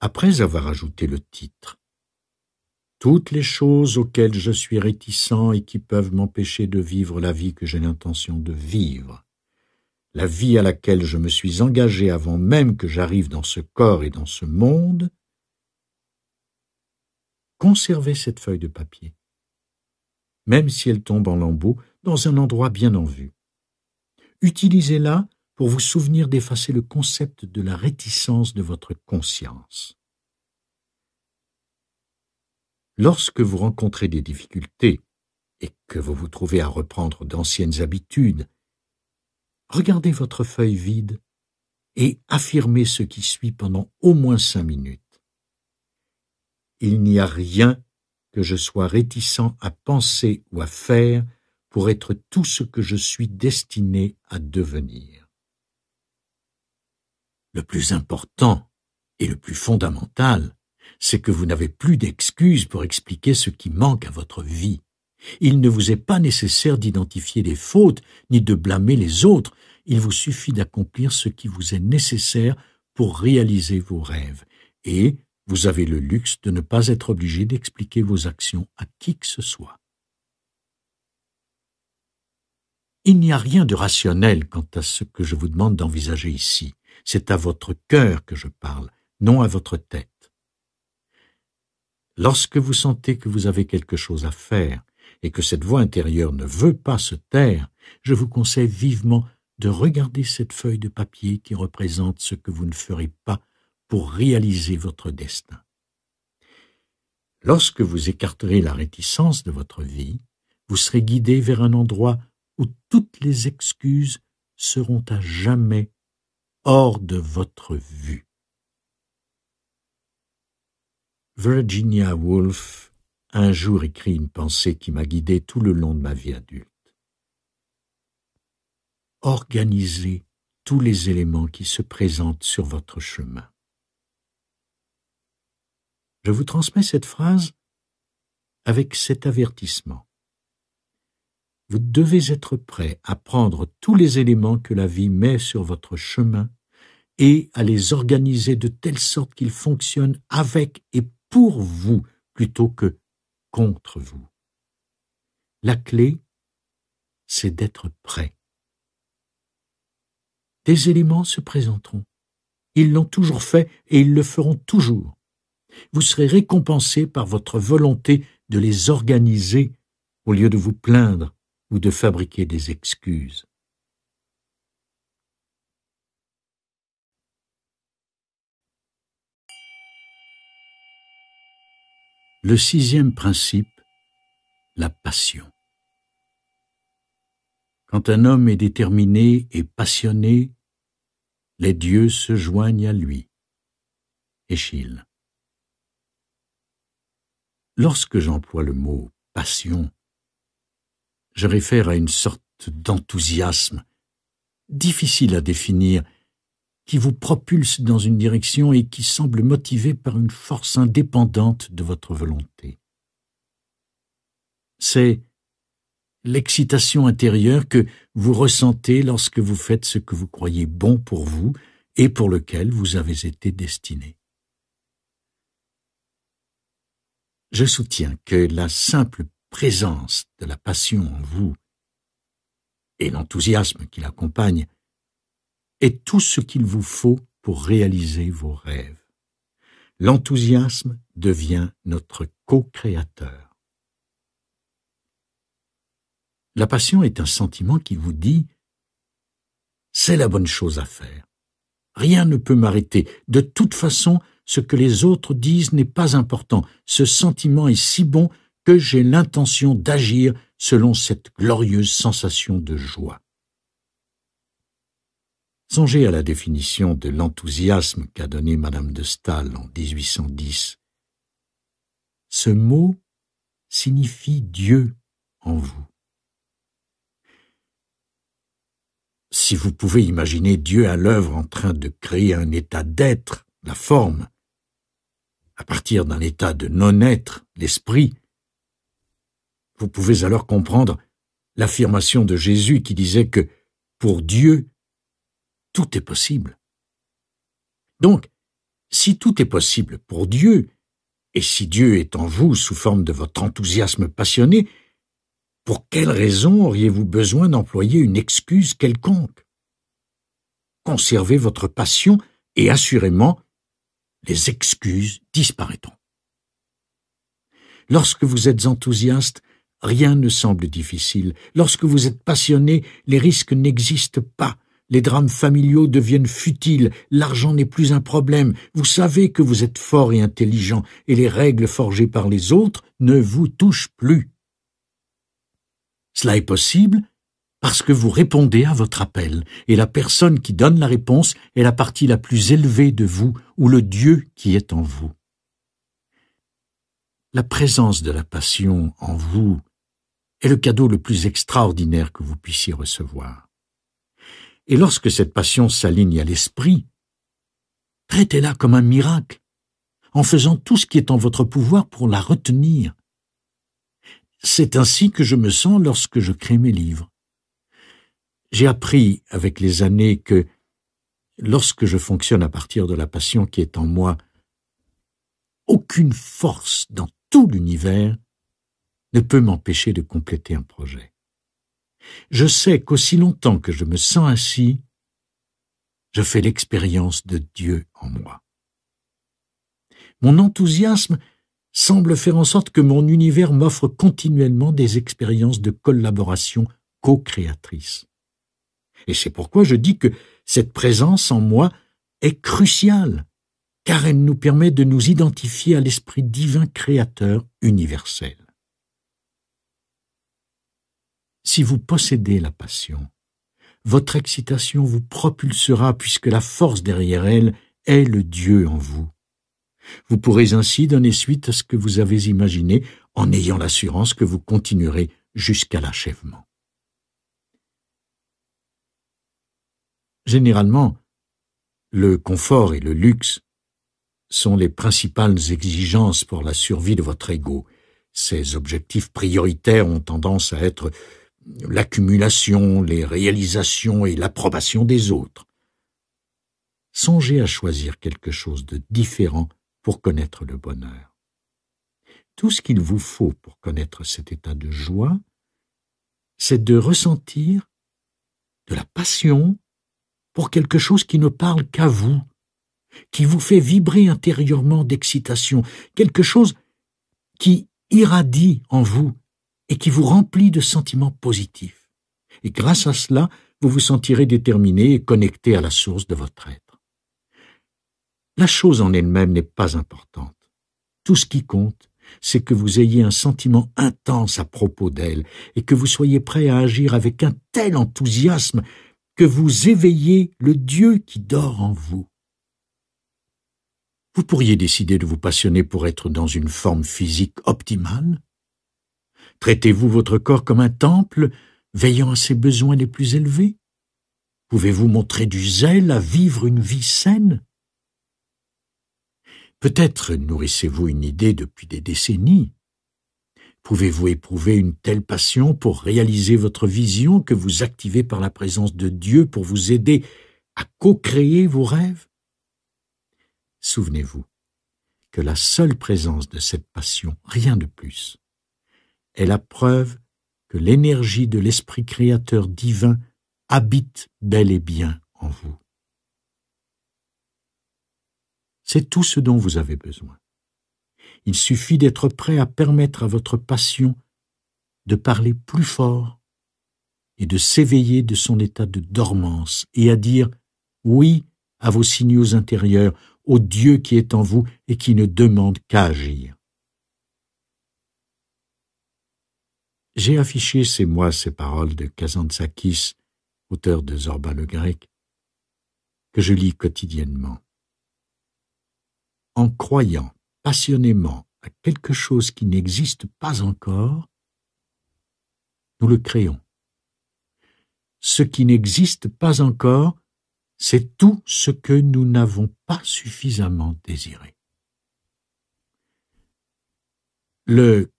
Après avoir ajouté le titre, toutes les choses auxquelles je suis réticent et qui peuvent m'empêcher de vivre la vie que j'ai l'intention de vivre, la vie à laquelle je me suis engagé avant même que j'arrive dans ce corps et dans ce monde, conservez cette feuille de papier, même si elle tombe en lambeaux dans un endroit bien en vue utilisez-la pour vous souvenir d'effacer le concept de la réticence de votre conscience. Lorsque vous rencontrez des difficultés et que vous vous trouvez à reprendre d'anciennes habitudes, regardez votre feuille vide et affirmez ce qui suit pendant au moins cinq minutes. Il n'y a rien que je sois réticent à penser ou à faire pour être tout ce que je suis destiné à devenir. Le plus important et le plus fondamental, c'est que vous n'avez plus d'excuses pour expliquer ce qui manque à votre vie. Il ne vous est pas nécessaire d'identifier les fautes ni de blâmer les autres, il vous suffit d'accomplir ce qui vous est nécessaire pour réaliser vos rêves, et vous avez le luxe de ne pas être obligé d'expliquer vos actions à qui que ce soit. Il n'y a rien de rationnel quant à ce que je vous demande d'envisager ici. C'est à votre cœur que je parle, non à votre tête. Lorsque vous sentez que vous avez quelque chose à faire et que cette voix intérieure ne veut pas se taire, je vous conseille vivement de regarder cette feuille de papier qui représente ce que vous ne ferez pas pour réaliser votre destin. Lorsque vous écarterez la réticence de votre vie, vous serez guidé vers un endroit où toutes les excuses seront à jamais hors de votre vue. Virginia Woolf un jour écrit une pensée qui m'a guidé tout le long de ma vie adulte. Organisez tous les éléments qui se présentent sur votre chemin. Je vous transmets cette phrase avec cet avertissement. Vous devez être prêt à prendre tous les éléments que la vie met sur votre chemin et à les organiser de telle sorte qu'ils fonctionnent avec et pour vous plutôt que contre vous. La clé, c'est d'être prêt. Des éléments se présenteront. Ils l'ont toujours fait et ils le feront toujours. Vous serez récompensé par votre volonté de les organiser au lieu de vous plaindre ou de fabriquer des excuses. Le sixième principe, la passion. Quand un homme est déterminé et passionné, les dieux se joignent à lui. Échille. Lorsque j'emploie le mot passion je réfère à une sorte d'enthousiasme, difficile à définir, qui vous propulse dans une direction et qui semble motivé par une force indépendante de votre volonté. C'est l'excitation intérieure que vous ressentez lorsque vous faites ce que vous croyez bon pour vous et pour lequel vous avez été destiné. Je soutiens que la simple présence de la passion en vous et l'enthousiasme qui l'accompagne est tout ce qu'il vous faut pour réaliser vos rêves. L'enthousiasme devient notre co-créateur. La passion est un sentiment qui vous dit ⁇ C'est la bonne chose à faire. Rien ne peut m'arrêter. De toute façon, ce que les autres disent n'est pas important. Ce sentiment est si bon que j'ai l'intention d'agir selon cette glorieuse sensation de joie. Songez à la définition de l'enthousiasme qu'a donné Madame de Staël en 1810. Ce mot signifie Dieu en vous. Si vous pouvez imaginer Dieu à l'œuvre en train de créer un état d'être, la forme, à partir d'un état de non-être, l'esprit, vous pouvez alors comprendre l'affirmation de Jésus qui disait que pour Dieu, tout est possible. Donc, si tout est possible pour Dieu, et si Dieu est en vous sous forme de votre enthousiasme passionné, pour quelle raison auriez-vous besoin d'employer une excuse quelconque Conservez votre passion et assurément, les excuses disparaîtront. Lorsque vous êtes enthousiaste, Rien ne semble difficile. Lorsque vous êtes passionné, les risques n'existent pas. Les drames familiaux deviennent futiles, l'argent n'est plus un problème, vous savez que vous êtes fort et intelligent, et les règles forgées par les autres ne vous touchent plus. Cela est possible parce que vous répondez à votre appel, et la personne qui donne la réponse est la partie la plus élevée de vous, ou le Dieu qui est en vous. La présence de la passion en vous est le cadeau le plus extraordinaire que vous puissiez recevoir. Et lorsque cette passion s'aligne à l'esprit, traitez-la comme un miracle, en faisant tout ce qui est en votre pouvoir pour la retenir. C'est ainsi que je me sens lorsque je crée mes livres. J'ai appris avec les années que lorsque je fonctionne à partir de la passion qui est en moi, aucune force dans tout l'univers ne peut m'empêcher de compléter un projet. Je sais qu'aussi longtemps que je me sens ainsi, je fais l'expérience de Dieu en moi. Mon enthousiasme semble faire en sorte que mon univers m'offre continuellement des expériences de collaboration co-créatrice. Et c'est pourquoi je dis que cette présence en moi est cruciale, car elle nous permet de nous identifier à l'esprit divin créateur universel. Si vous possédez la passion, votre excitation vous propulsera puisque la force derrière elle est le Dieu en vous. Vous pourrez ainsi donner suite à ce que vous avez imaginé en ayant l'assurance que vous continuerez jusqu'à l'achèvement. Généralement, le confort et le luxe sont les principales exigences pour la survie de votre ego. Ces objectifs prioritaires ont tendance à être l'accumulation, les réalisations et l'approbation des autres. Songez à choisir quelque chose de différent pour connaître le bonheur. Tout ce qu'il vous faut pour connaître cet état de joie, c'est de ressentir de la passion pour quelque chose qui ne parle qu'à vous, qui vous fait vibrer intérieurement d'excitation, quelque chose qui irradie en vous et qui vous remplit de sentiments positifs. Et grâce à cela, vous vous sentirez déterminé et connecté à la source de votre être. La chose en elle-même n'est pas importante. Tout ce qui compte, c'est que vous ayez un sentiment intense à propos d'elle et que vous soyez prêt à agir avec un tel enthousiasme que vous éveillez le Dieu qui dort en vous. Vous pourriez décider de vous passionner pour être dans une forme physique optimale, Traitez-vous votre corps comme un temple, veillant à ses besoins les plus élevés Pouvez-vous montrer du zèle à vivre une vie saine Peut-être nourrissez-vous une idée depuis des décennies. Pouvez-vous éprouver une telle passion pour réaliser votre vision que vous activez par la présence de Dieu pour vous aider à co-créer vos rêves Souvenez-vous que la seule présence de cette passion, rien de plus, est la preuve que l'énergie de l'Esprit créateur divin habite bel et bien en vous. C'est tout ce dont vous avez besoin. Il suffit d'être prêt à permettre à votre passion de parler plus fort et de s'éveiller de son état de dormance et à dire oui à vos signaux intérieurs, au Dieu qui est en vous et qui ne demande qu'à agir. J'ai affiché, ces mois ces paroles de Kazantzakis, auteur de Zorba le Grec, que je lis quotidiennement. En croyant passionnément à quelque chose qui n'existe pas encore, nous le créons. Ce qui n'existe pas encore, c'est tout ce que nous n'avons pas suffisamment désiré. Le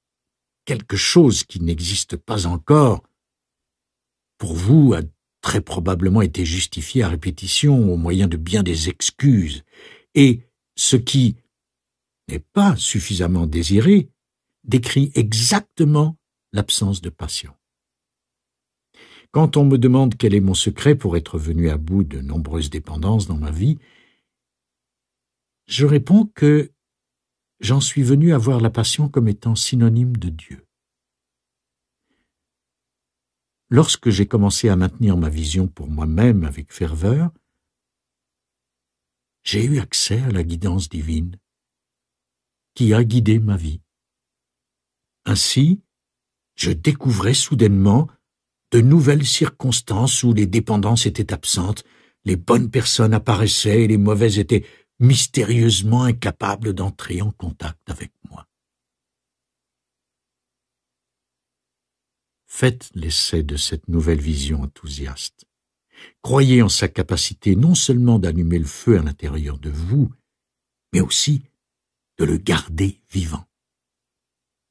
quelque chose qui n'existe pas encore, pour vous, a très probablement été justifié à répétition au moyen de bien des excuses, et ce qui n'est pas suffisamment désiré décrit exactement l'absence de passion. Quand on me demande quel est mon secret pour être venu à bout de nombreuses dépendances dans ma vie, je réponds que j'en suis venu à voir la passion comme étant synonyme de Dieu. Lorsque j'ai commencé à maintenir ma vision pour moi-même avec ferveur, j'ai eu accès à la guidance divine qui a guidé ma vie. Ainsi, je découvrais soudainement de nouvelles circonstances où les dépendances étaient absentes, les bonnes personnes apparaissaient et les mauvaises étaient mystérieusement incapable d'entrer en contact avec moi. Faites l'essai de cette nouvelle vision enthousiaste. Croyez en sa capacité non seulement d'allumer le feu à l'intérieur de vous, mais aussi de le garder vivant.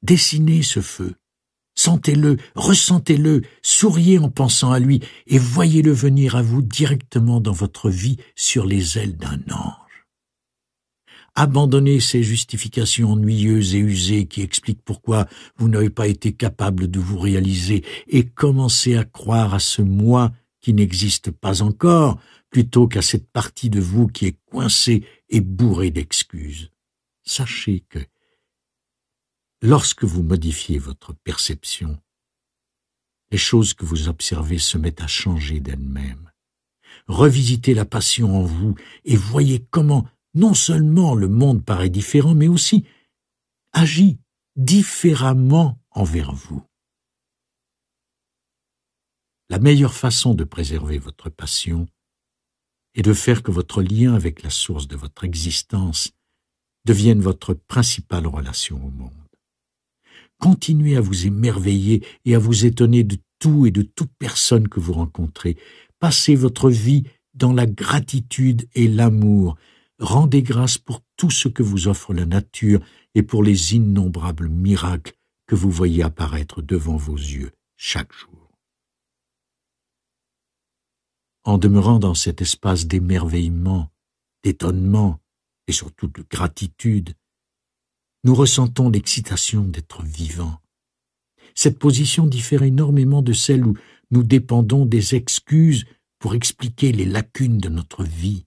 Dessinez ce feu, sentez-le, ressentez-le, souriez en pensant à lui et voyez-le venir à vous directement dans votre vie sur les ailes d'un ange. Abandonnez ces justifications ennuyeuses et usées qui expliquent pourquoi vous n'avez pas été capable de vous réaliser et commencez à croire à ce moi qui n'existe pas encore plutôt qu'à cette partie de vous qui est coincée et bourrée d'excuses. Sachez que lorsque vous modifiez votre perception, les choses que vous observez se mettent à changer d'elles-mêmes. Revisitez la passion en vous et voyez comment non seulement le monde paraît différent, mais aussi agit différemment envers vous. La meilleure façon de préserver votre passion est de faire que votre lien avec la source de votre existence devienne votre principale relation au monde. Continuez à vous émerveiller et à vous étonner de tout et de toute personne que vous rencontrez. Passez votre vie dans la gratitude et l'amour, Rendez grâce pour tout ce que vous offre la nature et pour les innombrables miracles que vous voyez apparaître devant vos yeux chaque jour. En demeurant dans cet espace d'émerveillement, d'étonnement et surtout de gratitude, nous ressentons l'excitation d'être vivants. Cette position diffère énormément de celle où nous dépendons des excuses pour expliquer les lacunes de notre vie.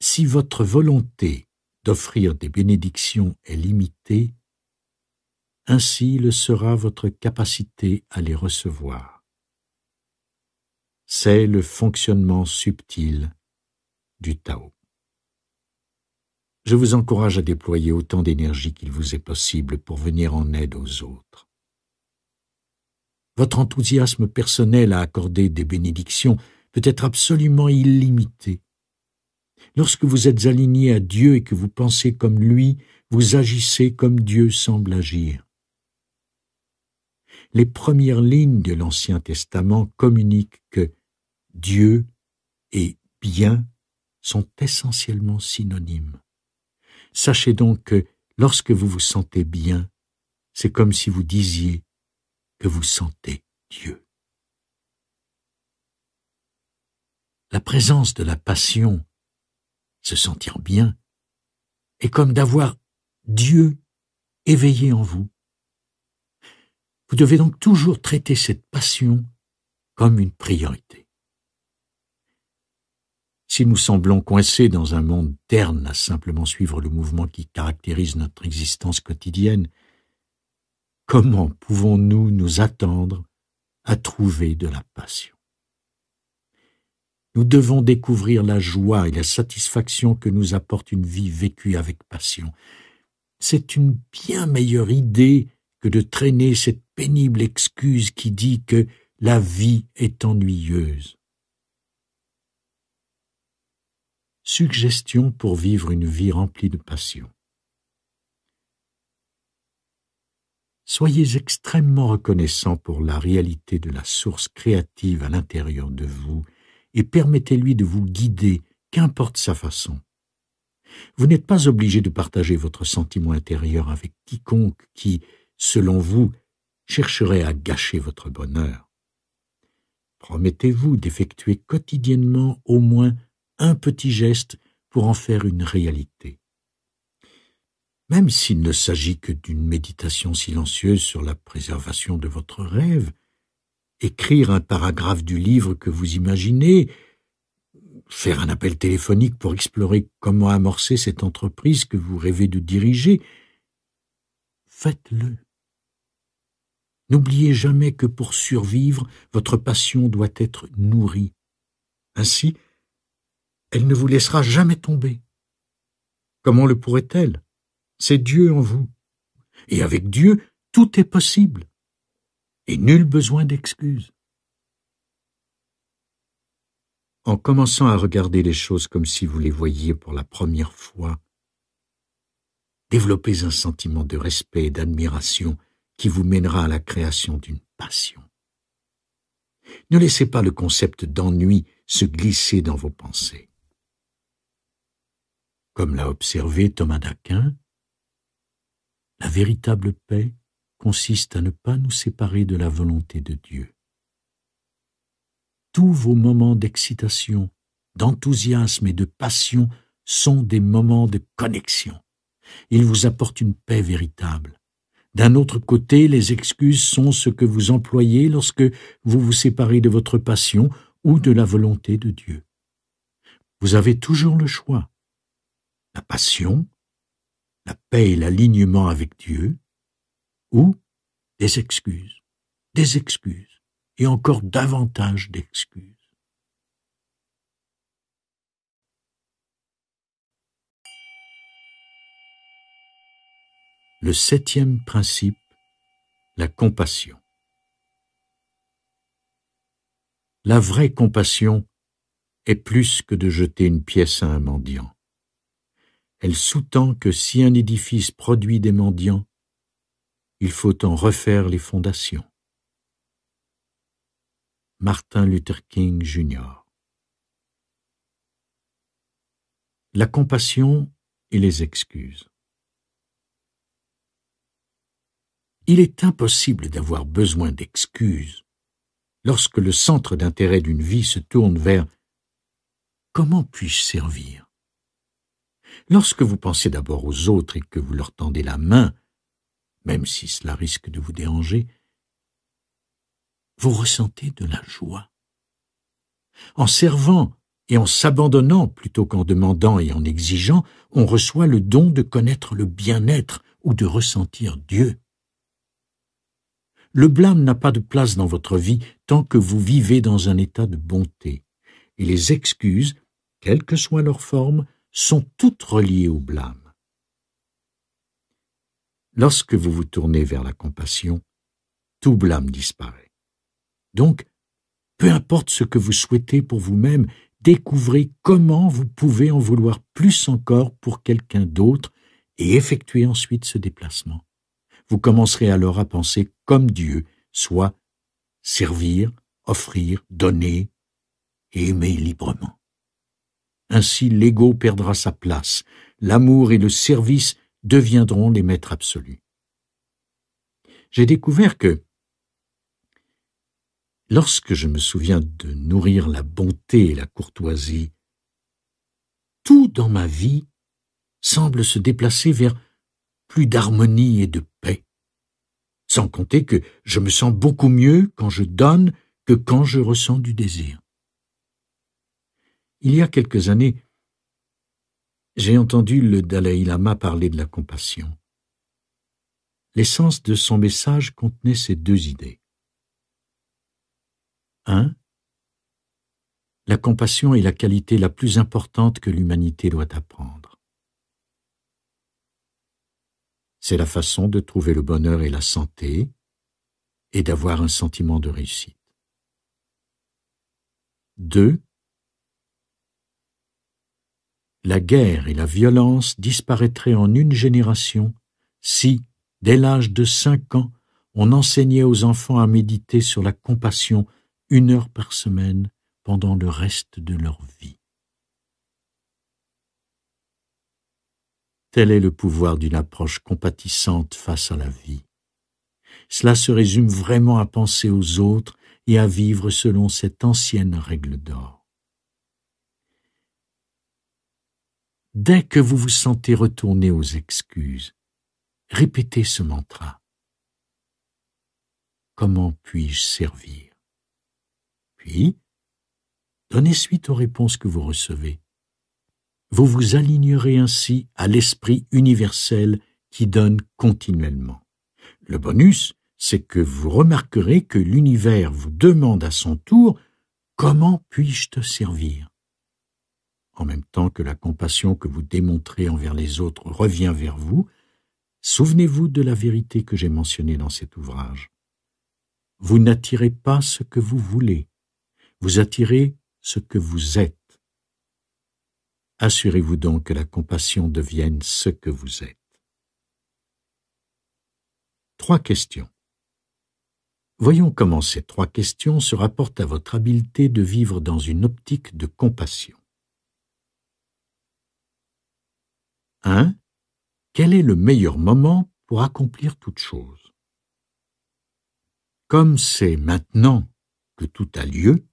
Si votre volonté d'offrir des bénédictions est limitée, ainsi le sera votre capacité à les recevoir. C'est le fonctionnement subtil du Tao. Je vous encourage à déployer autant d'énergie qu'il vous est possible pour venir en aide aux autres. Votre enthousiasme personnel à accorder des bénédictions peut être absolument illimité. Lorsque vous êtes aligné à Dieu et que vous pensez comme lui, vous agissez comme Dieu semble agir. Les premières lignes de l'Ancien Testament communiquent que Dieu et bien sont essentiellement synonymes. Sachez donc que lorsque vous vous sentez bien, c'est comme si vous disiez que vous sentez Dieu. La présence de la passion se sentir bien, est comme d'avoir Dieu éveillé en vous. Vous devez donc toujours traiter cette passion comme une priorité. Si nous semblons coincés dans un monde terne à simplement suivre le mouvement qui caractérise notre existence quotidienne, comment pouvons-nous nous attendre à trouver de la passion nous devons découvrir la joie et la satisfaction que nous apporte une vie vécue avec passion. C'est une bien meilleure idée que de traîner cette pénible excuse qui dit que la vie est ennuyeuse. Suggestion pour vivre une vie remplie de passion. Soyez extrêmement reconnaissant pour la réalité de la source créative à l'intérieur de vous et permettez-lui de vous guider, qu'importe sa façon. Vous n'êtes pas obligé de partager votre sentiment intérieur avec quiconque qui, selon vous, chercherait à gâcher votre bonheur. Promettez-vous d'effectuer quotidiennement au moins un petit geste pour en faire une réalité. Même s'il ne s'agit que d'une méditation silencieuse sur la préservation de votre rêve, écrire un paragraphe du livre que vous imaginez, faire un appel téléphonique pour explorer comment amorcer cette entreprise que vous rêvez de diriger, faites-le. N'oubliez jamais que pour survivre, votre passion doit être nourrie. Ainsi, elle ne vous laissera jamais tomber. Comment le pourrait-elle C'est Dieu en vous. Et avec Dieu, tout est possible et nul besoin d'excuses. En commençant à regarder les choses comme si vous les voyiez pour la première fois, développez un sentiment de respect et d'admiration qui vous mènera à la création d'une passion. Ne laissez pas le concept d'ennui se glisser dans vos pensées. Comme l'a observé Thomas d'Aquin, la véritable paix consiste à ne pas nous séparer de la volonté de Dieu. Tous vos moments d'excitation, d'enthousiasme et de passion sont des moments de connexion. Ils vous apportent une paix véritable. D'un autre côté, les excuses sont ce que vous employez lorsque vous vous séparez de votre passion ou de la volonté de Dieu. Vous avez toujours le choix. La passion, la paix et l'alignement avec Dieu, ou des excuses, des excuses, et encore davantage d'excuses. Le septième principe, la compassion. La vraie compassion est plus que de jeter une pièce à un mendiant. Elle sous-tend que si un édifice produit des mendiants, il faut en refaire les fondations. Martin Luther King Jr. La compassion et les excuses. Il est impossible d'avoir besoin d'excuses lorsque le centre d'intérêt d'une vie se tourne vers Comment puis-je servir Lorsque vous pensez d'abord aux autres et que vous leur tendez la main, même si cela risque de vous déranger, vous ressentez de la joie. En servant et en s'abandonnant plutôt qu'en demandant et en exigeant, on reçoit le don de connaître le bien-être ou de ressentir Dieu. Le blâme n'a pas de place dans votre vie tant que vous vivez dans un état de bonté, et les excuses, quelle que soit leur forme, sont toutes reliées au blâme. Lorsque vous vous tournez vers la compassion, tout blâme disparaît. Donc, peu importe ce que vous souhaitez pour vous-même, découvrez comment vous pouvez en vouloir plus encore pour quelqu'un d'autre et effectuez ensuite ce déplacement. Vous commencerez alors à penser comme Dieu, soit servir, offrir, donner et aimer librement. Ainsi l'ego perdra sa place, l'amour et le service deviendront les maîtres absolus. J'ai découvert que lorsque je me souviens de nourrir la bonté et la courtoisie, tout dans ma vie semble se déplacer vers plus d'harmonie et de paix. Sans compter que je me sens beaucoup mieux quand je donne que quand je ressens du désir. Il y a quelques années, j'ai entendu le Dalai Lama parler de la compassion. L'essence de son message contenait ces deux idées. 1. La compassion est la qualité la plus importante que l'humanité doit apprendre. C'est la façon de trouver le bonheur et la santé et d'avoir un sentiment de réussite. 2 la guerre et la violence disparaîtraient en une génération si, dès l'âge de cinq ans, on enseignait aux enfants à méditer sur la compassion une heure par semaine pendant le reste de leur vie. Tel est le pouvoir d'une approche compatissante face à la vie. Cela se résume vraiment à penser aux autres et à vivre selon cette ancienne règle d'or. dès que vous vous sentez retourné aux excuses, répétez ce mantra. Comment puis-je servir Puis, donnez suite aux réponses que vous recevez. Vous vous alignerez ainsi à l'esprit universel qui donne continuellement. Le bonus, c'est que vous remarquerez que l'univers vous demande à son tour Comment puis-je te servir en même temps que la compassion que vous démontrez envers les autres revient vers vous, souvenez-vous de la vérité que j'ai mentionnée dans cet ouvrage. Vous n'attirez pas ce que vous voulez, vous attirez ce que vous êtes. Assurez-vous donc que la compassion devienne ce que vous êtes. Trois questions. Voyons comment ces trois questions se rapportent à votre habileté de vivre dans une optique de compassion. 1. Hein? Quel est le meilleur moment pour accomplir toute chose Comme c'est maintenant que tout a lieu,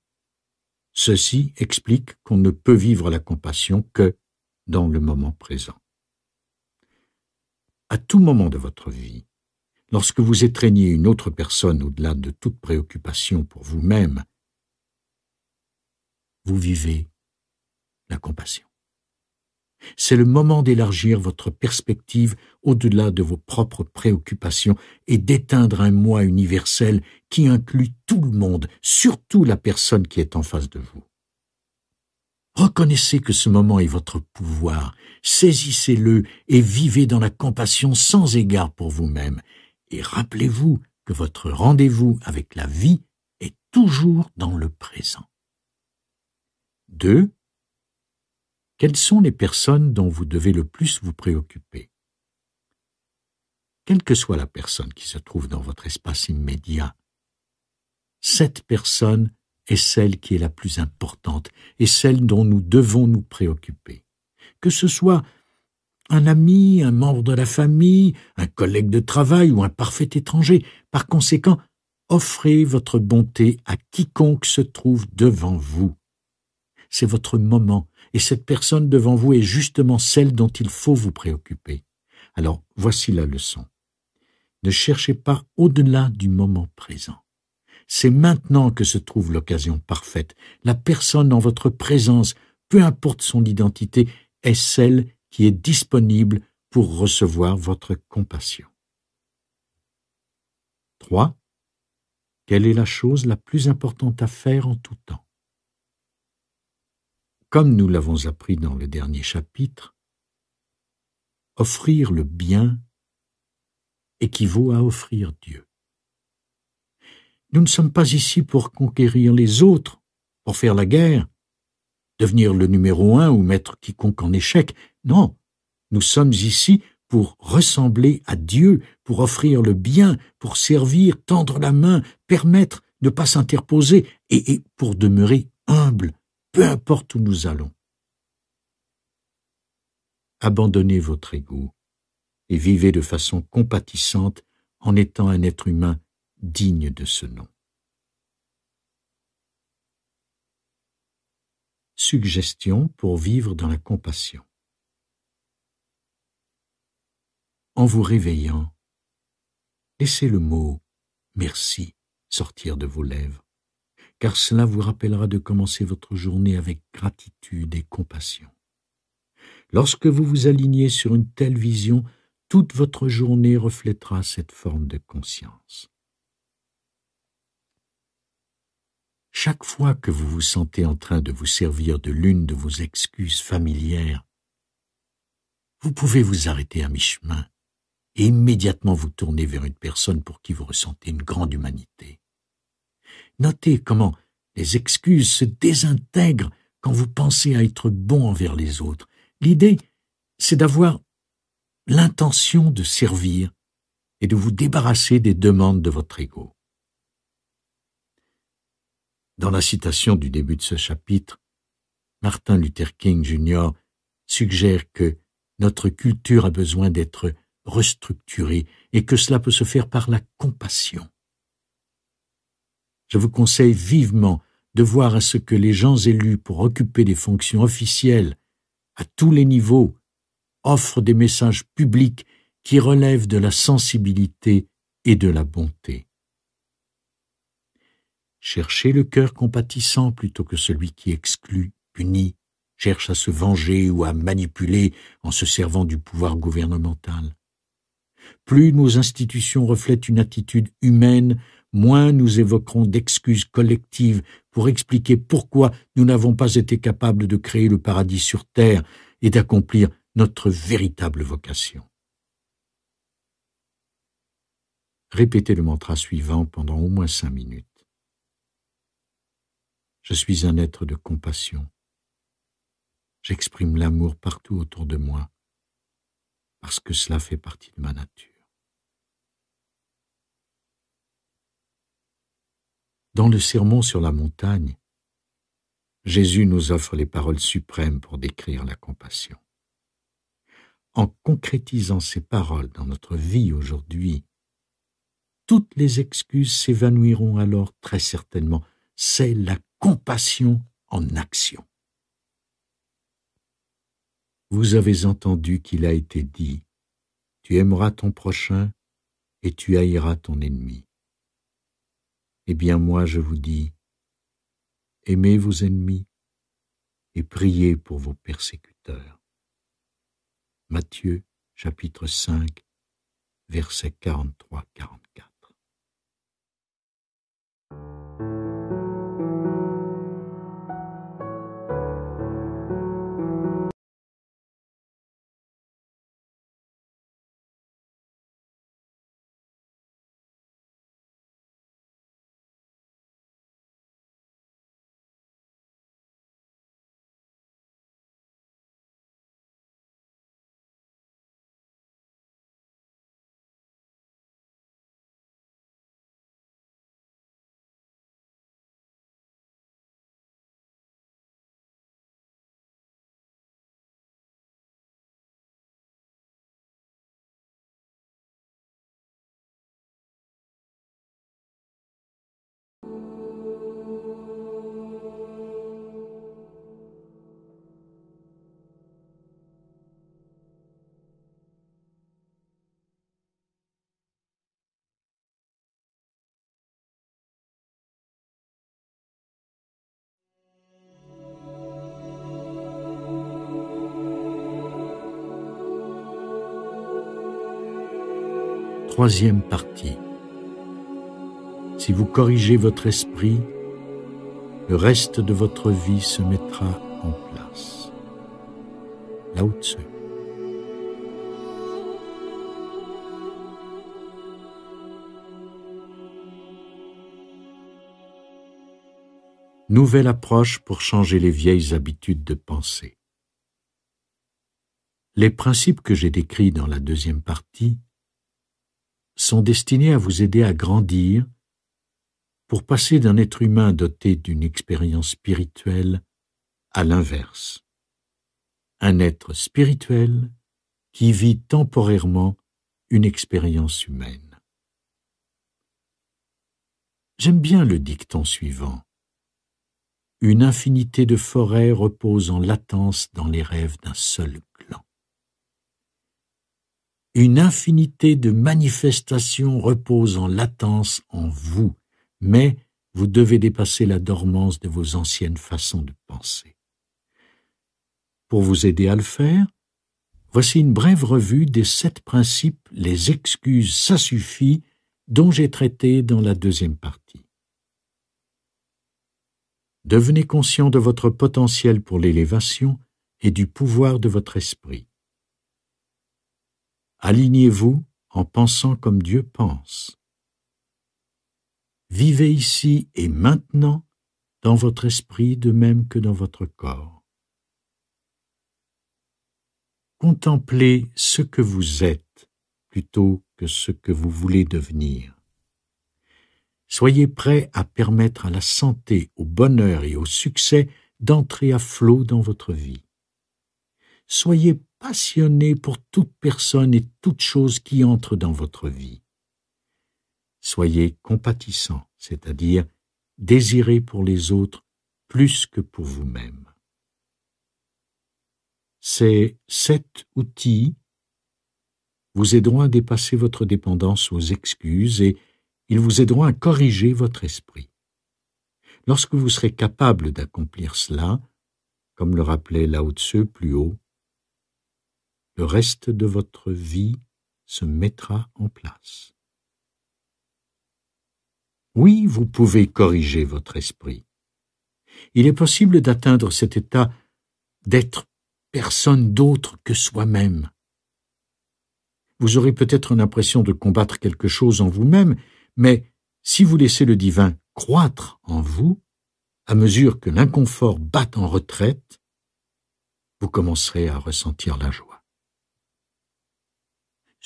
ceci explique qu'on ne peut vivre la compassion que dans le moment présent. À tout moment de votre vie, lorsque vous étreignez une autre personne au-delà de toute préoccupation pour vous-même, vous vivez la compassion. C'est le moment d'élargir votre perspective au-delà de vos propres préoccupations et d'éteindre un moi universel qui inclut tout le monde, surtout la personne qui est en face de vous. Reconnaissez que ce moment est votre pouvoir, saisissez-le et vivez dans la compassion sans égard pour vous-même, et rappelez-vous que votre rendez-vous avec la vie est toujours dans le présent. 2. Quelles sont les personnes dont vous devez le plus vous préoccuper Quelle que soit la personne qui se trouve dans votre espace immédiat, cette personne est celle qui est la plus importante et celle dont nous devons nous préoccuper. Que ce soit un ami, un membre de la famille, un collègue de travail ou un parfait étranger. Par conséquent, offrez votre bonté à quiconque se trouve devant vous. C'est votre moment, et cette personne devant vous est justement celle dont il faut vous préoccuper. Alors voici la leçon. Ne cherchez pas au-delà du moment présent. C'est maintenant que se trouve l'occasion parfaite. La personne en votre présence, peu importe son identité, est celle qui est disponible pour recevoir votre compassion. 3. Quelle est la chose la plus importante à faire en tout temps comme nous l'avons appris dans le dernier chapitre, offrir le bien équivaut à offrir Dieu. Nous ne sommes pas ici pour conquérir les autres, pour faire la guerre, devenir le numéro un ou mettre quiconque en échec. Non, nous sommes ici pour ressembler à Dieu, pour offrir le bien, pour servir, tendre la main, permettre, ne pas s'interposer, et, et pour demeurer humble peu importe où nous allons. Abandonnez votre ego et vivez de façon compatissante en étant un être humain digne de ce nom. Suggestion pour vivre dans la compassion. En vous réveillant, laissez le mot merci sortir de vos lèvres car cela vous rappellera de commencer votre journée avec gratitude et compassion. Lorsque vous vous alignez sur une telle vision, toute votre journée reflétera cette forme de conscience. Chaque fois que vous vous sentez en train de vous servir de l'une de vos excuses familières, vous pouvez vous arrêter à mi-chemin et immédiatement vous tourner vers une personne pour qui vous ressentez une grande humanité. Notez comment les excuses se désintègrent quand vous pensez à être bon envers les autres. L'idée, c'est d'avoir l'intention de servir et de vous débarrasser des demandes de votre ego. Dans la citation du début de ce chapitre, Martin Luther King Jr. suggère que notre culture a besoin d'être restructurée et que cela peut se faire par la compassion. Je vous conseille vivement de voir à ce que les gens élus pour occuper des fonctions officielles à tous les niveaux offrent des messages publics qui relèvent de la sensibilité et de la bonté. Cherchez le cœur compatissant plutôt que celui qui exclut, punit, cherche à se venger ou à manipuler en se servant du pouvoir gouvernemental. Plus nos institutions reflètent une attitude humaine moins nous évoquerons d'excuses collectives pour expliquer pourquoi nous n'avons pas été capables de créer le paradis sur terre et d'accomplir notre véritable vocation. Répétez le mantra suivant pendant au moins cinq minutes. Je suis un être de compassion. J'exprime l'amour partout autour de moi parce que cela fait partie de ma nature. Dans le Sermon sur la montagne, Jésus nous offre les paroles suprêmes pour décrire la compassion. En concrétisant ces paroles dans notre vie aujourd'hui, toutes les excuses s'évanouiront alors très certainement. C'est la compassion en action. Vous avez entendu qu'il a été dit, Tu aimeras ton prochain et tu haïras ton ennemi. Eh bien moi je vous dis, aimez vos ennemis et priez pour vos persécuteurs. Matthieu chapitre 5 verset 43-44. troisième partie. Si vous corrigez votre esprit, le reste de votre vie se mettra en place. Lao Tzu. Nouvelle approche pour changer les vieilles habitudes de pensée. Les principes que j'ai décrits dans la deuxième partie sont destinés à vous aider à grandir pour passer d'un être humain doté d'une expérience spirituelle à l'inverse. Un être spirituel qui vit temporairement une expérience humaine. J'aime bien le dicton suivant. Une infinité de forêts repose en latence dans les rêves d'un seul clan. Une infinité de manifestations repose en latence en vous, mais vous devez dépasser la dormance de vos anciennes façons de penser. Pour vous aider à le faire, voici une brève revue des sept principes Les excuses, ça suffit, dont j'ai traité dans la deuxième partie. Devenez conscient de votre potentiel pour l'élévation et du pouvoir de votre esprit. Alignez-vous en pensant comme Dieu pense. Vivez ici et maintenant dans votre esprit de même que dans votre corps. Contemplez ce que vous êtes plutôt que ce que vous voulez devenir. Soyez prêt à permettre à la santé, au bonheur et au succès d'entrer à flot dans votre vie. Soyez passionné pour toute personne et toute chose qui entre dans votre vie. Soyez compatissant, c'est-à-dire désirez pour les autres plus que pour vous-même. Ces sept outils vous aideront à dépasser votre dépendance aux excuses et ils vous aideront à corriger votre esprit. Lorsque vous serez capable d'accomplir cela, comme le rappelait Lao Tse plus haut, le reste de votre vie se mettra en place. Oui, vous pouvez corriger votre esprit. Il est possible d'atteindre cet état d'être personne d'autre que soi-même. Vous aurez peut-être l'impression de combattre quelque chose en vous-même, mais si vous laissez le divin croître en vous, à mesure que l'inconfort bat en retraite, vous commencerez à ressentir la joie.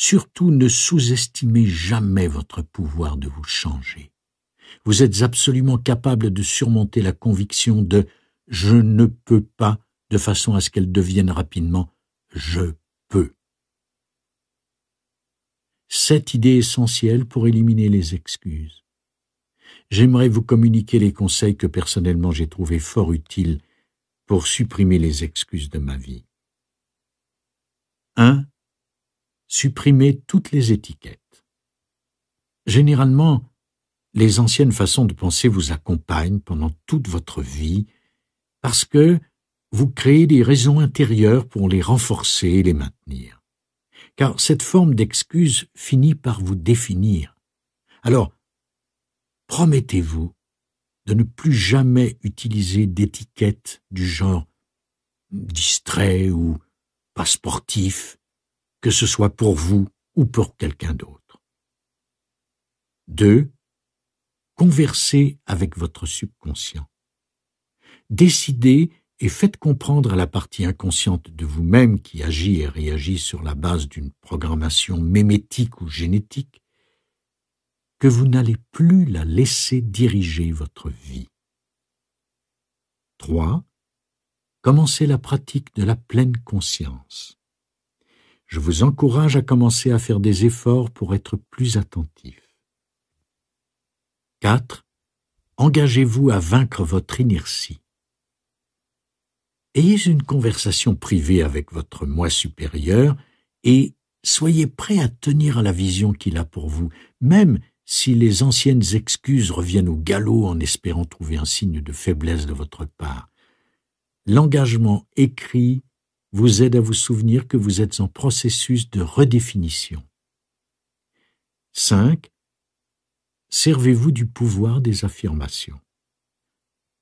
Surtout ne sous-estimez jamais votre pouvoir de vous changer. Vous êtes absolument capable de surmonter la conviction de je ne peux pas de façon à ce qu'elle devienne rapidement je peux. Cette idée essentielle pour éliminer les excuses. J'aimerais vous communiquer les conseils que personnellement j'ai trouvés fort utiles pour supprimer les excuses de ma vie. 1 supprimer toutes les étiquettes. Généralement, les anciennes façons de penser vous accompagnent pendant toute votre vie parce que vous créez des raisons intérieures pour les renforcer et les maintenir. Car cette forme d'excuse finit par vous définir. Alors, promettez-vous de ne plus jamais utiliser d'étiquettes du genre distrait ou pas sportif que ce soit pour vous ou pour quelqu'un d'autre. 2. Conversez avec votre subconscient. Décidez et faites comprendre à la partie inconsciente de vous-même qui agit et réagit sur la base d'une programmation mémétique ou génétique que vous n'allez plus la laisser diriger votre vie. 3. Commencez la pratique de la pleine conscience je vous encourage à commencer à faire des efforts pour être plus attentif. 4. Engagez-vous à vaincre votre inertie. Ayez une conversation privée avec votre moi supérieur et soyez prêt à tenir à la vision qu'il a pour vous, même si les anciennes excuses reviennent au galop en espérant trouver un signe de faiblesse de votre part. L'engagement écrit vous aide à vous souvenir que vous êtes en processus de redéfinition. 5. Servez-vous du pouvoir des affirmations.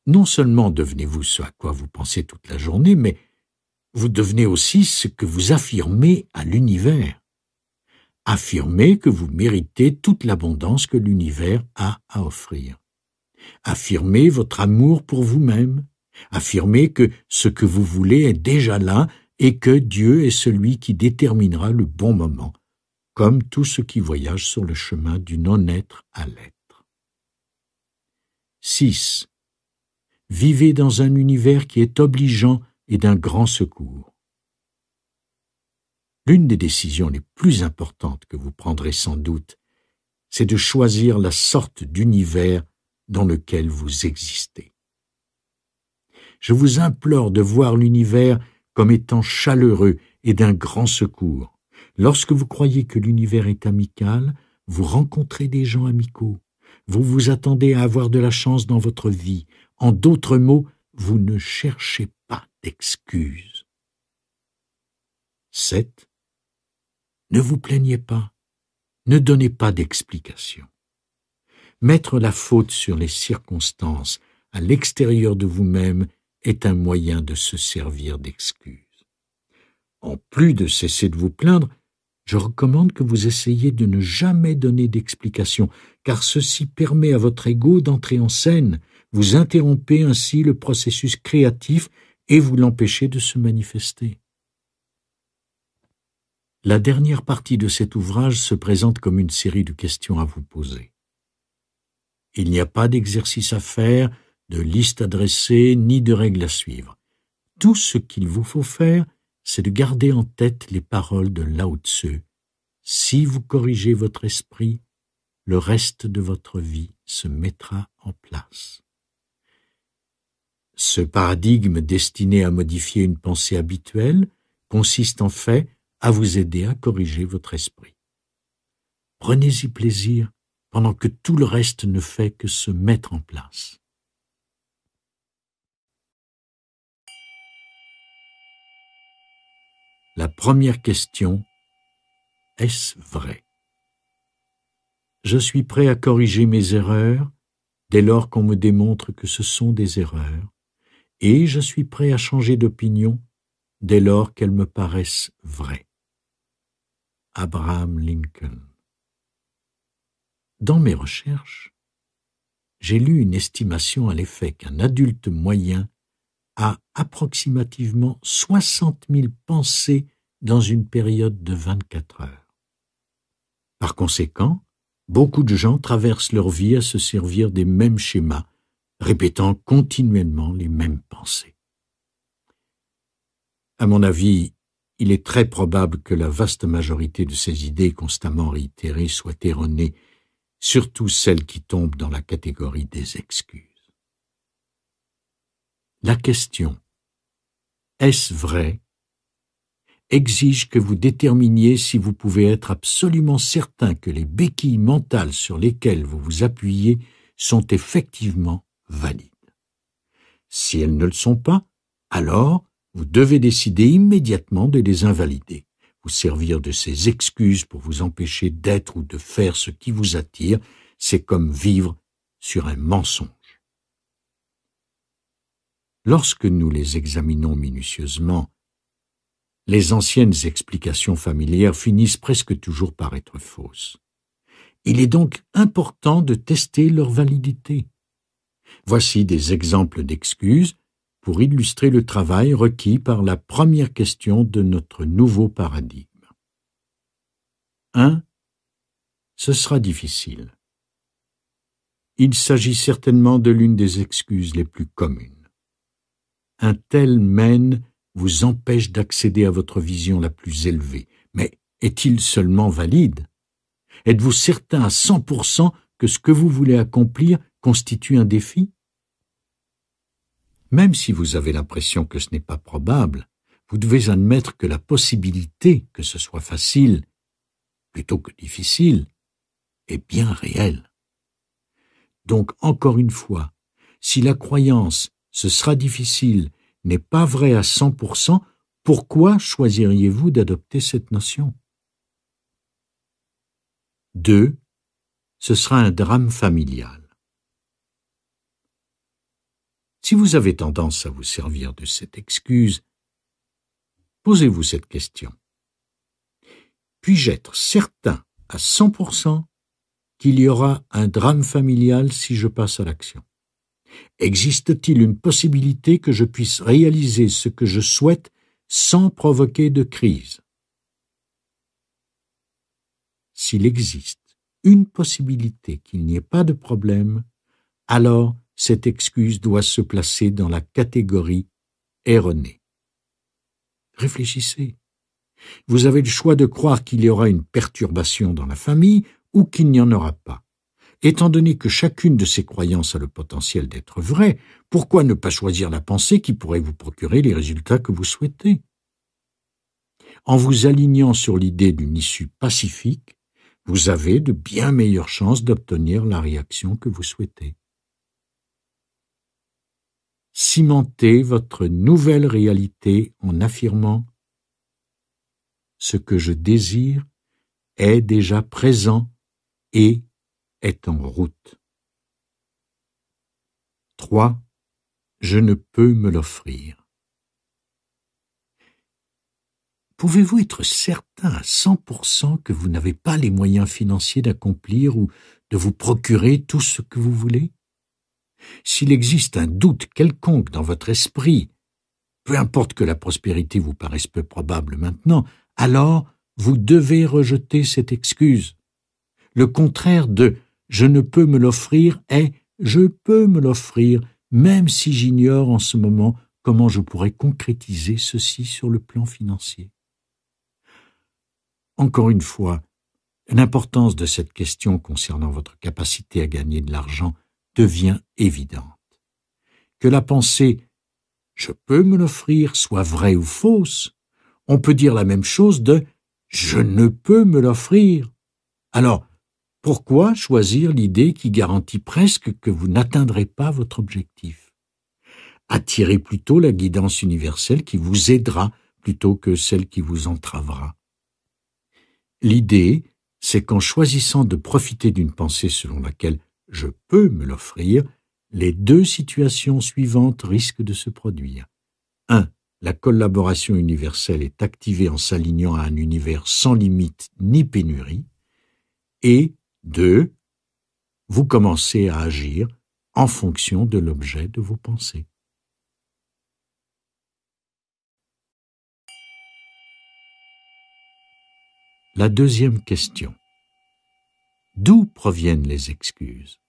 Non seulement devenez-vous ce à quoi vous pensez toute la journée, mais vous devenez aussi ce que vous affirmez à l'univers. Affirmez que vous méritez toute l'abondance que l'univers a à offrir. Affirmez votre amour pour vous-même, Affirmez que ce que vous voulez est déjà là et que Dieu est celui qui déterminera le bon moment, comme tout ce qui voyage sur le chemin du non-être à l'être. 6. Vivez dans un univers qui est obligeant et d'un grand secours. L'une des décisions les plus importantes que vous prendrez sans doute, c'est de choisir la sorte d'univers dans lequel vous existez je vous implore de voir l'univers comme étant chaleureux et d'un grand secours. Lorsque vous croyez que l'univers est amical, vous rencontrez des gens amicaux. Vous vous attendez à avoir de la chance dans votre vie. En d'autres mots, vous ne cherchez pas d'excuses. 7. Ne vous plaignez pas. Ne donnez pas d'explications. Mettre la faute sur les circonstances à l'extérieur de vous-même est un moyen de se servir d'excuse. En plus de cesser de vous plaindre, je recommande que vous essayiez de ne jamais donner d'explication, car ceci permet à votre ego d'entrer en scène, vous interrompez ainsi le processus créatif et vous l'empêchez de se manifester. La dernière partie de cet ouvrage se présente comme une série de questions à vous poser. Il n'y a pas d'exercice à faire, de liste adressées ni de règles à suivre. Tout ce qu'il vous faut faire, c'est de garder en tête les paroles de Lao Tzu. Si vous corrigez votre esprit, le reste de votre vie se mettra en place. Ce paradigme destiné à modifier une pensée habituelle consiste en fait à vous aider à corriger votre esprit. Prenez-y plaisir pendant que tout le reste ne fait que se mettre en place. La première question, est-ce vrai Je suis prêt à corriger mes erreurs dès lors qu'on me démontre que ce sont des erreurs, et je suis prêt à changer d'opinion dès lors qu'elles me paraissent vraies. Abraham Lincoln Dans mes recherches, j'ai lu une estimation à l'effet qu'un adulte moyen à approximativement 60 000 pensées dans une période de 24 heures. Par conséquent, beaucoup de gens traversent leur vie à se servir des mêmes schémas, répétant continuellement les mêmes pensées. À mon avis, il est très probable que la vaste majorité de ces idées constamment réitérées soient erronées, surtout celles qui tombent dans la catégorie des excuses. La question Est-ce vrai exige que vous déterminiez si vous pouvez être absolument certain que les béquilles mentales sur lesquelles vous vous appuyez sont effectivement valides. Si elles ne le sont pas, alors vous devez décider immédiatement de les invalider, vous servir de ces excuses pour vous empêcher d'être ou de faire ce qui vous attire, c'est comme vivre sur un mensonge. Lorsque nous les examinons minutieusement, les anciennes explications familières finissent presque toujours par être fausses. Il est donc important de tester leur validité. Voici des exemples d'excuses pour illustrer le travail requis par la première question de notre nouveau paradigme. 1. Ce sera difficile. Il s'agit certainement de l'une des excuses les plus communes un tel mène vous empêche d'accéder à votre vision la plus élevée. Mais est-il seulement valide Êtes-vous certain à 100% que ce que vous voulez accomplir constitue un défi Même si vous avez l'impression que ce n'est pas probable, vous devez admettre que la possibilité que ce soit facile, plutôt que difficile, est bien réelle. Donc encore une fois, si la croyance ce sera difficile n'est pas vrai à 100%, pourquoi choisiriez-vous d'adopter cette notion 2. Ce sera un drame familial. Si vous avez tendance à vous servir de cette excuse, posez-vous cette question. Puis-je être certain à 100% qu'il y aura un drame familial si je passe à l'action Existe-t-il une possibilité que je puisse réaliser ce que je souhaite sans provoquer de crise S'il existe une possibilité qu'il n'y ait pas de problème, alors cette excuse doit se placer dans la catégorie erronée. Réfléchissez. Vous avez le choix de croire qu'il y aura une perturbation dans la famille ou qu'il n'y en aura pas. Étant donné que chacune de ces croyances a le potentiel d'être vraie, pourquoi ne pas choisir la pensée qui pourrait vous procurer les résultats que vous souhaitez En vous alignant sur l'idée d'une issue pacifique, vous avez de bien meilleures chances d'obtenir la réaction que vous souhaitez. Cimentez votre nouvelle réalité en affirmant ⁇ Ce que je désire est déjà présent et est en route. 3. Je ne peux me l'offrir. Pouvez-vous être certain à 100% que vous n'avez pas les moyens financiers d'accomplir ou de vous procurer tout ce que vous voulez S'il existe un doute quelconque dans votre esprit, peu importe que la prospérité vous paraisse peu probable maintenant, alors vous devez rejeter cette excuse. Le contraire de je ne peux me l'offrir est je peux me l'offrir, même si j'ignore en ce moment comment je pourrais concrétiser ceci sur le plan financier. Encore une fois, l'importance de cette question concernant votre capacité à gagner de l'argent devient évidente. Que la pensée je peux me l'offrir soit vraie ou fausse, on peut dire la même chose de je ne peux me l'offrir. Alors, pourquoi choisir l'idée qui garantit presque que vous n'atteindrez pas votre objectif Attirez plutôt la guidance universelle qui vous aidera plutôt que celle qui vous entravera. L'idée, c'est qu'en choisissant de profiter d'une pensée selon laquelle je peux me l'offrir, les deux situations suivantes risquent de se produire. 1. La collaboration universelle est activée en s'alignant à un univers sans limite ni pénurie. Et 2. vous commencez à agir en fonction de l'objet de vos pensées. La deuxième question. D'où proviennent les excuses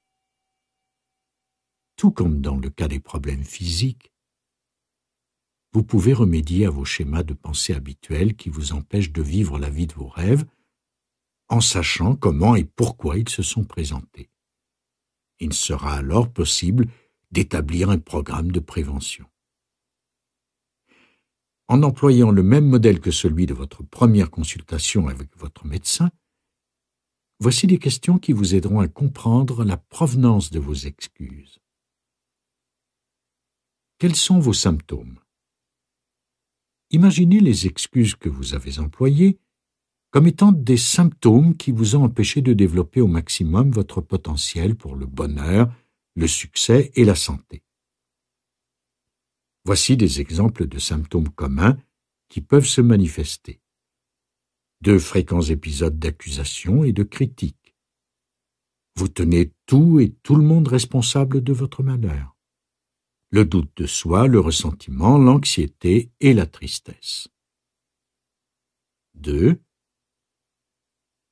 Tout comme dans le cas des problèmes physiques, vous pouvez remédier à vos schémas de pensée habituels qui vous empêchent de vivre la vie de vos rêves en sachant comment et pourquoi ils se sont présentés. Il sera alors possible d'établir un programme de prévention. En employant le même modèle que celui de votre première consultation avec votre médecin, voici des questions qui vous aideront à comprendre la provenance de vos excuses. Quels sont vos symptômes Imaginez les excuses que vous avez employées comme étant des symptômes qui vous ont empêché de développer au maximum votre potentiel pour le bonheur, le succès et la santé. Voici des exemples de symptômes communs qui peuvent se manifester. Deux fréquents épisodes d'accusation et de critique. Vous tenez tout et tout le monde responsable de votre malheur. Le doute de soi, le ressentiment, l'anxiété et la tristesse. 2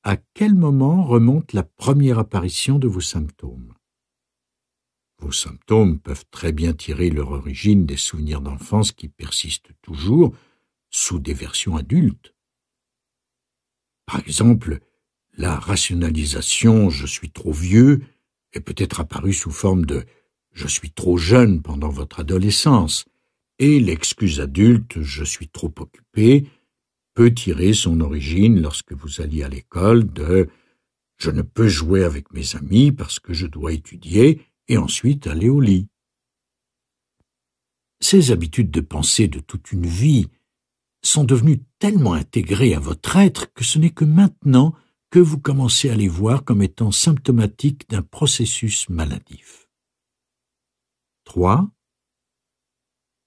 à quel moment remonte la première apparition de vos symptômes. Vos symptômes peuvent très bien tirer leur origine des souvenirs d'enfance qui persistent toujours sous des versions adultes. Par exemple, la rationalisation je suis trop vieux est peut-être apparue sous forme de je suis trop jeune pendant votre adolescence, et l'excuse adulte je suis trop occupé peut tirer son origine lorsque vous alliez à l'école de je ne peux jouer avec mes amis parce que je dois étudier et ensuite aller au lit. Ces habitudes de pensée de toute une vie sont devenues tellement intégrées à votre être que ce n'est que maintenant que vous commencez à les voir comme étant symptomatiques d'un processus maladif. 3.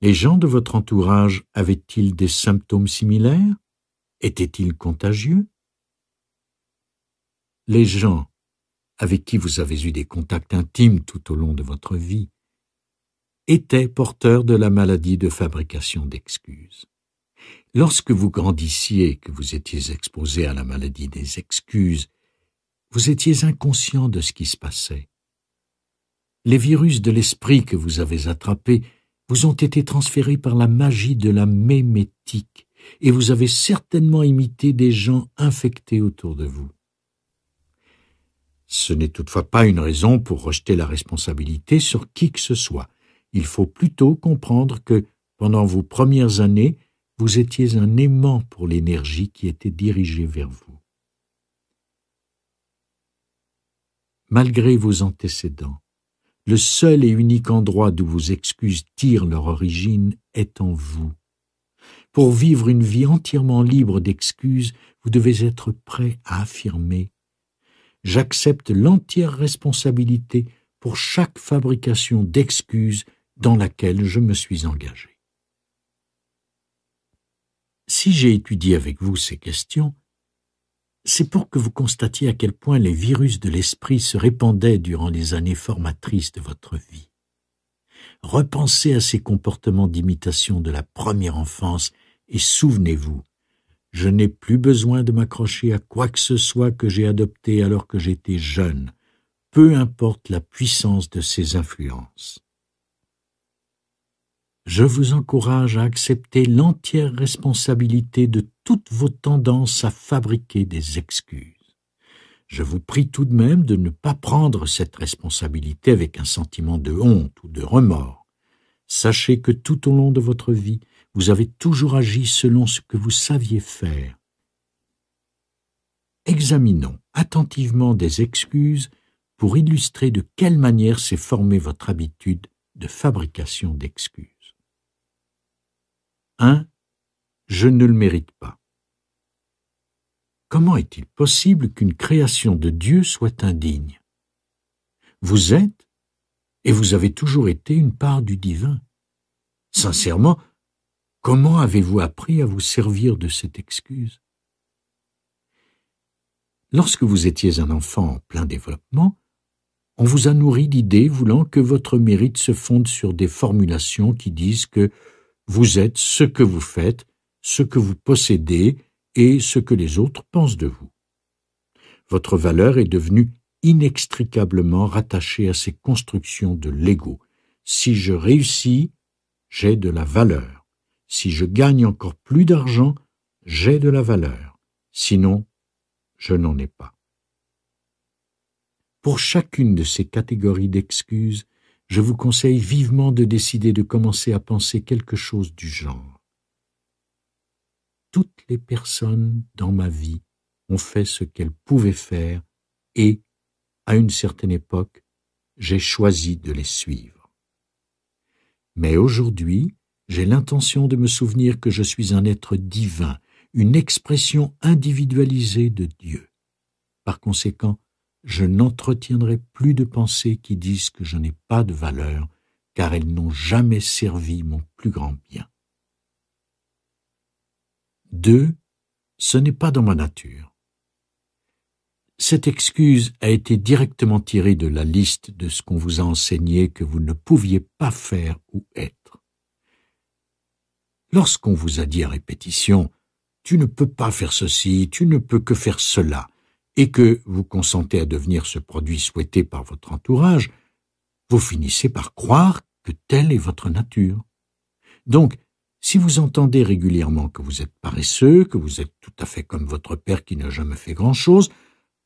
Les gens de votre entourage avaient-ils des symptômes similaires était-il contagieux Les gens avec qui vous avez eu des contacts intimes tout au long de votre vie étaient porteurs de la maladie de fabrication d'excuses. Lorsque vous grandissiez, que vous étiez exposé à la maladie des excuses, vous étiez inconscient de ce qui se passait. Les virus de l'esprit que vous avez attrapés vous ont été transférés par la magie de la mémétique, et vous avez certainement imité des gens infectés autour de vous. Ce n'est toutefois pas une raison pour rejeter la responsabilité sur qui que ce soit. Il faut plutôt comprendre que, pendant vos premières années, vous étiez un aimant pour l'énergie qui était dirigée vers vous. Malgré vos antécédents, le seul et unique endroit d'où vos excuses tirent leur origine est en vous pour vivre une vie entièrement libre d'excuses, vous devez être prêt à affirmer J'accepte l'entière responsabilité pour chaque fabrication d'excuses dans laquelle je me suis engagé. Si j'ai étudié avec vous ces questions, c'est pour que vous constatiez à quel point les virus de l'esprit se répandaient durant les années formatrices de votre vie. Repensez à ces comportements d'imitation de la première enfance et souvenez-vous, je n'ai plus besoin de m'accrocher à quoi que ce soit que j'ai adopté alors que j'étais jeune, peu importe la puissance de ces influences. Je vous encourage à accepter l'entière responsabilité de toutes vos tendances à fabriquer des excuses. Je vous prie tout de même de ne pas prendre cette responsabilité avec un sentiment de honte ou de remords. Sachez que tout au long de votre vie, vous avez toujours agi selon ce que vous saviez faire. Examinons attentivement des excuses pour illustrer de quelle manière s'est formée votre habitude de fabrication d'excuses. 1. Je ne le mérite pas. Comment est-il possible qu'une création de Dieu soit indigne Vous êtes, et vous avez toujours été une part du divin. Sincèrement, Comment avez-vous appris à vous servir de cette excuse Lorsque vous étiez un enfant en plein développement, on vous a nourri d'idées voulant que votre mérite se fonde sur des formulations qui disent que vous êtes ce que vous faites, ce que vous possédez et ce que les autres pensent de vous. Votre valeur est devenue inextricablement rattachée à ces constructions de l'ego. Si je réussis, j'ai de la valeur si je gagne encore plus d'argent, j'ai de la valeur. Sinon, je n'en ai pas. Pour chacune de ces catégories d'excuses, je vous conseille vivement de décider de commencer à penser quelque chose du genre. Toutes les personnes dans ma vie ont fait ce qu'elles pouvaient faire et, à une certaine époque, j'ai choisi de les suivre. Mais aujourd'hui, j'ai l'intention de me souvenir que je suis un être divin, une expression individualisée de Dieu. Par conséquent, je n'entretiendrai plus de pensées qui disent que je n'ai pas de valeur, car elles n'ont jamais servi mon plus grand bien. 2. Ce n'est pas dans ma nature. Cette excuse a été directement tirée de la liste de ce qu'on vous a enseigné que vous ne pouviez pas faire ou être. Lorsqu'on vous a dit à répétition Tu ne peux pas faire ceci, tu ne peux que faire cela, et que vous consentez à devenir ce produit souhaité par votre entourage, vous finissez par croire que telle est votre nature. Donc, si vous entendez régulièrement que vous êtes paresseux, que vous êtes tout à fait comme votre père qui n'a jamais fait grand-chose,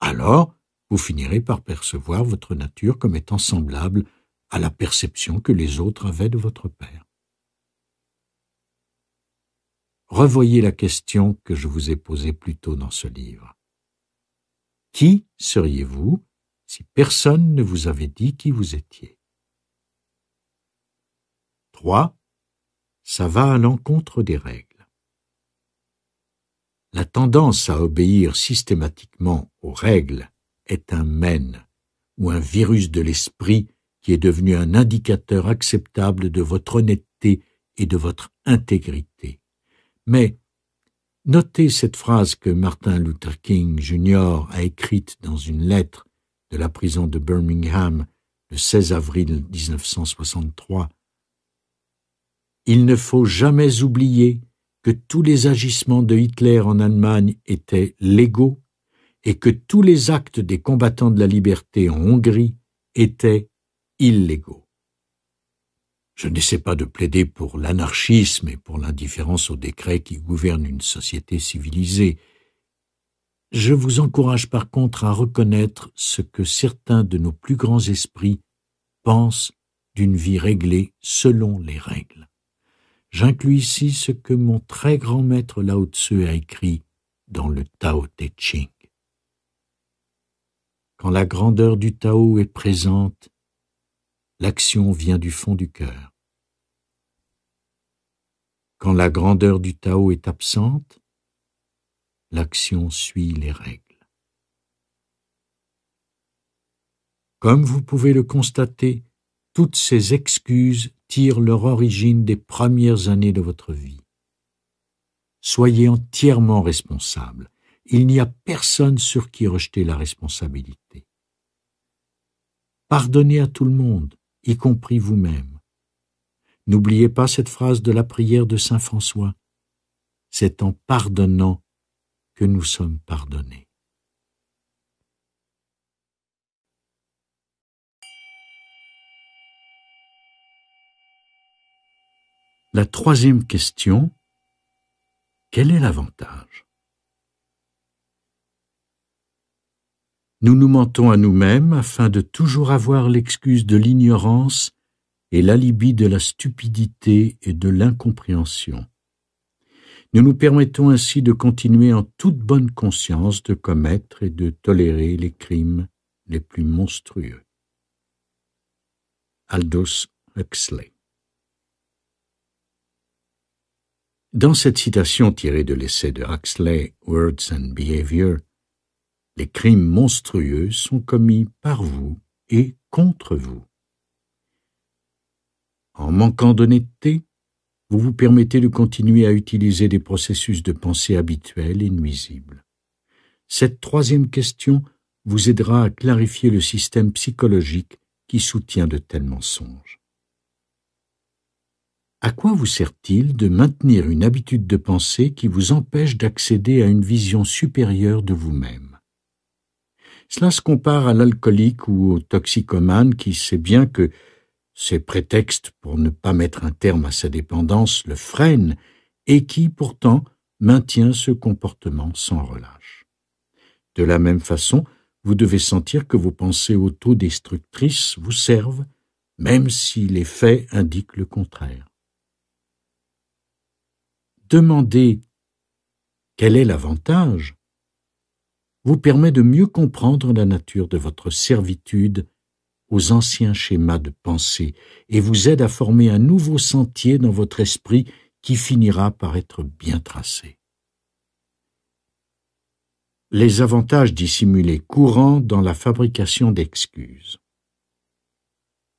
alors vous finirez par percevoir votre nature comme étant semblable à la perception que les autres avaient de votre père. revoyez la question que je vous ai posée plus tôt dans ce livre. Qui seriez-vous si personne ne vous avait dit qui vous étiez 3. Ça va à l'encontre des règles. La tendance à obéir systématiquement aux règles est un mène ou un virus de l'esprit qui est devenu un indicateur acceptable de votre honnêteté et de votre intégrité. Mais notez cette phrase que Martin Luther King Jr. a écrite dans une lettre de la prison de Birmingham le 16 avril 1963. Il ne faut jamais oublier que tous les agissements de Hitler en Allemagne étaient légaux et que tous les actes des combattants de la liberté en Hongrie étaient illégaux. Je n'essaie pas de plaider pour l'anarchisme et pour l'indifférence aux décrets qui gouvernent une société civilisée. Je vous encourage par contre à reconnaître ce que certains de nos plus grands esprits pensent d'une vie réglée selon les règles. J'inclus ici ce que mon très grand maître Lao Tzu a écrit dans le Tao Te Ching. Quand la grandeur du Tao est présente, l'action vient du fond du cœur. Quand la grandeur du Tao est absente, l'action suit les règles. Comme vous pouvez le constater, toutes ces excuses tirent leur origine des premières années de votre vie. Soyez entièrement responsable. Il n'y a personne sur qui rejeter la responsabilité. Pardonnez à tout le monde, y compris vous-même. N'oubliez pas cette phrase de la prière de Saint François. C'est en pardonnant que nous sommes pardonnés. La troisième question, quel est l'avantage nous nous mentons à nous-mêmes afin de toujours avoir l'excuse de l'ignorance et l'alibi de la stupidité et de l'incompréhension. Nous nous permettons ainsi de continuer en toute bonne conscience de commettre et de tolérer les crimes les plus monstrueux. Aldous Huxley Dans cette citation tirée de l'essai de Huxley, Words and Behavior, les crimes monstrueux sont commis par vous et contre vous. En manquant d'honnêteté, vous vous permettez de continuer à utiliser des processus de pensée habituels et nuisibles. Cette troisième question vous aidera à clarifier le système psychologique qui soutient de tels mensonges. À quoi vous sert-il de maintenir une habitude de pensée qui vous empêche d'accéder à une vision supérieure de vous-même cela se compare à l'alcoolique ou au toxicomane qui sait bien que ses prétextes pour ne pas mettre un terme à sa dépendance le freinent et qui pourtant maintient ce comportement sans relâche. De la même façon, vous devez sentir que vos pensées autodestructrices vous servent, même si les faits indiquent le contraire. Demandez quel est l'avantage vous permet de mieux comprendre la nature de votre servitude aux anciens schémas de pensée et vous aide à former un nouveau sentier dans votre esprit qui finira par être bien tracé. Les avantages dissimulés courants dans la fabrication d'excuses.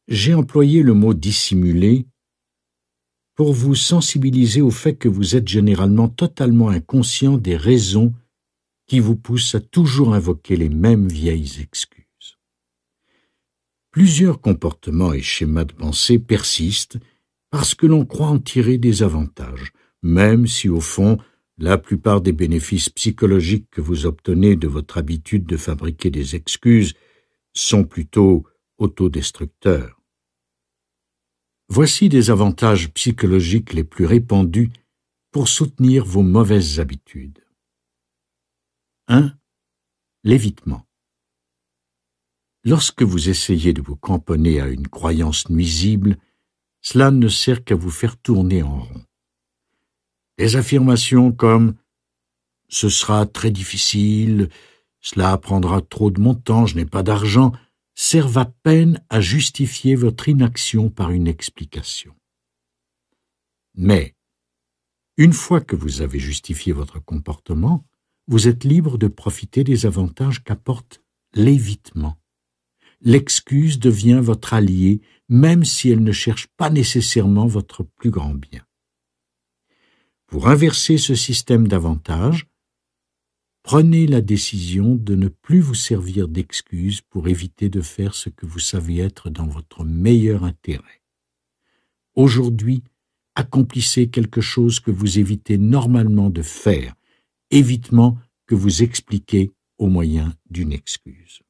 J'ai employé le mot dissimulé pour vous sensibiliser au fait que vous êtes généralement totalement inconscient des raisons qui vous pousse à toujours invoquer les mêmes vieilles excuses. Plusieurs comportements et schémas de pensée persistent parce que l'on croit en tirer des avantages, même si au fond la plupart des bénéfices psychologiques que vous obtenez de votre habitude de fabriquer des excuses sont plutôt autodestructeurs. Voici des avantages psychologiques les plus répandus pour soutenir vos mauvaises habitudes. 1. L'évitement. Lorsque vous essayez de vous camponner à une croyance nuisible, cela ne sert qu'à vous faire tourner en rond. Des affirmations comme ⁇ Ce sera très difficile »,« Cela prendra trop de mon temps, je n'ai pas d'argent ⁇ servent à peine à justifier votre inaction par une explication. Mais, une fois que vous avez justifié votre comportement, vous êtes libre de profiter des avantages qu'apporte l'évitement. L'excuse devient votre allié, même si elle ne cherche pas nécessairement votre plus grand bien. Pour inverser ce système d'avantages, prenez la décision de ne plus vous servir d'excuse pour éviter de faire ce que vous savez être dans votre meilleur intérêt. Aujourd'hui, accomplissez quelque chose que vous évitez normalement de faire, évitement que vous expliquez au moyen d'une excuse.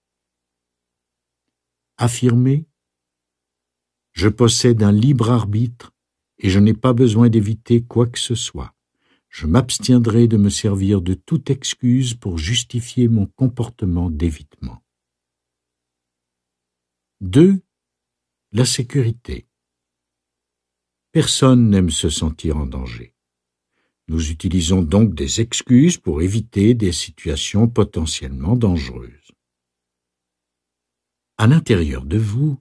Affirmer Je possède un libre arbitre et je n'ai pas besoin d'éviter quoi que ce soit. Je m'abstiendrai de me servir de toute excuse pour justifier mon comportement d'évitement. 2. La sécurité. Personne n'aime se sentir en danger. Nous utilisons donc des excuses pour éviter des situations potentiellement dangereuses. À l'intérieur de vous,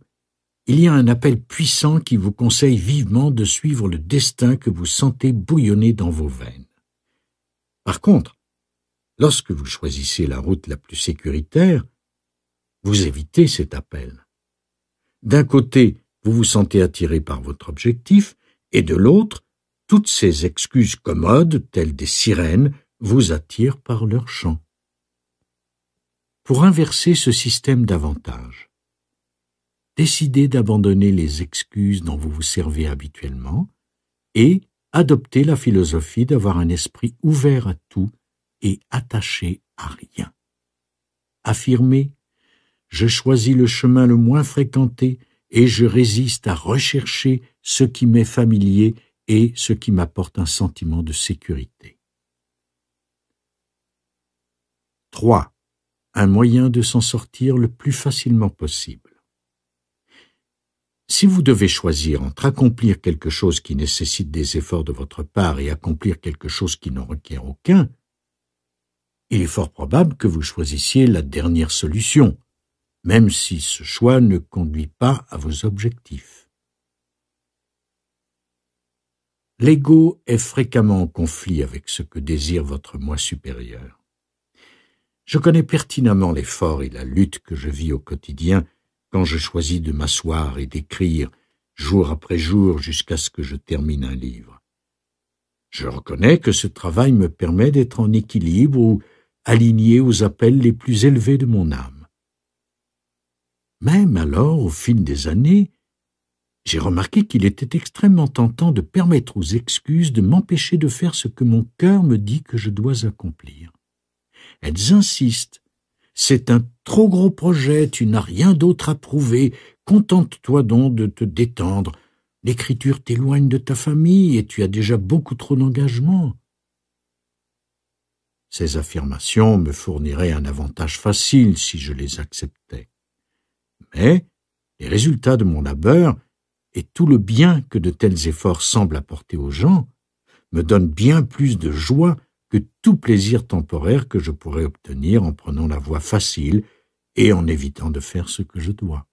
il y a un appel puissant qui vous conseille vivement de suivre le destin que vous sentez bouillonner dans vos veines. Par contre, lorsque vous choisissez la route la plus sécuritaire, vous évitez cet appel. D'un côté, vous vous sentez attiré par votre objectif, et de l'autre, toutes ces excuses commodes, telles des sirènes, vous attirent par leur chant. Pour inverser ce système davantage, décidez d'abandonner les excuses dont vous vous servez habituellement et adoptez la philosophie d'avoir un esprit ouvert à tout et attaché à rien. Affirmez Je choisis le chemin le moins fréquenté et je résiste à rechercher ce qui m'est familier et ce qui m'apporte un sentiment de sécurité. 3. Un moyen de s'en sortir le plus facilement possible. Si vous devez choisir entre accomplir quelque chose qui nécessite des efforts de votre part et accomplir quelque chose qui n'en requiert aucun, il est fort probable que vous choisissiez la dernière solution, même si ce choix ne conduit pas à vos objectifs. L'ego est fréquemment en conflit avec ce que désire votre moi supérieur. Je connais pertinemment l'effort et la lutte que je vis au quotidien quand je choisis de m'asseoir et d'écrire jour après jour jusqu'à ce que je termine un livre. Je reconnais que ce travail me permet d'être en équilibre ou aligné aux appels les plus élevés de mon âme. Même alors, au fil des années, j'ai remarqué qu'il était extrêmement tentant de permettre aux excuses de m'empêcher de faire ce que mon cœur me dit que je dois accomplir. Elles insistent. C'est un trop gros projet, tu n'as rien d'autre à prouver, contente-toi donc de te détendre. L'écriture t'éloigne de ta famille et tu as déjà beaucoup trop d'engagement. Ces affirmations me fourniraient un avantage facile si je les acceptais. Mais les résultats de mon labeur et tout le bien que de tels efforts semblent apporter aux gens me donne bien plus de joie que tout plaisir temporaire que je pourrais obtenir en prenant la voie facile et en évitant de faire ce que je dois.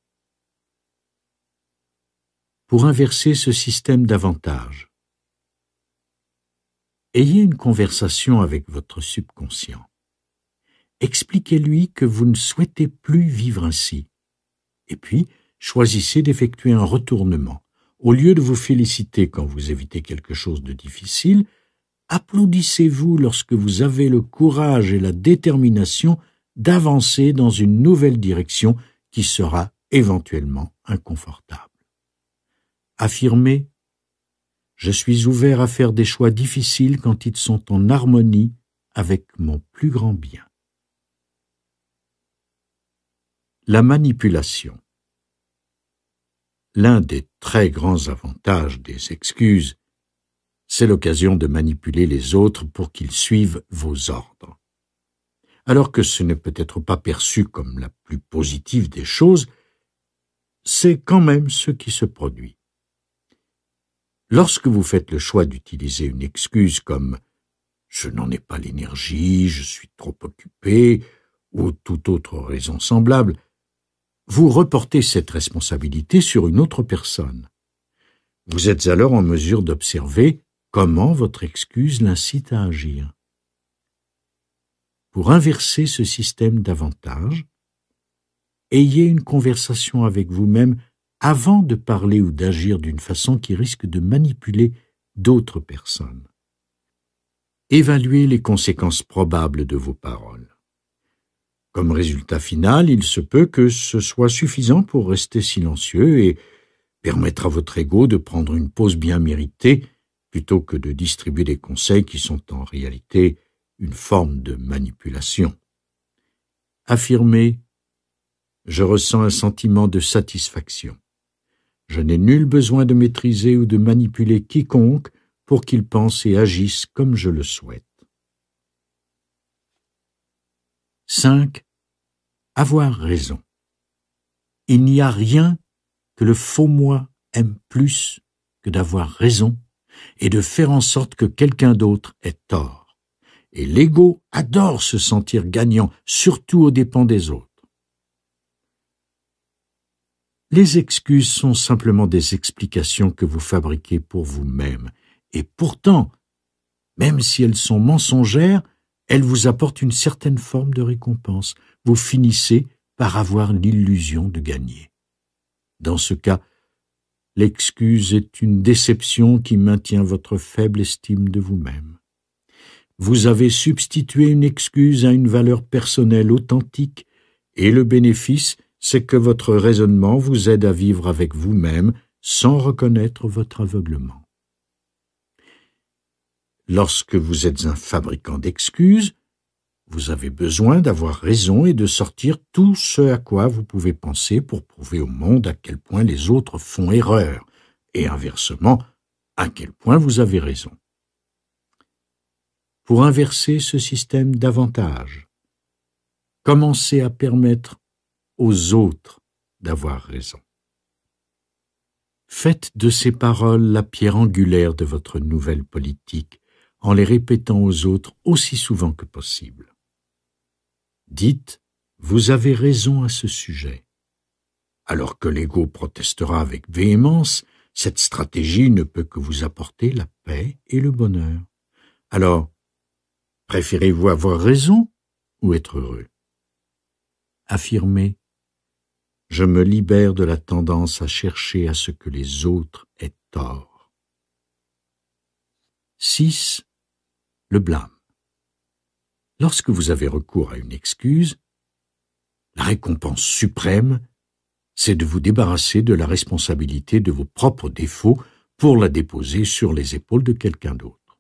Pour inverser ce système davantage, ayez une conversation avec votre subconscient. Expliquez-lui que vous ne souhaitez plus vivre ainsi. Et puis, choisissez d'effectuer un retournement. Au lieu de vous féliciter quand vous évitez quelque chose de difficile, applaudissez-vous lorsque vous avez le courage et la détermination d'avancer dans une nouvelle direction qui sera éventuellement inconfortable. Affirmez Je suis ouvert à faire des choix difficiles quand ils sont en harmonie avec mon plus grand bien. La manipulation. L'un des très grands avantages des excuses, c'est l'occasion de manipuler les autres pour qu'ils suivent vos ordres. Alors que ce n'est peut-être pas perçu comme la plus positive des choses, c'est quand même ce qui se produit. Lorsque vous faites le choix d'utiliser une excuse comme je n'en ai pas l'énergie, je suis trop occupé, ou toute autre raison semblable, vous reportez cette responsabilité sur une autre personne. Vous êtes alors en mesure d'observer comment votre excuse l'incite à agir. Pour inverser ce système davantage, ayez une conversation avec vous-même avant de parler ou d'agir d'une façon qui risque de manipuler d'autres personnes. Évaluez les conséquences probables de vos paroles. Comme résultat final, il se peut que ce soit suffisant pour rester silencieux et permettre à votre ego de prendre une pause bien méritée plutôt que de distribuer des conseils qui sont en réalité une forme de manipulation. Affirmer Je ressens un sentiment de satisfaction. Je n'ai nul besoin de maîtriser ou de manipuler quiconque pour qu'il pense et agisse comme je le souhaite. 5. Avoir raison. Il n'y a rien que le faux moi aime plus que d'avoir raison et de faire en sorte que quelqu'un d'autre ait tort. Et l'ego adore se sentir gagnant, surtout aux dépens des autres. Les excuses sont simplement des explications que vous fabriquez pour vous-même, et pourtant, même si elles sont mensongères, elle vous apporte une certaine forme de récompense. Vous finissez par avoir l'illusion de gagner. Dans ce cas, l'excuse est une déception qui maintient votre faible estime de vous-même. Vous avez substitué une excuse à une valeur personnelle authentique, et le bénéfice, c'est que votre raisonnement vous aide à vivre avec vous-même sans reconnaître votre aveuglement. Lorsque vous êtes un fabricant d'excuses, vous avez besoin d'avoir raison et de sortir tout ce à quoi vous pouvez penser pour prouver au monde à quel point les autres font erreur, et inversement, à quel point vous avez raison. Pour inverser ce système davantage, commencez à permettre aux autres d'avoir raison. Faites de ces paroles la pierre angulaire de votre nouvelle politique, en les répétant aux autres aussi souvent que possible. Dites, vous avez raison à ce sujet. Alors que l'ego protestera avec véhémence, cette stratégie ne peut que vous apporter la paix et le bonheur. Alors, préférez-vous avoir raison ou être heureux Affirmez je me libère de la tendance à chercher à ce que les autres aient tort le blâme. Lorsque vous avez recours à une excuse, la récompense suprême, c'est de vous débarrasser de la responsabilité de vos propres défauts pour la déposer sur les épaules de quelqu'un d'autre.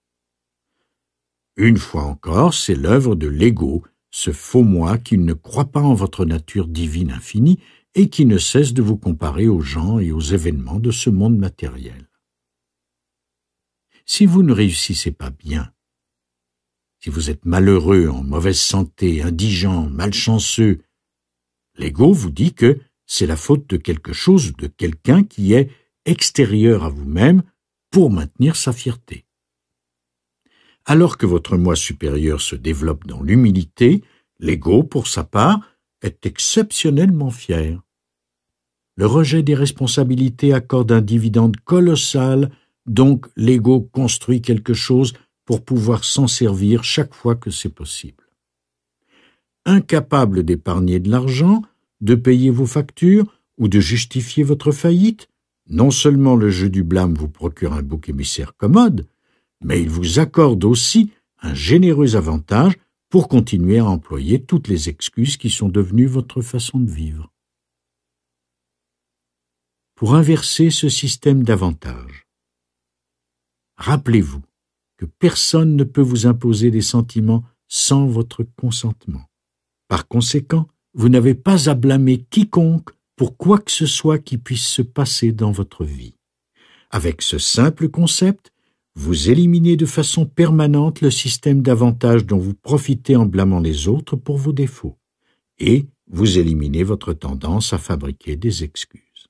Une fois encore, c'est l'œuvre de l'ego, ce faux moi qui ne croit pas en votre nature divine infinie et qui ne cesse de vous comparer aux gens et aux événements de ce monde matériel. Si vous ne réussissez pas bien si vous êtes malheureux, en mauvaise santé, indigent, malchanceux, l'ego vous dit que c'est la faute de quelque chose de quelqu'un qui est extérieur à vous-même pour maintenir sa fierté. Alors que votre moi supérieur se développe dans l'humilité, l'ego, pour sa part, est exceptionnellement fier. Le rejet des responsabilités accorde un dividende colossal, donc l'ego construit quelque chose pour pouvoir s'en servir chaque fois que c'est possible. Incapable d'épargner de l'argent, de payer vos factures ou de justifier votre faillite, non seulement le jeu du blâme vous procure un bouc émissaire commode, mais il vous accorde aussi un généreux avantage pour continuer à employer toutes les excuses qui sont devenues votre façon de vivre. Pour inverser ce système d'avantages, rappelez-vous, que personne ne peut vous imposer des sentiments sans votre consentement. Par conséquent, vous n'avez pas à blâmer quiconque pour quoi que ce soit qui puisse se passer dans votre vie. Avec ce simple concept, vous éliminez de façon permanente le système d'avantages dont vous profitez en blâmant les autres pour vos défauts, et vous éliminez votre tendance à fabriquer des excuses.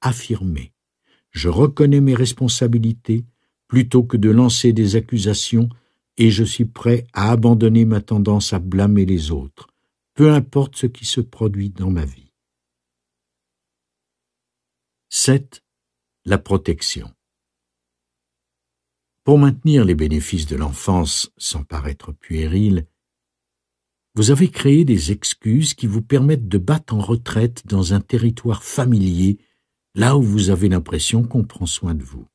Affirmez. Je reconnais mes responsabilités, plutôt que de lancer des accusations et je suis prêt à abandonner ma tendance à blâmer les autres, peu importe ce qui se produit dans ma vie. 7. La protection. Pour maintenir les bénéfices de l'enfance sans paraître puéril, vous avez créé des excuses qui vous permettent de battre en retraite dans un territoire familier, là où vous avez l'impression qu'on prend soin de vous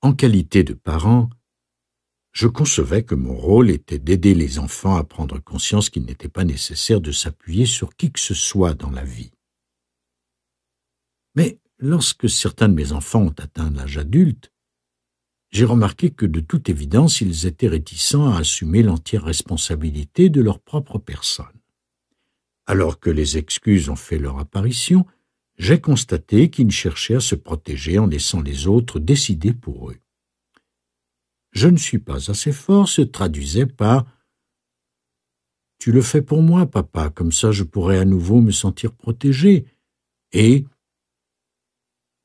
en qualité de parent, je concevais que mon rôle était d'aider les enfants à prendre conscience qu'il n'était pas nécessaire de s'appuyer sur qui que ce soit dans la vie. Mais lorsque certains de mes enfants ont atteint l'âge adulte, j'ai remarqué que de toute évidence ils étaient réticents à assumer l'entière responsabilité de leur propre personne. Alors que les excuses ont fait leur apparition, j'ai constaté qu'ils cherchaient à se protéger en laissant les autres décider pour eux. Je ne suis pas assez fort se traduisait par Tu le fais pour moi, papa, comme ça je pourrais à nouveau me sentir protégé, et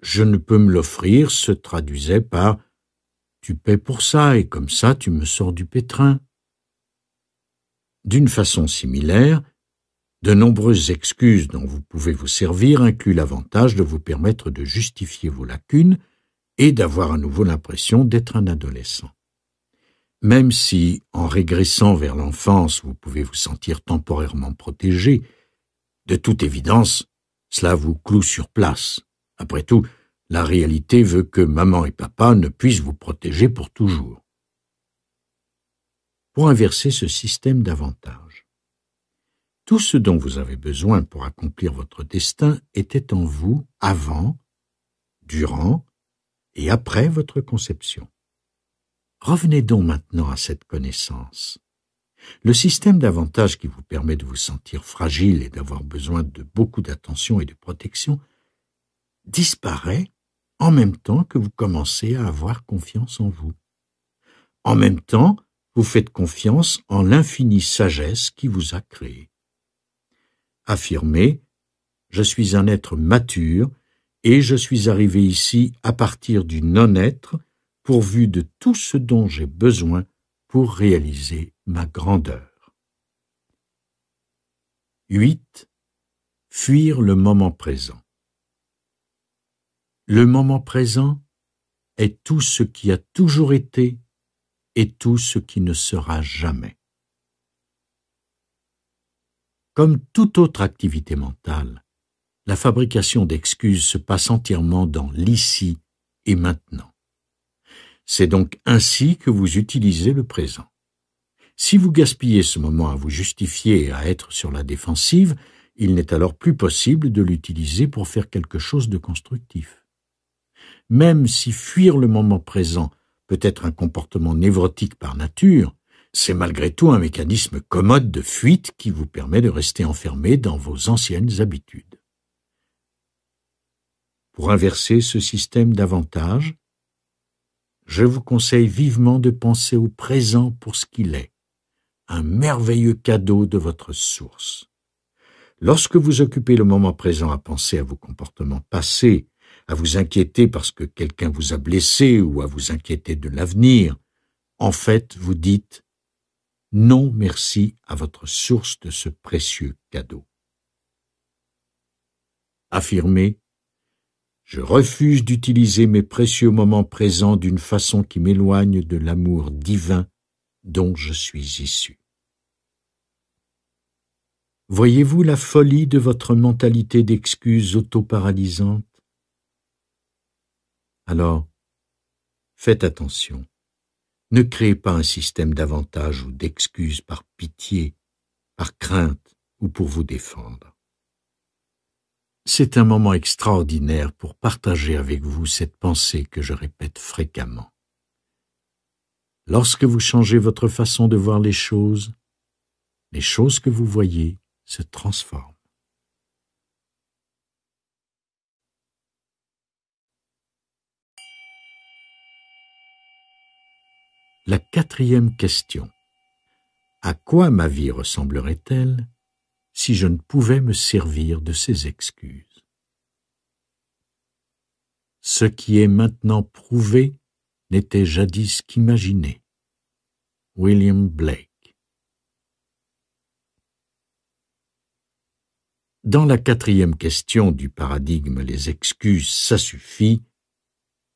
Je ne peux me l'offrir se traduisait par Tu paies pour ça, et comme ça tu me sors du pétrin. D'une façon similaire, de nombreuses excuses dont vous pouvez vous servir incluent l'avantage de vous permettre de justifier vos lacunes et d'avoir à nouveau l'impression d'être un adolescent. Même si, en régressant vers l'enfance, vous pouvez vous sentir temporairement protégé, de toute évidence, cela vous cloue sur place. Après tout, la réalité veut que maman et papa ne puissent vous protéger pour toujours. Pour inverser ce système davantage, tout ce dont vous avez besoin pour accomplir votre destin était en vous avant, durant et après votre conception. Revenez donc maintenant à cette connaissance. Le système d'avantages qui vous permet de vous sentir fragile et d'avoir besoin de beaucoup d'attention et de protection disparaît en même temps que vous commencez à avoir confiance en vous. En même temps, vous faites confiance en l'infinie sagesse qui vous a créé affirmer Je suis un être mature et je suis arrivé ici à partir du non-être, pourvu de tout ce dont j'ai besoin pour réaliser ma grandeur. 8. Fuir le moment présent. Le moment présent est tout ce qui a toujours été et tout ce qui ne sera jamais. Comme toute autre activité mentale, la fabrication d'excuses se passe entièrement dans l'ici et maintenant. C'est donc ainsi que vous utilisez le présent. Si vous gaspillez ce moment à vous justifier et à être sur la défensive, il n'est alors plus possible de l'utiliser pour faire quelque chose de constructif. Même si fuir le moment présent peut être un comportement névrotique par nature, c'est malgré tout un mécanisme commode de fuite qui vous permet de rester enfermé dans vos anciennes habitudes. Pour inverser ce système davantage, je vous conseille vivement de penser au présent pour ce qu'il est, un merveilleux cadeau de votre source. Lorsque vous occupez le moment présent à penser à vos comportements passés, à vous inquiéter parce que quelqu'un vous a blessé ou à vous inquiéter de l'avenir, en fait, vous dites non merci à votre source de ce précieux cadeau. Affirmez je refuse d'utiliser mes précieux moments présents d'une façon qui m'éloigne de l'amour divin dont je suis issu. Voyez-vous la folie de votre mentalité d'excuses autoparalysante Alors, faites attention. Ne créez pas un système d'avantages ou d'excuses par pitié, par crainte ou pour vous défendre. C'est un moment extraordinaire pour partager avec vous cette pensée que je répète fréquemment. Lorsque vous changez votre façon de voir les choses, les choses que vous voyez se transforment. La quatrième question. À quoi ma vie ressemblerait-elle si je ne pouvais me servir de ces excuses Ce qui est maintenant prouvé n'était jadis qu'imaginé. William Blake Dans la quatrième question du paradigme Les excuses, ça suffit,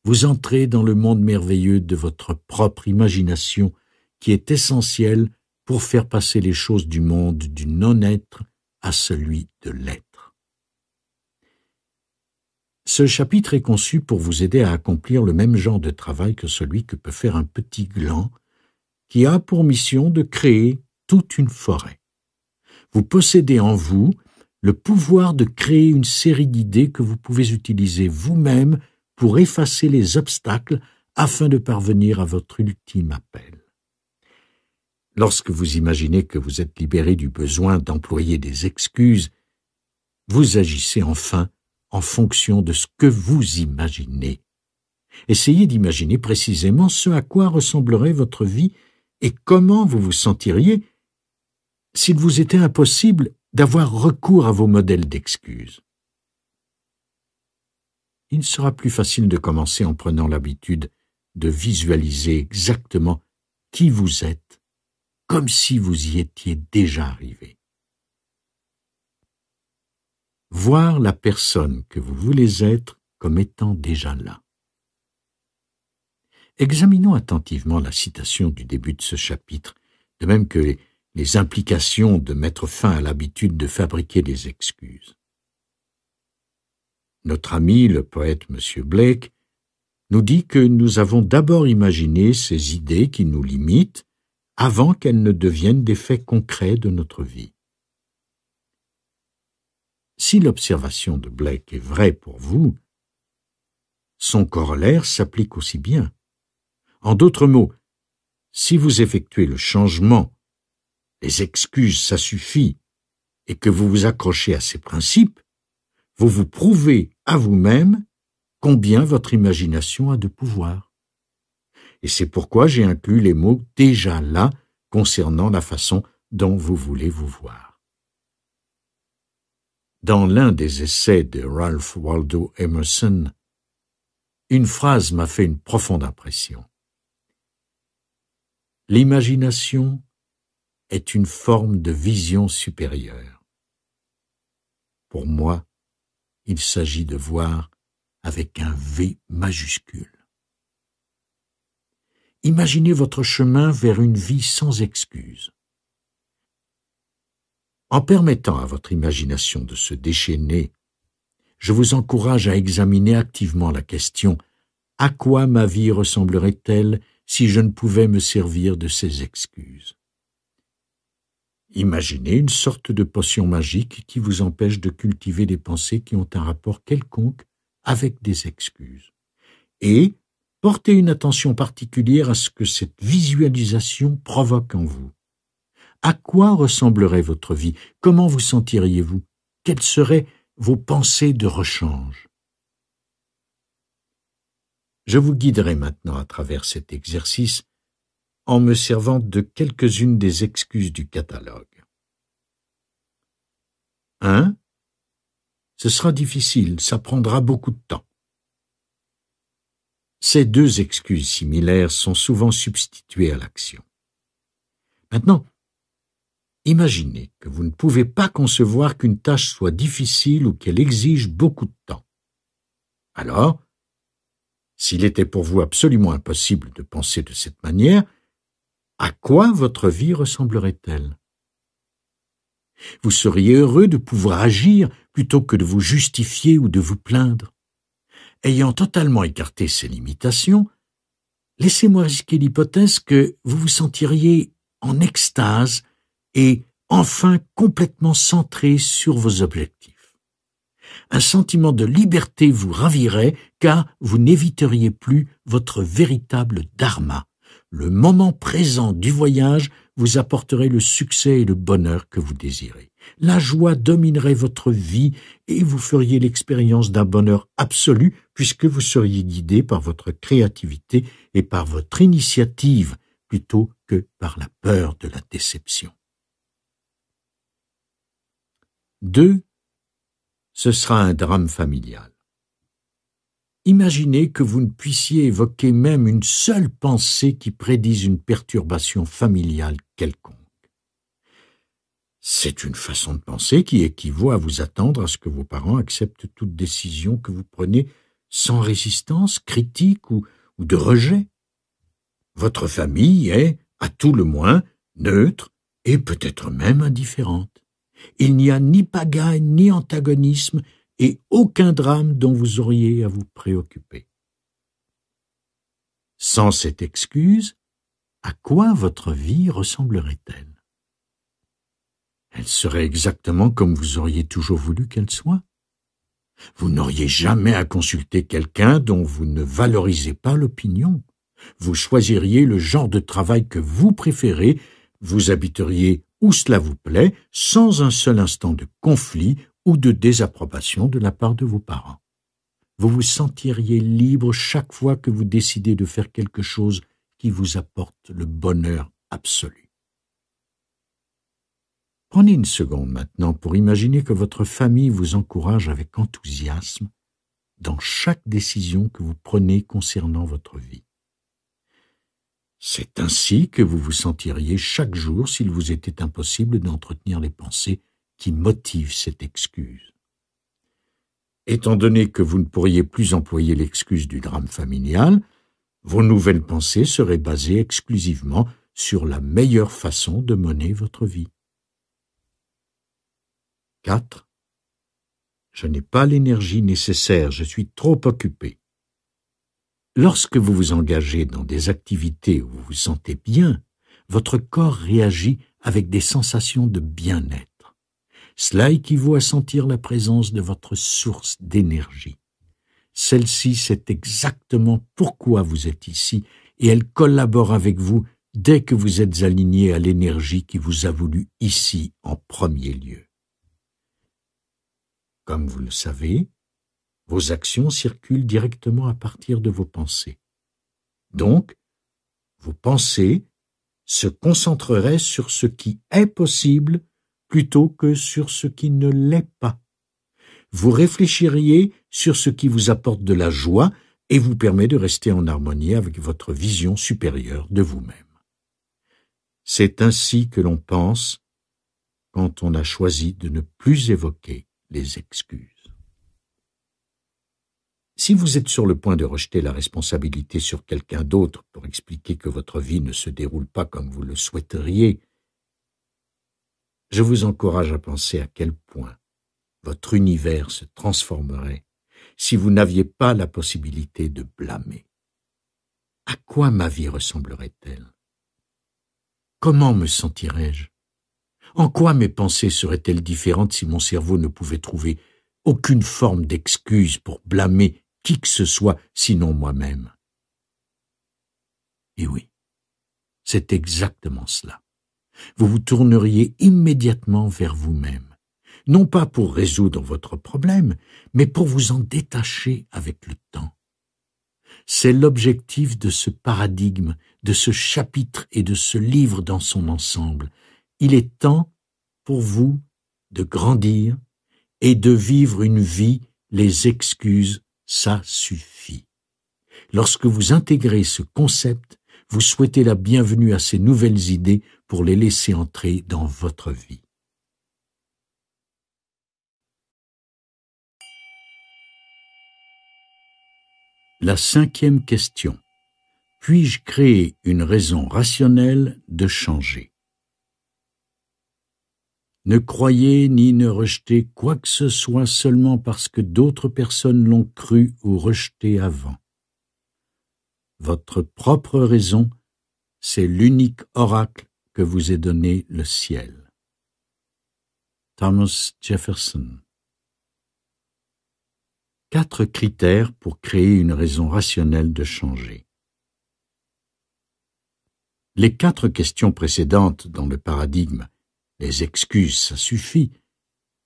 vous entrez dans le monde merveilleux de votre propre imagination qui est essentiel pour faire passer les choses du monde du non-être à celui de l'être. Ce chapitre est conçu pour vous aider à accomplir le même genre de travail que celui que peut faire un petit gland qui a pour mission de créer toute une forêt. Vous possédez en vous le pouvoir de créer une série d'idées que vous pouvez utiliser vous-même pour effacer les obstacles afin de parvenir à votre ultime appel. Lorsque vous imaginez que vous êtes libéré du besoin d'employer des excuses, vous agissez enfin en fonction de ce que vous imaginez. Essayez d'imaginer précisément ce à quoi ressemblerait votre vie et comment vous vous sentiriez s'il vous était impossible d'avoir recours à vos modèles d'excuses il sera plus facile de commencer en prenant l'habitude de visualiser exactement qui vous êtes, comme si vous y étiez déjà arrivé. Voir la personne que vous voulez être comme étant déjà là. Examinons attentivement la citation du début de ce chapitre, de même que les implications de mettre fin à l'habitude de fabriquer des excuses. Notre ami, le poète M. Blake, nous dit que nous avons d'abord imaginé ces idées qui nous limitent avant qu'elles ne deviennent des faits concrets de notre vie. Si l'observation de Blake est vraie pour vous, son corollaire s'applique aussi bien. En d'autres mots, si vous effectuez le changement, les excuses, ça suffit, et que vous vous accrochez à ces principes, vous vous prouvez à vous-même combien votre imagination a de pouvoir. Et c'est pourquoi j'ai inclus les mots déjà là concernant la façon dont vous voulez vous voir. Dans l'un des essais de Ralph Waldo Emerson, une phrase m'a fait une profonde impression. L'imagination est une forme de vision supérieure. Pour moi, il s'agit de voir avec un V majuscule. Imaginez votre chemin vers une vie sans excuses. En permettant à votre imagination de se déchaîner, je vous encourage à examiner activement la question à quoi ma vie ressemblerait-elle si je ne pouvais me servir de ces excuses Imaginez une sorte de potion magique qui vous empêche de cultiver des pensées qui ont un rapport quelconque avec des excuses. Et portez une attention particulière à ce que cette visualisation provoque en vous. À quoi ressemblerait votre vie Comment vous sentiriez-vous Quelles seraient vos pensées de rechange Je vous guiderai maintenant à travers cet exercice en me servant de quelques-unes des excuses du catalogue. 1. Ce sera difficile, ça prendra beaucoup de temps. Ces deux excuses similaires sont souvent substituées à l'action. Maintenant, imaginez que vous ne pouvez pas concevoir qu'une tâche soit difficile ou qu'elle exige beaucoup de temps. Alors, s'il était pour vous absolument impossible de penser de cette manière, à quoi votre vie ressemblerait-elle Vous seriez heureux de pouvoir agir plutôt que de vous justifier ou de vous plaindre. Ayant totalement écarté ces limitations, laissez-moi risquer l'hypothèse que vous vous sentiriez en extase et enfin complètement centré sur vos objectifs. Un sentiment de liberté vous ravirait car vous n'éviteriez plus votre véritable dharma, le moment présent du voyage vous apporterait le succès et le bonheur que vous désirez. La joie dominerait votre vie et vous feriez l'expérience d'un bonheur absolu puisque vous seriez guidé par votre créativité et par votre initiative plutôt que par la peur de la déception. 2. Ce sera un drame familial. Imaginez que vous ne puissiez évoquer même une seule pensée qui prédise une perturbation familiale quelconque. C'est une façon de penser qui équivaut à vous attendre à ce que vos parents acceptent toute décision que vous prenez sans résistance, critique ou, ou de rejet. Votre famille est, à tout le moins, neutre et peut-être même indifférente. Il n'y a ni pagaille, ni antagonisme, et aucun drame dont vous auriez à vous préoccuper. Sans cette excuse, à quoi votre vie ressemblerait-elle Elle serait exactement comme vous auriez toujours voulu qu'elle soit. Vous n'auriez jamais à consulter quelqu'un dont vous ne valorisez pas l'opinion. Vous choisiriez le genre de travail que vous préférez, vous habiteriez où cela vous plaît, sans un seul instant de conflit ou de désapprobation de la part de vos parents. Vous vous sentiriez libre chaque fois que vous décidez de faire quelque chose qui vous apporte le bonheur absolu. Prenez une seconde maintenant pour imaginer que votre famille vous encourage avec enthousiasme dans chaque décision que vous prenez concernant votre vie. C'est ainsi que vous vous sentiriez chaque jour s'il vous était impossible d'entretenir les pensées qui motive cette excuse. Étant donné que vous ne pourriez plus employer l'excuse du drame familial, vos nouvelles pensées seraient basées exclusivement sur la meilleure façon de mener votre vie. 4. Je n'ai pas l'énergie nécessaire, je suis trop occupé. Lorsque vous vous engagez dans des activités où vous vous sentez bien, votre corps réagit avec des sensations de bien-être. Cela équivaut à sentir la présence de votre source d'énergie. Celle-ci sait exactement pourquoi vous êtes ici et elle collabore avec vous dès que vous êtes aligné à l'énergie qui vous a voulu ici en premier lieu. Comme vous le savez, vos actions circulent directement à partir de vos pensées. Donc, vos pensées se concentreraient sur ce qui est possible plutôt que sur ce qui ne l'est pas. Vous réfléchiriez sur ce qui vous apporte de la joie et vous permet de rester en harmonie avec votre vision supérieure de vous-même. C'est ainsi que l'on pense quand on a choisi de ne plus évoquer les excuses. Si vous êtes sur le point de rejeter la responsabilité sur quelqu'un d'autre pour expliquer que votre vie ne se déroule pas comme vous le souhaiteriez, je vous encourage à penser à quel point votre univers se transformerait si vous n'aviez pas la possibilité de blâmer. À quoi ma vie ressemblerait-elle Comment me sentirais-je En quoi mes pensées seraient-elles différentes si mon cerveau ne pouvait trouver aucune forme d'excuse pour blâmer qui que ce soit sinon moi-même Et eh oui, c'est exactement cela vous vous tourneriez immédiatement vers vous-même, non pas pour résoudre votre problème, mais pour vous en détacher avec le temps. C'est l'objectif de ce paradigme, de ce chapitre et de ce livre dans son ensemble. Il est temps pour vous de grandir et de vivre une vie, les excuses, ça suffit. Lorsque vous intégrez ce concept, vous souhaitez la bienvenue à ces nouvelles idées pour les laisser entrer dans votre vie. La cinquième question. Puis-je créer une raison rationnelle de changer Ne croyez ni ne rejetez quoi que ce soit seulement parce que d'autres personnes l'ont cru ou rejeté avant. Votre propre raison, c'est l'unique oracle que vous est donné le ciel. Thomas Jefferson Quatre critères pour créer une raison rationnelle de changer. Les quatre questions précédentes dans le paradigme les excuses, ça suffit,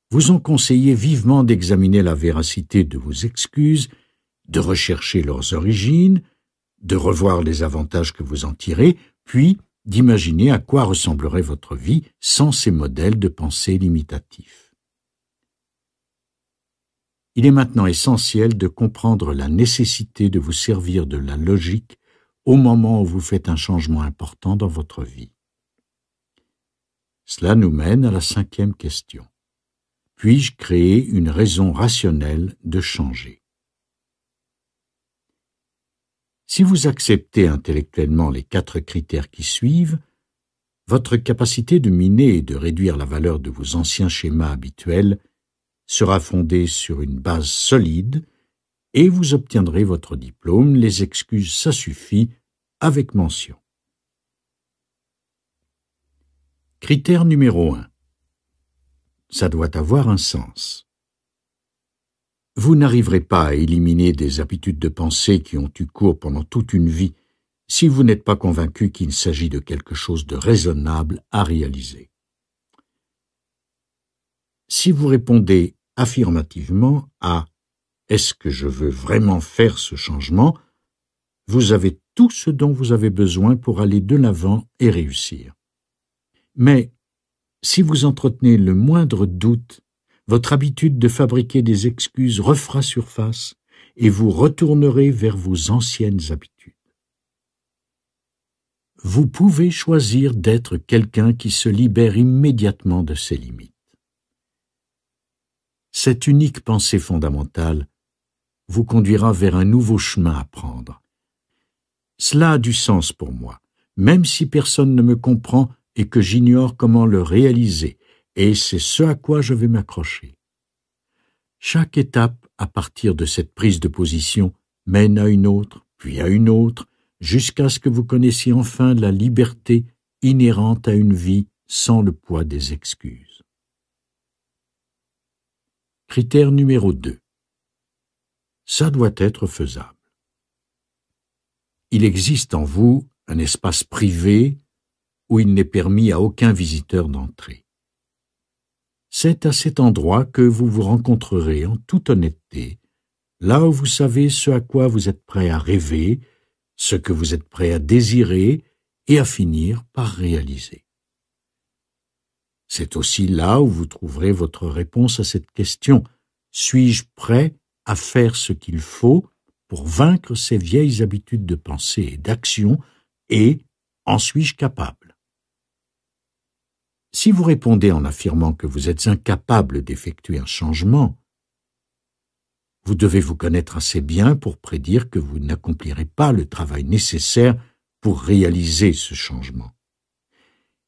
vous ont conseillé vivement d'examiner la véracité de vos excuses, de rechercher leurs origines, de revoir les avantages que vous en tirez, puis d'imaginer à quoi ressemblerait votre vie sans ces modèles de pensée limitatifs. Il est maintenant essentiel de comprendre la nécessité de vous servir de la logique au moment où vous faites un changement important dans votre vie. Cela nous mène à la cinquième question. Puis-je créer une raison rationnelle de changer Si vous acceptez intellectuellement les quatre critères qui suivent, votre capacité de miner et de réduire la valeur de vos anciens schémas habituels sera fondée sur une base solide et vous obtiendrez votre diplôme, les excuses ça suffit, avec mention. Critère numéro 1. Ça doit avoir un sens. Vous n'arriverez pas à éliminer des habitudes de pensée qui ont eu cours pendant toute une vie si vous n'êtes pas convaincu qu'il s'agit de quelque chose de raisonnable à réaliser. Si vous répondez affirmativement à Est-ce que je veux vraiment faire ce changement vous avez tout ce dont vous avez besoin pour aller de l'avant et réussir. Mais si vous entretenez le moindre doute votre habitude de fabriquer des excuses refera surface et vous retournerez vers vos anciennes habitudes. Vous pouvez choisir d'être quelqu'un qui se libère immédiatement de ses limites. Cette unique pensée fondamentale vous conduira vers un nouveau chemin à prendre. Cela a du sens pour moi, même si personne ne me comprend et que j'ignore comment le réaliser, et c'est ce à quoi je vais m'accrocher. Chaque étape à partir de cette prise de position mène à une autre, puis à une autre, jusqu'à ce que vous connaissiez enfin la liberté inhérente à une vie sans le poids des excuses. Critère numéro 2. Ça doit être faisable. Il existe en vous un espace privé où il n'est permis à aucun visiteur d'entrer c'est à cet endroit que vous vous rencontrerez en toute honnêteté, là où vous savez ce à quoi vous êtes prêt à rêver, ce que vous êtes prêt à désirer et à finir par réaliser. C'est aussi là où vous trouverez votre réponse à cette question. Suis-je prêt à faire ce qu'il faut pour vaincre ces vieilles habitudes de pensée et d'action et en suis-je capable si vous répondez en affirmant que vous êtes incapable d'effectuer un changement, vous devez vous connaître assez bien pour prédire que vous n'accomplirez pas le travail nécessaire pour réaliser ce changement.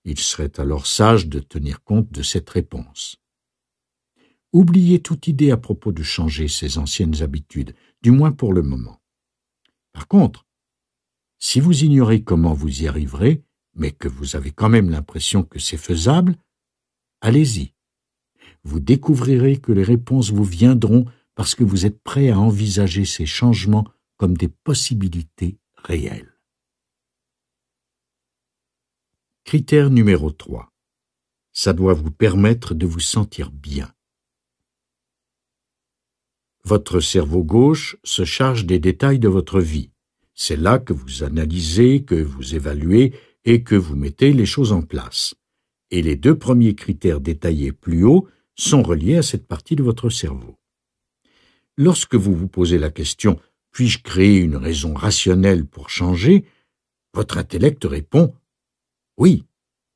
Il serait alors sage de tenir compte de cette réponse. Oubliez toute idée à propos de changer ses anciennes habitudes, du moins pour le moment. Par contre, si vous ignorez comment vous y arriverez, mais que vous avez quand même l'impression que c'est faisable, allez-y. Vous découvrirez que les réponses vous viendront parce que vous êtes prêt à envisager ces changements comme des possibilités réelles. Critère numéro 3. Ça doit vous permettre de vous sentir bien. Votre cerveau gauche se charge des détails de votre vie. C'est là que vous analysez, que vous évaluez et que vous mettez les choses en place. Et les deux premiers critères détaillés plus haut sont reliés à cette partie de votre cerveau. Lorsque vous vous posez la question Puis-je créer une raison rationnelle pour changer votre intellect répond Oui,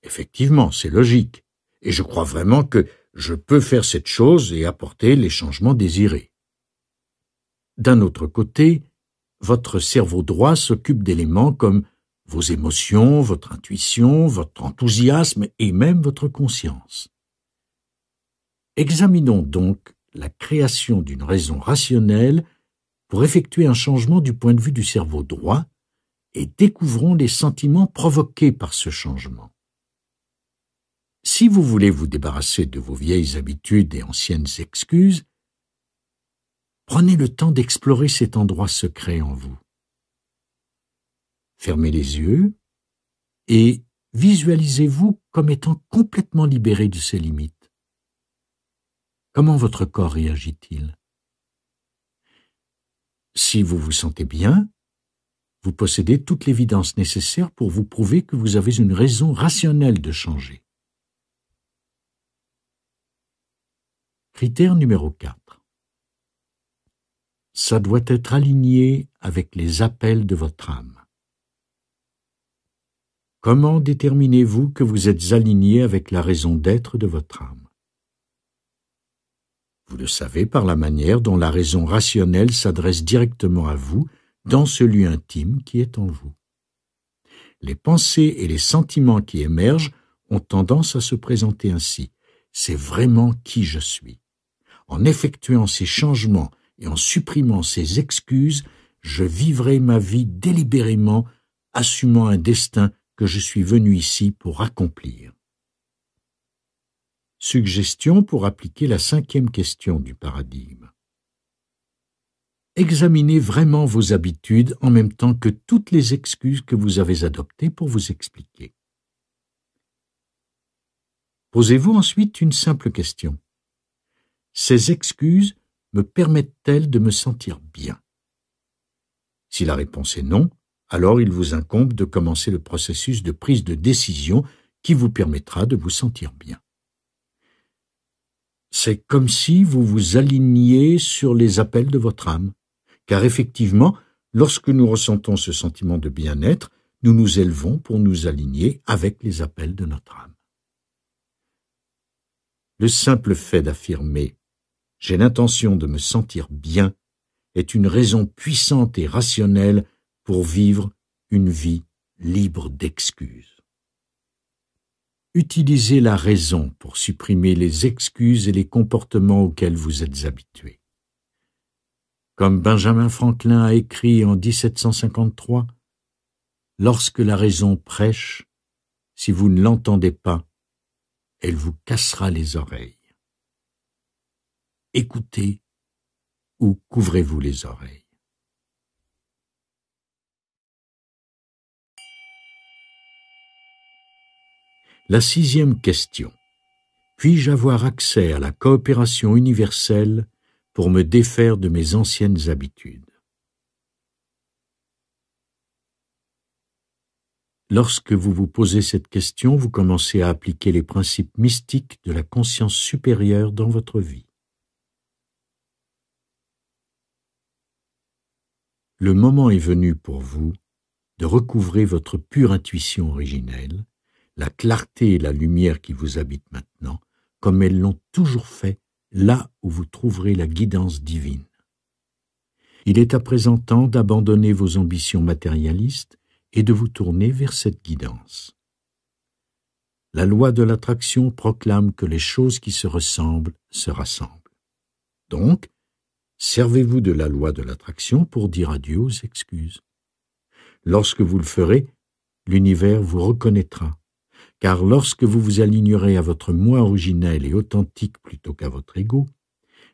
effectivement, c'est logique, et je crois vraiment que je peux faire cette chose et apporter les changements désirés. D'un autre côté, votre cerveau droit s'occupe d'éléments comme vos émotions, votre intuition, votre enthousiasme et même votre conscience. Examinons donc la création d'une raison rationnelle pour effectuer un changement du point de vue du cerveau droit et découvrons les sentiments provoqués par ce changement. Si vous voulez vous débarrasser de vos vieilles habitudes et anciennes excuses, prenez le temps d'explorer cet endroit secret en vous. Fermez les yeux et visualisez-vous comme étant complètement libéré de ses limites. Comment votre corps réagit-il Si vous vous sentez bien, vous possédez toute l'évidence nécessaire pour vous prouver que vous avez une raison rationnelle de changer. Critère numéro 4. Ça doit être aligné avec les appels de votre âme. Comment déterminez-vous que vous êtes aligné avec la raison d'être de votre âme Vous le savez par la manière dont la raison rationnelle s'adresse directement à vous dans ce lieu intime qui est en vous. Les pensées et les sentiments qui émergent ont tendance à se présenter ainsi. C'est vraiment qui je suis. En effectuant ces changements et en supprimant ces excuses, je vivrai ma vie délibérément, assumant un destin que je suis venu ici pour accomplir. Suggestion pour appliquer la cinquième question du paradigme. Examinez vraiment vos habitudes en même temps que toutes les excuses que vous avez adoptées pour vous expliquer. Posez-vous ensuite une simple question. Ces excuses me permettent-elles de me sentir bien Si la réponse est non, alors il vous incombe de commencer le processus de prise de décision qui vous permettra de vous sentir bien. C'est comme si vous vous aligniez sur les appels de votre âme, car effectivement, lorsque nous ressentons ce sentiment de bien-être, nous nous élevons pour nous aligner avec les appels de notre âme. Le simple fait d'affirmer ⁇ J'ai l'intention de me sentir bien ⁇ est une raison puissante et rationnelle pour vivre une vie libre d'excuses. Utilisez la raison pour supprimer les excuses et les comportements auxquels vous êtes habitués. Comme Benjamin Franklin a écrit en 1753, Lorsque la raison prêche, si vous ne l'entendez pas, elle vous cassera les oreilles. Écoutez ou couvrez-vous les oreilles. La sixième question. Puis-je avoir accès à la coopération universelle pour me défaire de mes anciennes habitudes Lorsque vous vous posez cette question, vous commencez à appliquer les principes mystiques de la conscience supérieure dans votre vie. Le moment est venu pour vous de recouvrer votre pure intuition originelle la clarté et la lumière qui vous habitent maintenant, comme elles l'ont toujours fait, là où vous trouverez la guidance divine. Il est à présent temps d'abandonner vos ambitions matérialistes et de vous tourner vers cette guidance. La loi de l'attraction proclame que les choses qui se ressemblent se rassemblent. Donc, servez-vous de la loi de l'attraction pour dire adieu aux excuses. Lorsque vous le ferez, l'univers vous reconnaîtra car lorsque vous vous alignerez à votre moi originel et authentique plutôt qu'à votre ego,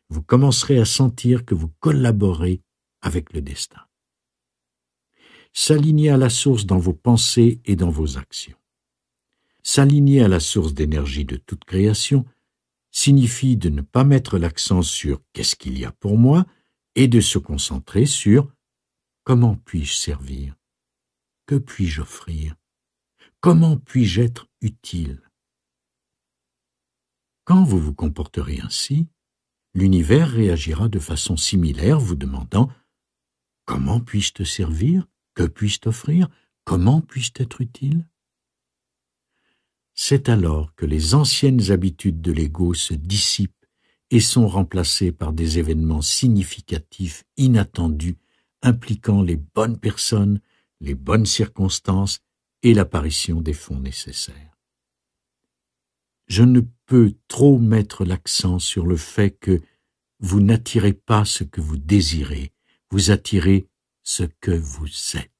vous commencerez à sentir que vous collaborez avec le destin. S'aligner à la source dans vos pensées et dans vos actions. S'aligner à la source d'énergie de toute création signifie de ne pas mettre l'accent sur qu'est-ce qu'il y a pour moi et de se concentrer sur comment puis-je servir, que puis-je offrir, comment puis-je être utile. Quand vous vous comporterez ainsi, l'univers réagira de façon similaire vous demandant Comment puis-je te servir Que puis-je t'offrir Comment puis-je t'être utile C'est alors que les anciennes habitudes de l'ego se dissipent et sont remplacées par des événements significatifs inattendus impliquant les bonnes personnes, les bonnes circonstances et l'apparition des fonds nécessaires je ne peux trop mettre l'accent sur le fait que vous n'attirez pas ce que vous désirez, vous attirez ce que vous êtes.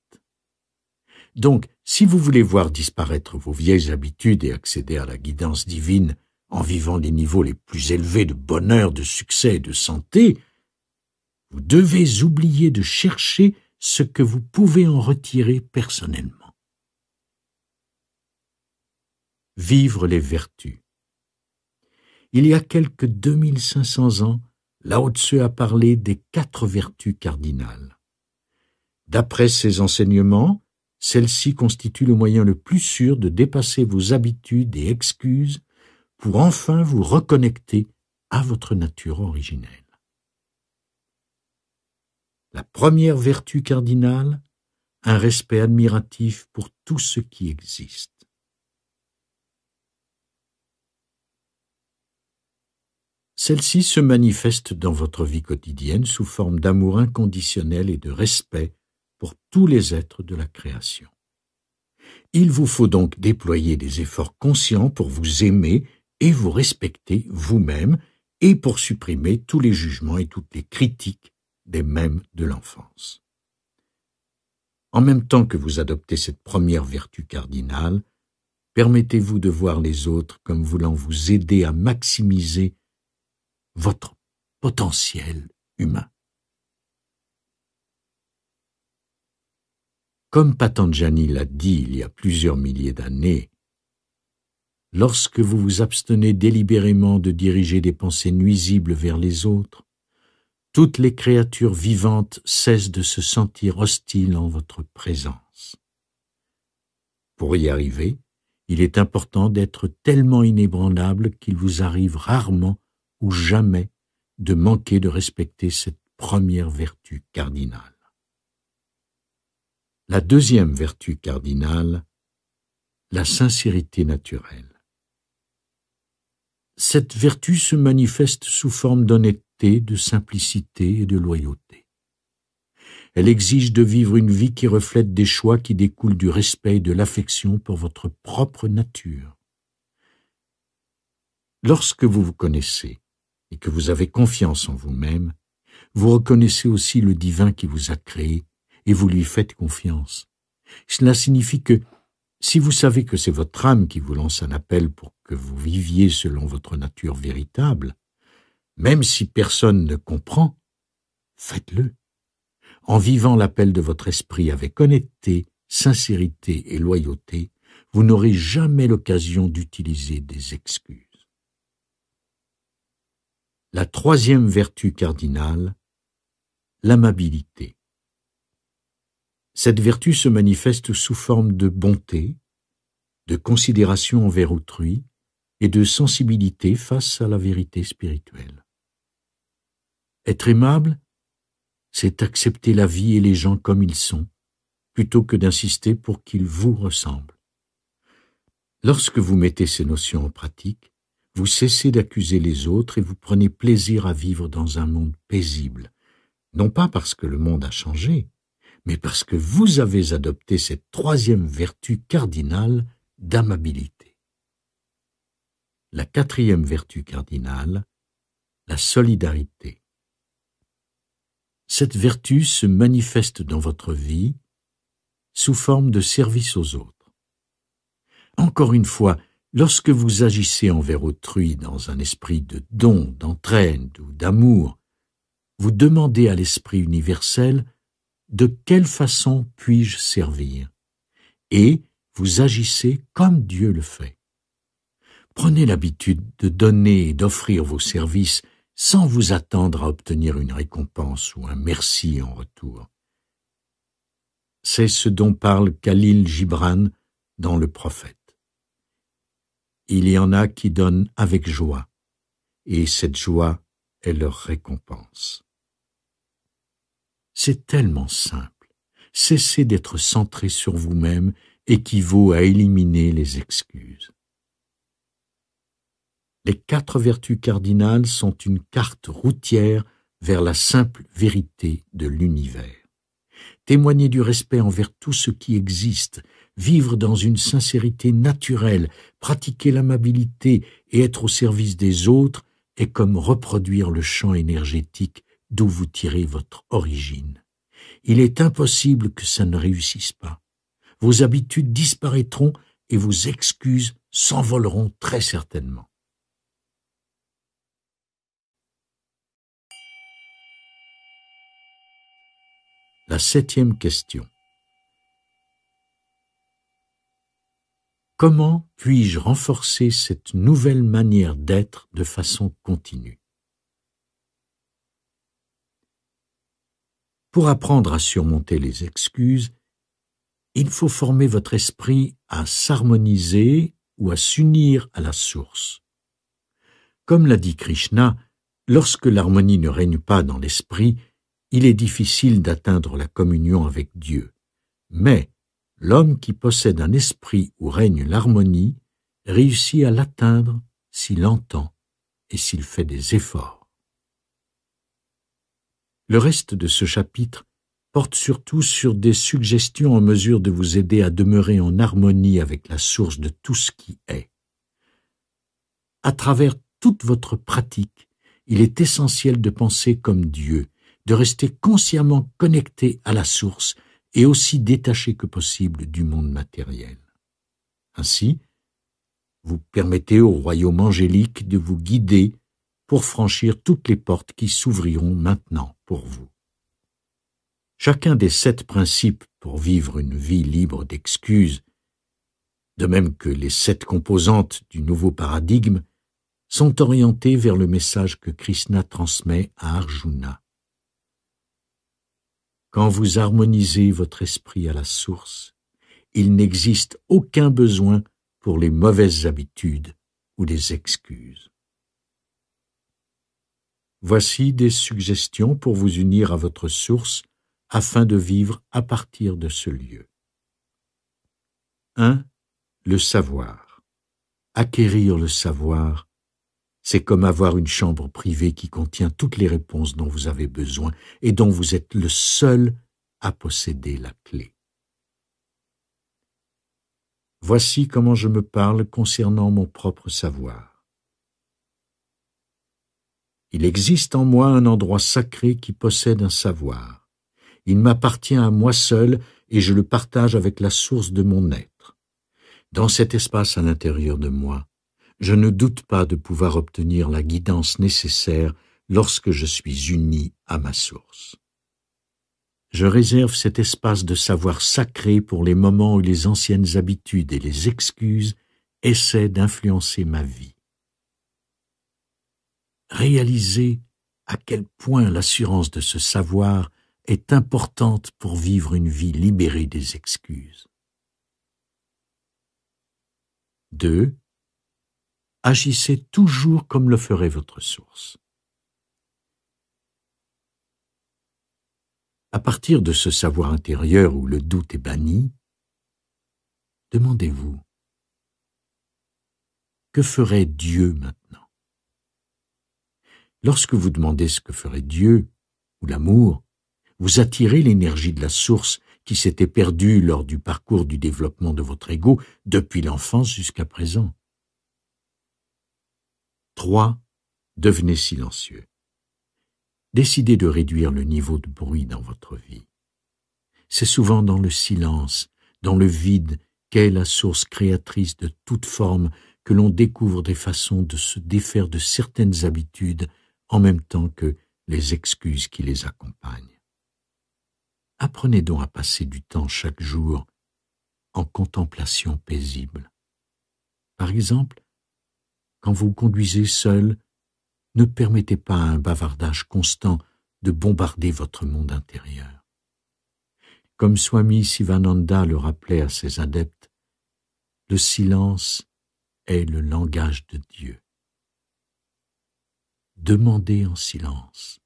Donc, si vous voulez voir disparaître vos vieilles habitudes et accéder à la guidance divine en vivant les niveaux les plus élevés de bonheur, de succès et de santé, vous devez oublier de chercher ce que vous pouvez en retirer personnellement. vivre les vertus. Il y a quelque 2500 ans, Lao Tzu a parlé des quatre vertus cardinales. D'après ses enseignements, celles-ci constituent le moyen le plus sûr de dépasser vos habitudes et excuses pour enfin vous reconnecter à votre nature originelle. La première vertu cardinale, un respect admiratif pour tout ce qui existe. Celle-ci se manifeste dans votre vie quotidienne sous forme d'amour inconditionnel et de respect pour tous les êtres de la création. Il vous faut donc déployer des efforts conscients pour vous aimer et vous respecter vous-même et pour supprimer tous les jugements et toutes les critiques des mêmes de l'enfance. En même temps que vous adoptez cette première vertu cardinale, permettez-vous de voir les autres comme voulant vous aider à maximiser votre potentiel humain. Comme Patanjali l'a dit il y a plusieurs milliers d'années, lorsque vous vous abstenez délibérément de diriger des pensées nuisibles vers les autres, toutes les créatures vivantes cessent de se sentir hostiles en votre présence. Pour y arriver, il est important d'être tellement inébranlable qu'il vous arrive rarement ou jamais de manquer de respecter cette première vertu cardinale. La deuxième vertu cardinale, la sincérité naturelle. Cette vertu se manifeste sous forme d'honnêteté, de simplicité et de loyauté. Elle exige de vivre une vie qui reflète des choix qui découlent du respect et de l'affection pour votre propre nature. Lorsque vous vous connaissez, que vous avez confiance en vous-même, vous reconnaissez aussi le divin qui vous a créé et vous lui faites confiance. Cela signifie que si vous savez que c'est votre âme qui vous lance un appel pour que vous viviez selon votre nature véritable, même si personne ne comprend, faites-le. En vivant l'appel de votre esprit avec honnêteté, sincérité et loyauté, vous n'aurez jamais l'occasion d'utiliser des excuses. La troisième vertu cardinale, l'amabilité. Cette vertu se manifeste sous forme de bonté, de considération envers autrui et de sensibilité face à la vérité spirituelle. Être aimable, c'est accepter la vie et les gens comme ils sont, plutôt que d'insister pour qu'ils vous ressemblent. Lorsque vous mettez ces notions en pratique, vous cessez d'accuser les autres et vous prenez plaisir à vivre dans un monde paisible, non pas parce que le monde a changé, mais parce que vous avez adopté cette troisième vertu cardinale d'amabilité. La quatrième vertu cardinale, la solidarité. Cette vertu se manifeste dans votre vie sous forme de service aux autres. Encore une fois, Lorsque vous agissez envers autrui dans un esprit de don, d'entraide ou d'amour, vous demandez à l'esprit universel de quelle façon puis-je servir et vous agissez comme Dieu le fait. Prenez l'habitude de donner et d'offrir vos services sans vous attendre à obtenir une récompense ou un merci en retour. C'est ce dont parle Khalil Gibran dans Le Prophète il y en a qui donnent avec joie, et cette joie est leur récompense. C'est tellement simple. Cesser d'être centré sur vous-même équivaut à éliminer les excuses. Les quatre vertus cardinales sont une carte routière vers la simple vérité de l'univers. Témoigner du respect envers tout ce qui existe vivre dans une sincérité naturelle, pratiquer l'amabilité et être au service des autres est comme reproduire le champ énergétique d'où vous tirez votre origine. Il est impossible que ça ne réussisse pas. Vos habitudes disparaîtront et vos excuses s'envoleront très certainement. La septième question. Comment puis-je renforcer cette nouvelle manière d'être de façon continue Pour apprendre à surmonter les excuses, il faut former votre esprit à s'harmoniser ou à s'unir à la source. Comme l'a dit Krishna, lorsque l'harmonie ne règne pas dans l'esprit, il est difficile d'atteindre la communion avec Dieu. Mais L'homme qui possède un esprit où règne l'harmonie réussit à l'atteindre s'il entend et s'il fait des efforts. Le reste de ce chapitre porte surtout sur des suggestions en mesure de vous aider à demeurer en harmonie avec la source de tout ce qui est. À travers toute votre pratique, il est essentiel de penser comme Dieu, de rester consciemment connecté à la source et aussi détaché que possible du monde matériel. Ainsi, vous permettez au royaume angélique de vous guider pour franchir toutes les portes qui s'ouvriront maintenant pour vous. Chacun des sept principes pour vivre une vie libre d'excuses, de même que les sept composantes du nouveau paradigme, sont orientés vers le message que Krishna transmet à Arjuna. Quand vous harmonisez votre esprit à la source, il n'existe aucun besoin pour les mauvaises habitudes ou les excuses. Voici des suggestions pour vous unir à votre source afin de vivre à partir de ce lieu. 1. Le savoir. Acquérir le savoir c'est comme avoir une chambre privée qui contient toutes les réponses dont vous avez besoin et dont vous êtes le seul à posséder la clé. Voici comment je me parle concernant mon propre savoir. Il existe en moi un endroit sacré qui possède un savoir. Il m'appartient à moi seul et je le partage avec la source de mon être. Dans cet espace à l'intérieur de moi, je ne doute pas de pouvoir obtenir la guidance nécessaire lorsque je suis uni à ma source. Je réserve cet espace de savoir sacré pour les moments où les anciennes habitudes et les excuses essaient d'influencer ma vie. Réaliser à quel point l'assurance de ce savoir est importante pour vivre une vie libérée des excuses. 2 agissez toujours comme le ferait votre source. À partir de ce savoir intérieur où le doute est banni, demandez-vous, que ferait Dieu maintenant Lorsque vous demandez ce que ferait Dieu ou l'amour, vous attirez l'énergie de la source qui s'était perdue lors du parcours du développement de votre ego depuis l'enfance jusqu'à présent. 3. Devenez silencieux. Décidez de réduire le niveau de bruit dans votre vie. C'est souvent dans le silence, dans le vide, qu'est la source créatrice de toute forme que l'on découvre des façons de se défaire de certaines habitudes en même temps que les excuses qui les accompagnent. Apprenez donc à passer du temps chaque jour en contemplation paisible. Par exemple, quand vous conduisez seul, ne permettez pas à un bavardage constant de bombarder votre monde intérieur. Comme Swami Sivananda le rappelait à ses adeptes, le silence est le langage de Dieu. Demandez en silence,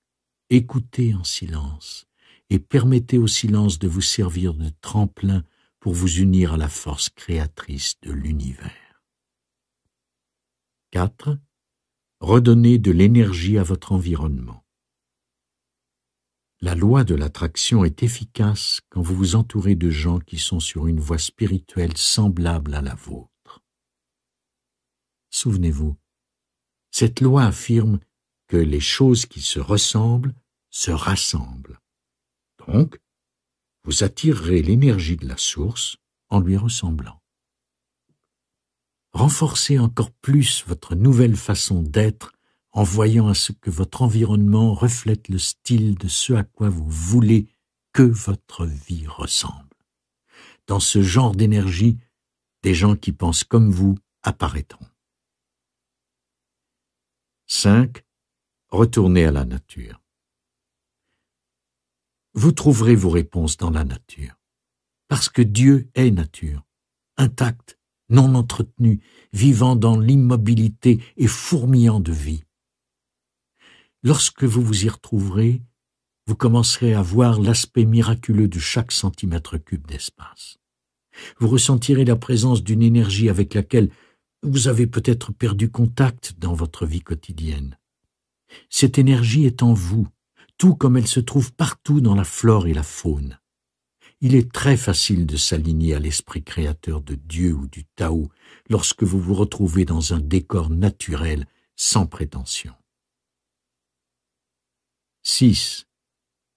écoutez en silence, et permettez au silence de vous servir de tremplin pour vous unir à la force créatrice de l'univers. 4. redonnez de l'énergie à votre environnement. La loi de l'attraction est efficace quand vous vous entourez de gens qui sont sur une voie spirituelle semblable à la vôtre. Souvenez-vous, cette loi affirme que les choses qui se ressemblent se rassemblent. Donc, vous attirerez l'énergie de la source en lui ressemblant renforcez encore plus votre nouvelle façon d'être en voyant à ce que votre environnement reflète le style de ce à quoi vous voulez que votre vie ressemble. Dans ce genre d'énergie, des gens qui pensent comme vous apparaîtront. 5. Retournez à la nature. Vous trouverez vos réponses dans la nature, parce que Dieu est nature, intacte, non entretenu, vivant dans l'immobilité et fourmillant de vie. Lorsque vous vous y retrouverez, vous commencerez à voir l'aspect miraculeux de chaque centimètre cube d'espace. Vous ressentirez la présence d'une énergie avec laquelle vous avez peut-être perdu contact dans votre vie quotidienne. Cette énergie est en vous, tout comme elle se trouve partout dans la flore et la faune. Il est très facile de s'aligner à l'esprit créateur de Dieu ou du Tao lorsque vous vous retrouvez dans un décor naturel sans prétention. 6.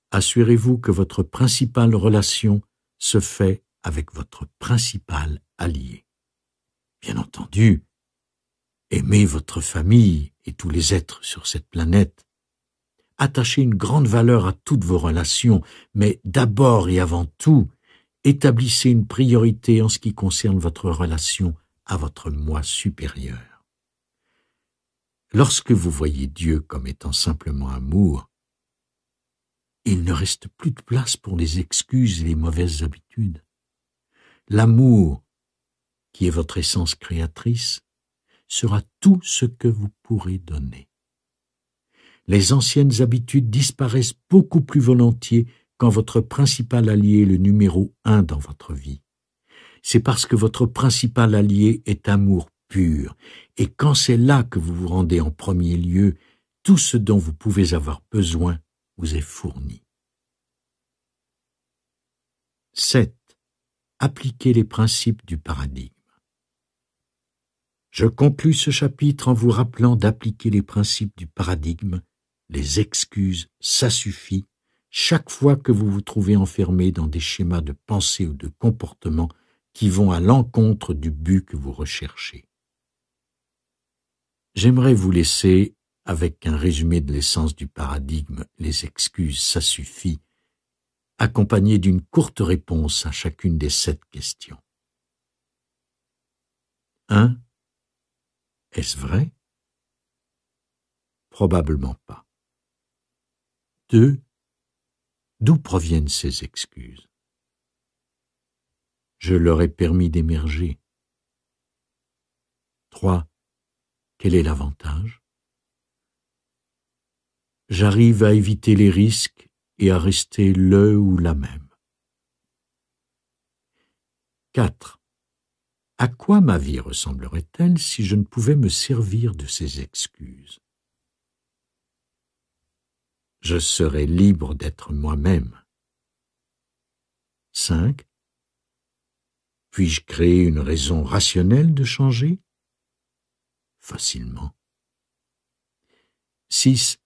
Assurez-vous que votre principale relation se fait avec votre principal allié. Bien entendu, aimez votre famille et tous les êtres sur cette planète, attachez une grande valeur à toutes vos relations, mais d'abord et avant tout, établissez une priorité en ce qui concerne votre relation à votre moi supérieur. Lorsque vous voyez Dieu comme étant simplement amour, il ne reste plus de place pour les excuses et les mauvaises habitudes. L'amour, qui est votre essence créatrice, sera tout ce que vous pourrez donner les anciennes habitudes disparaissent beaucoup plus volontiers quand votre principal allié est le numéro un dans votre vie. C'est parce que votre principal allié est amour pur, et quand c'est là que vous vous rendez en premier lieu, tout ce dont vous pouvez avoir besoin vous est fourni. 7. Appliquez les principes du paradigme. Je conclus ce chapitre en vous rappelant d'appliquer les principes du paradigme les excuses, ça suffit, chaque fois que vous vous trouvez enfermé dans des schémas de pensée ou de comportement qui vont à l'encontre du but que vous recherchez. J'aimerais vous laisser avec un résumé de l'essence du paradigme Les excuses, ça suffit, accompagné d'une courte réponse à chacune des sept questions. 1. Est-ce vrai Probablement pas. 2. d'où proviennent ces excuses Je leur ai permis d'émerger. 3. Quel est l'avantage J'arrive à éviter les risques et à rester le ou la même. 4. À quoi ma vie ressemblerait-elle si je ne pouvais me servir de ces excuses je serai libre d'être moi-même. 5. Puis-je créer une raison rationnelle de changer Facilement. 6.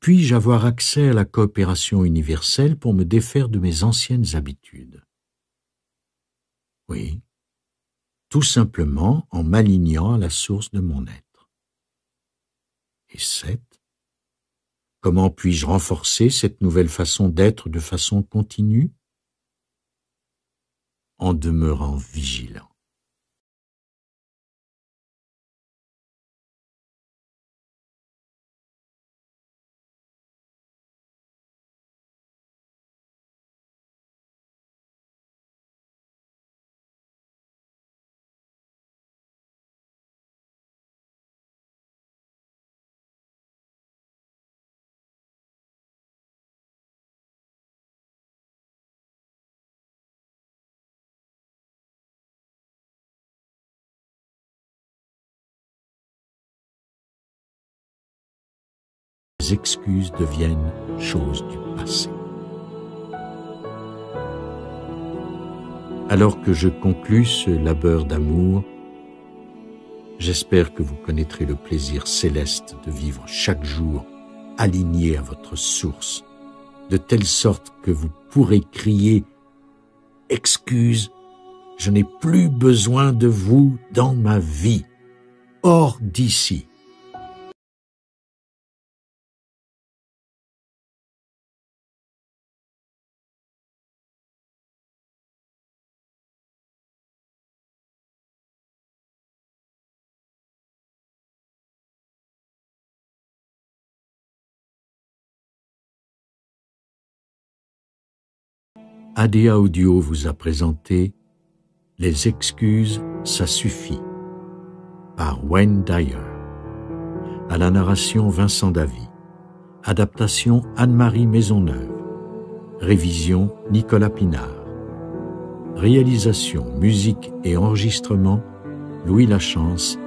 Puis-je avoir accès à la coopération universelle pour me défaire de mes anciennes habitudes Oui, tout simplement en m'alignant à la source de mon être. Et 7. Comment puis-je renforcer cette nouvelle façon d'être de façon continue En demeurant vigilant. excuses deviennent chose du passé. Alors que je conclus ce labeur d'amour, j'espère que vous connaîtrez le plaisir céleste de vivre chaque jour aligné à votre source, de telle sorte que vous pourrez crier ⁇ Excuse, je n'ai plus besoin de vous dans ma vie, hors d'ici !⁇ ADA Audio vous a présenté Les excuses, ça suffit par Wayne Dyer. À la narration Vincent Davy. Adaptation Anne-Marie Maisonneuve. Révision Nicolas Pinard. Réalisation, musique et enregistrement Louis Lachance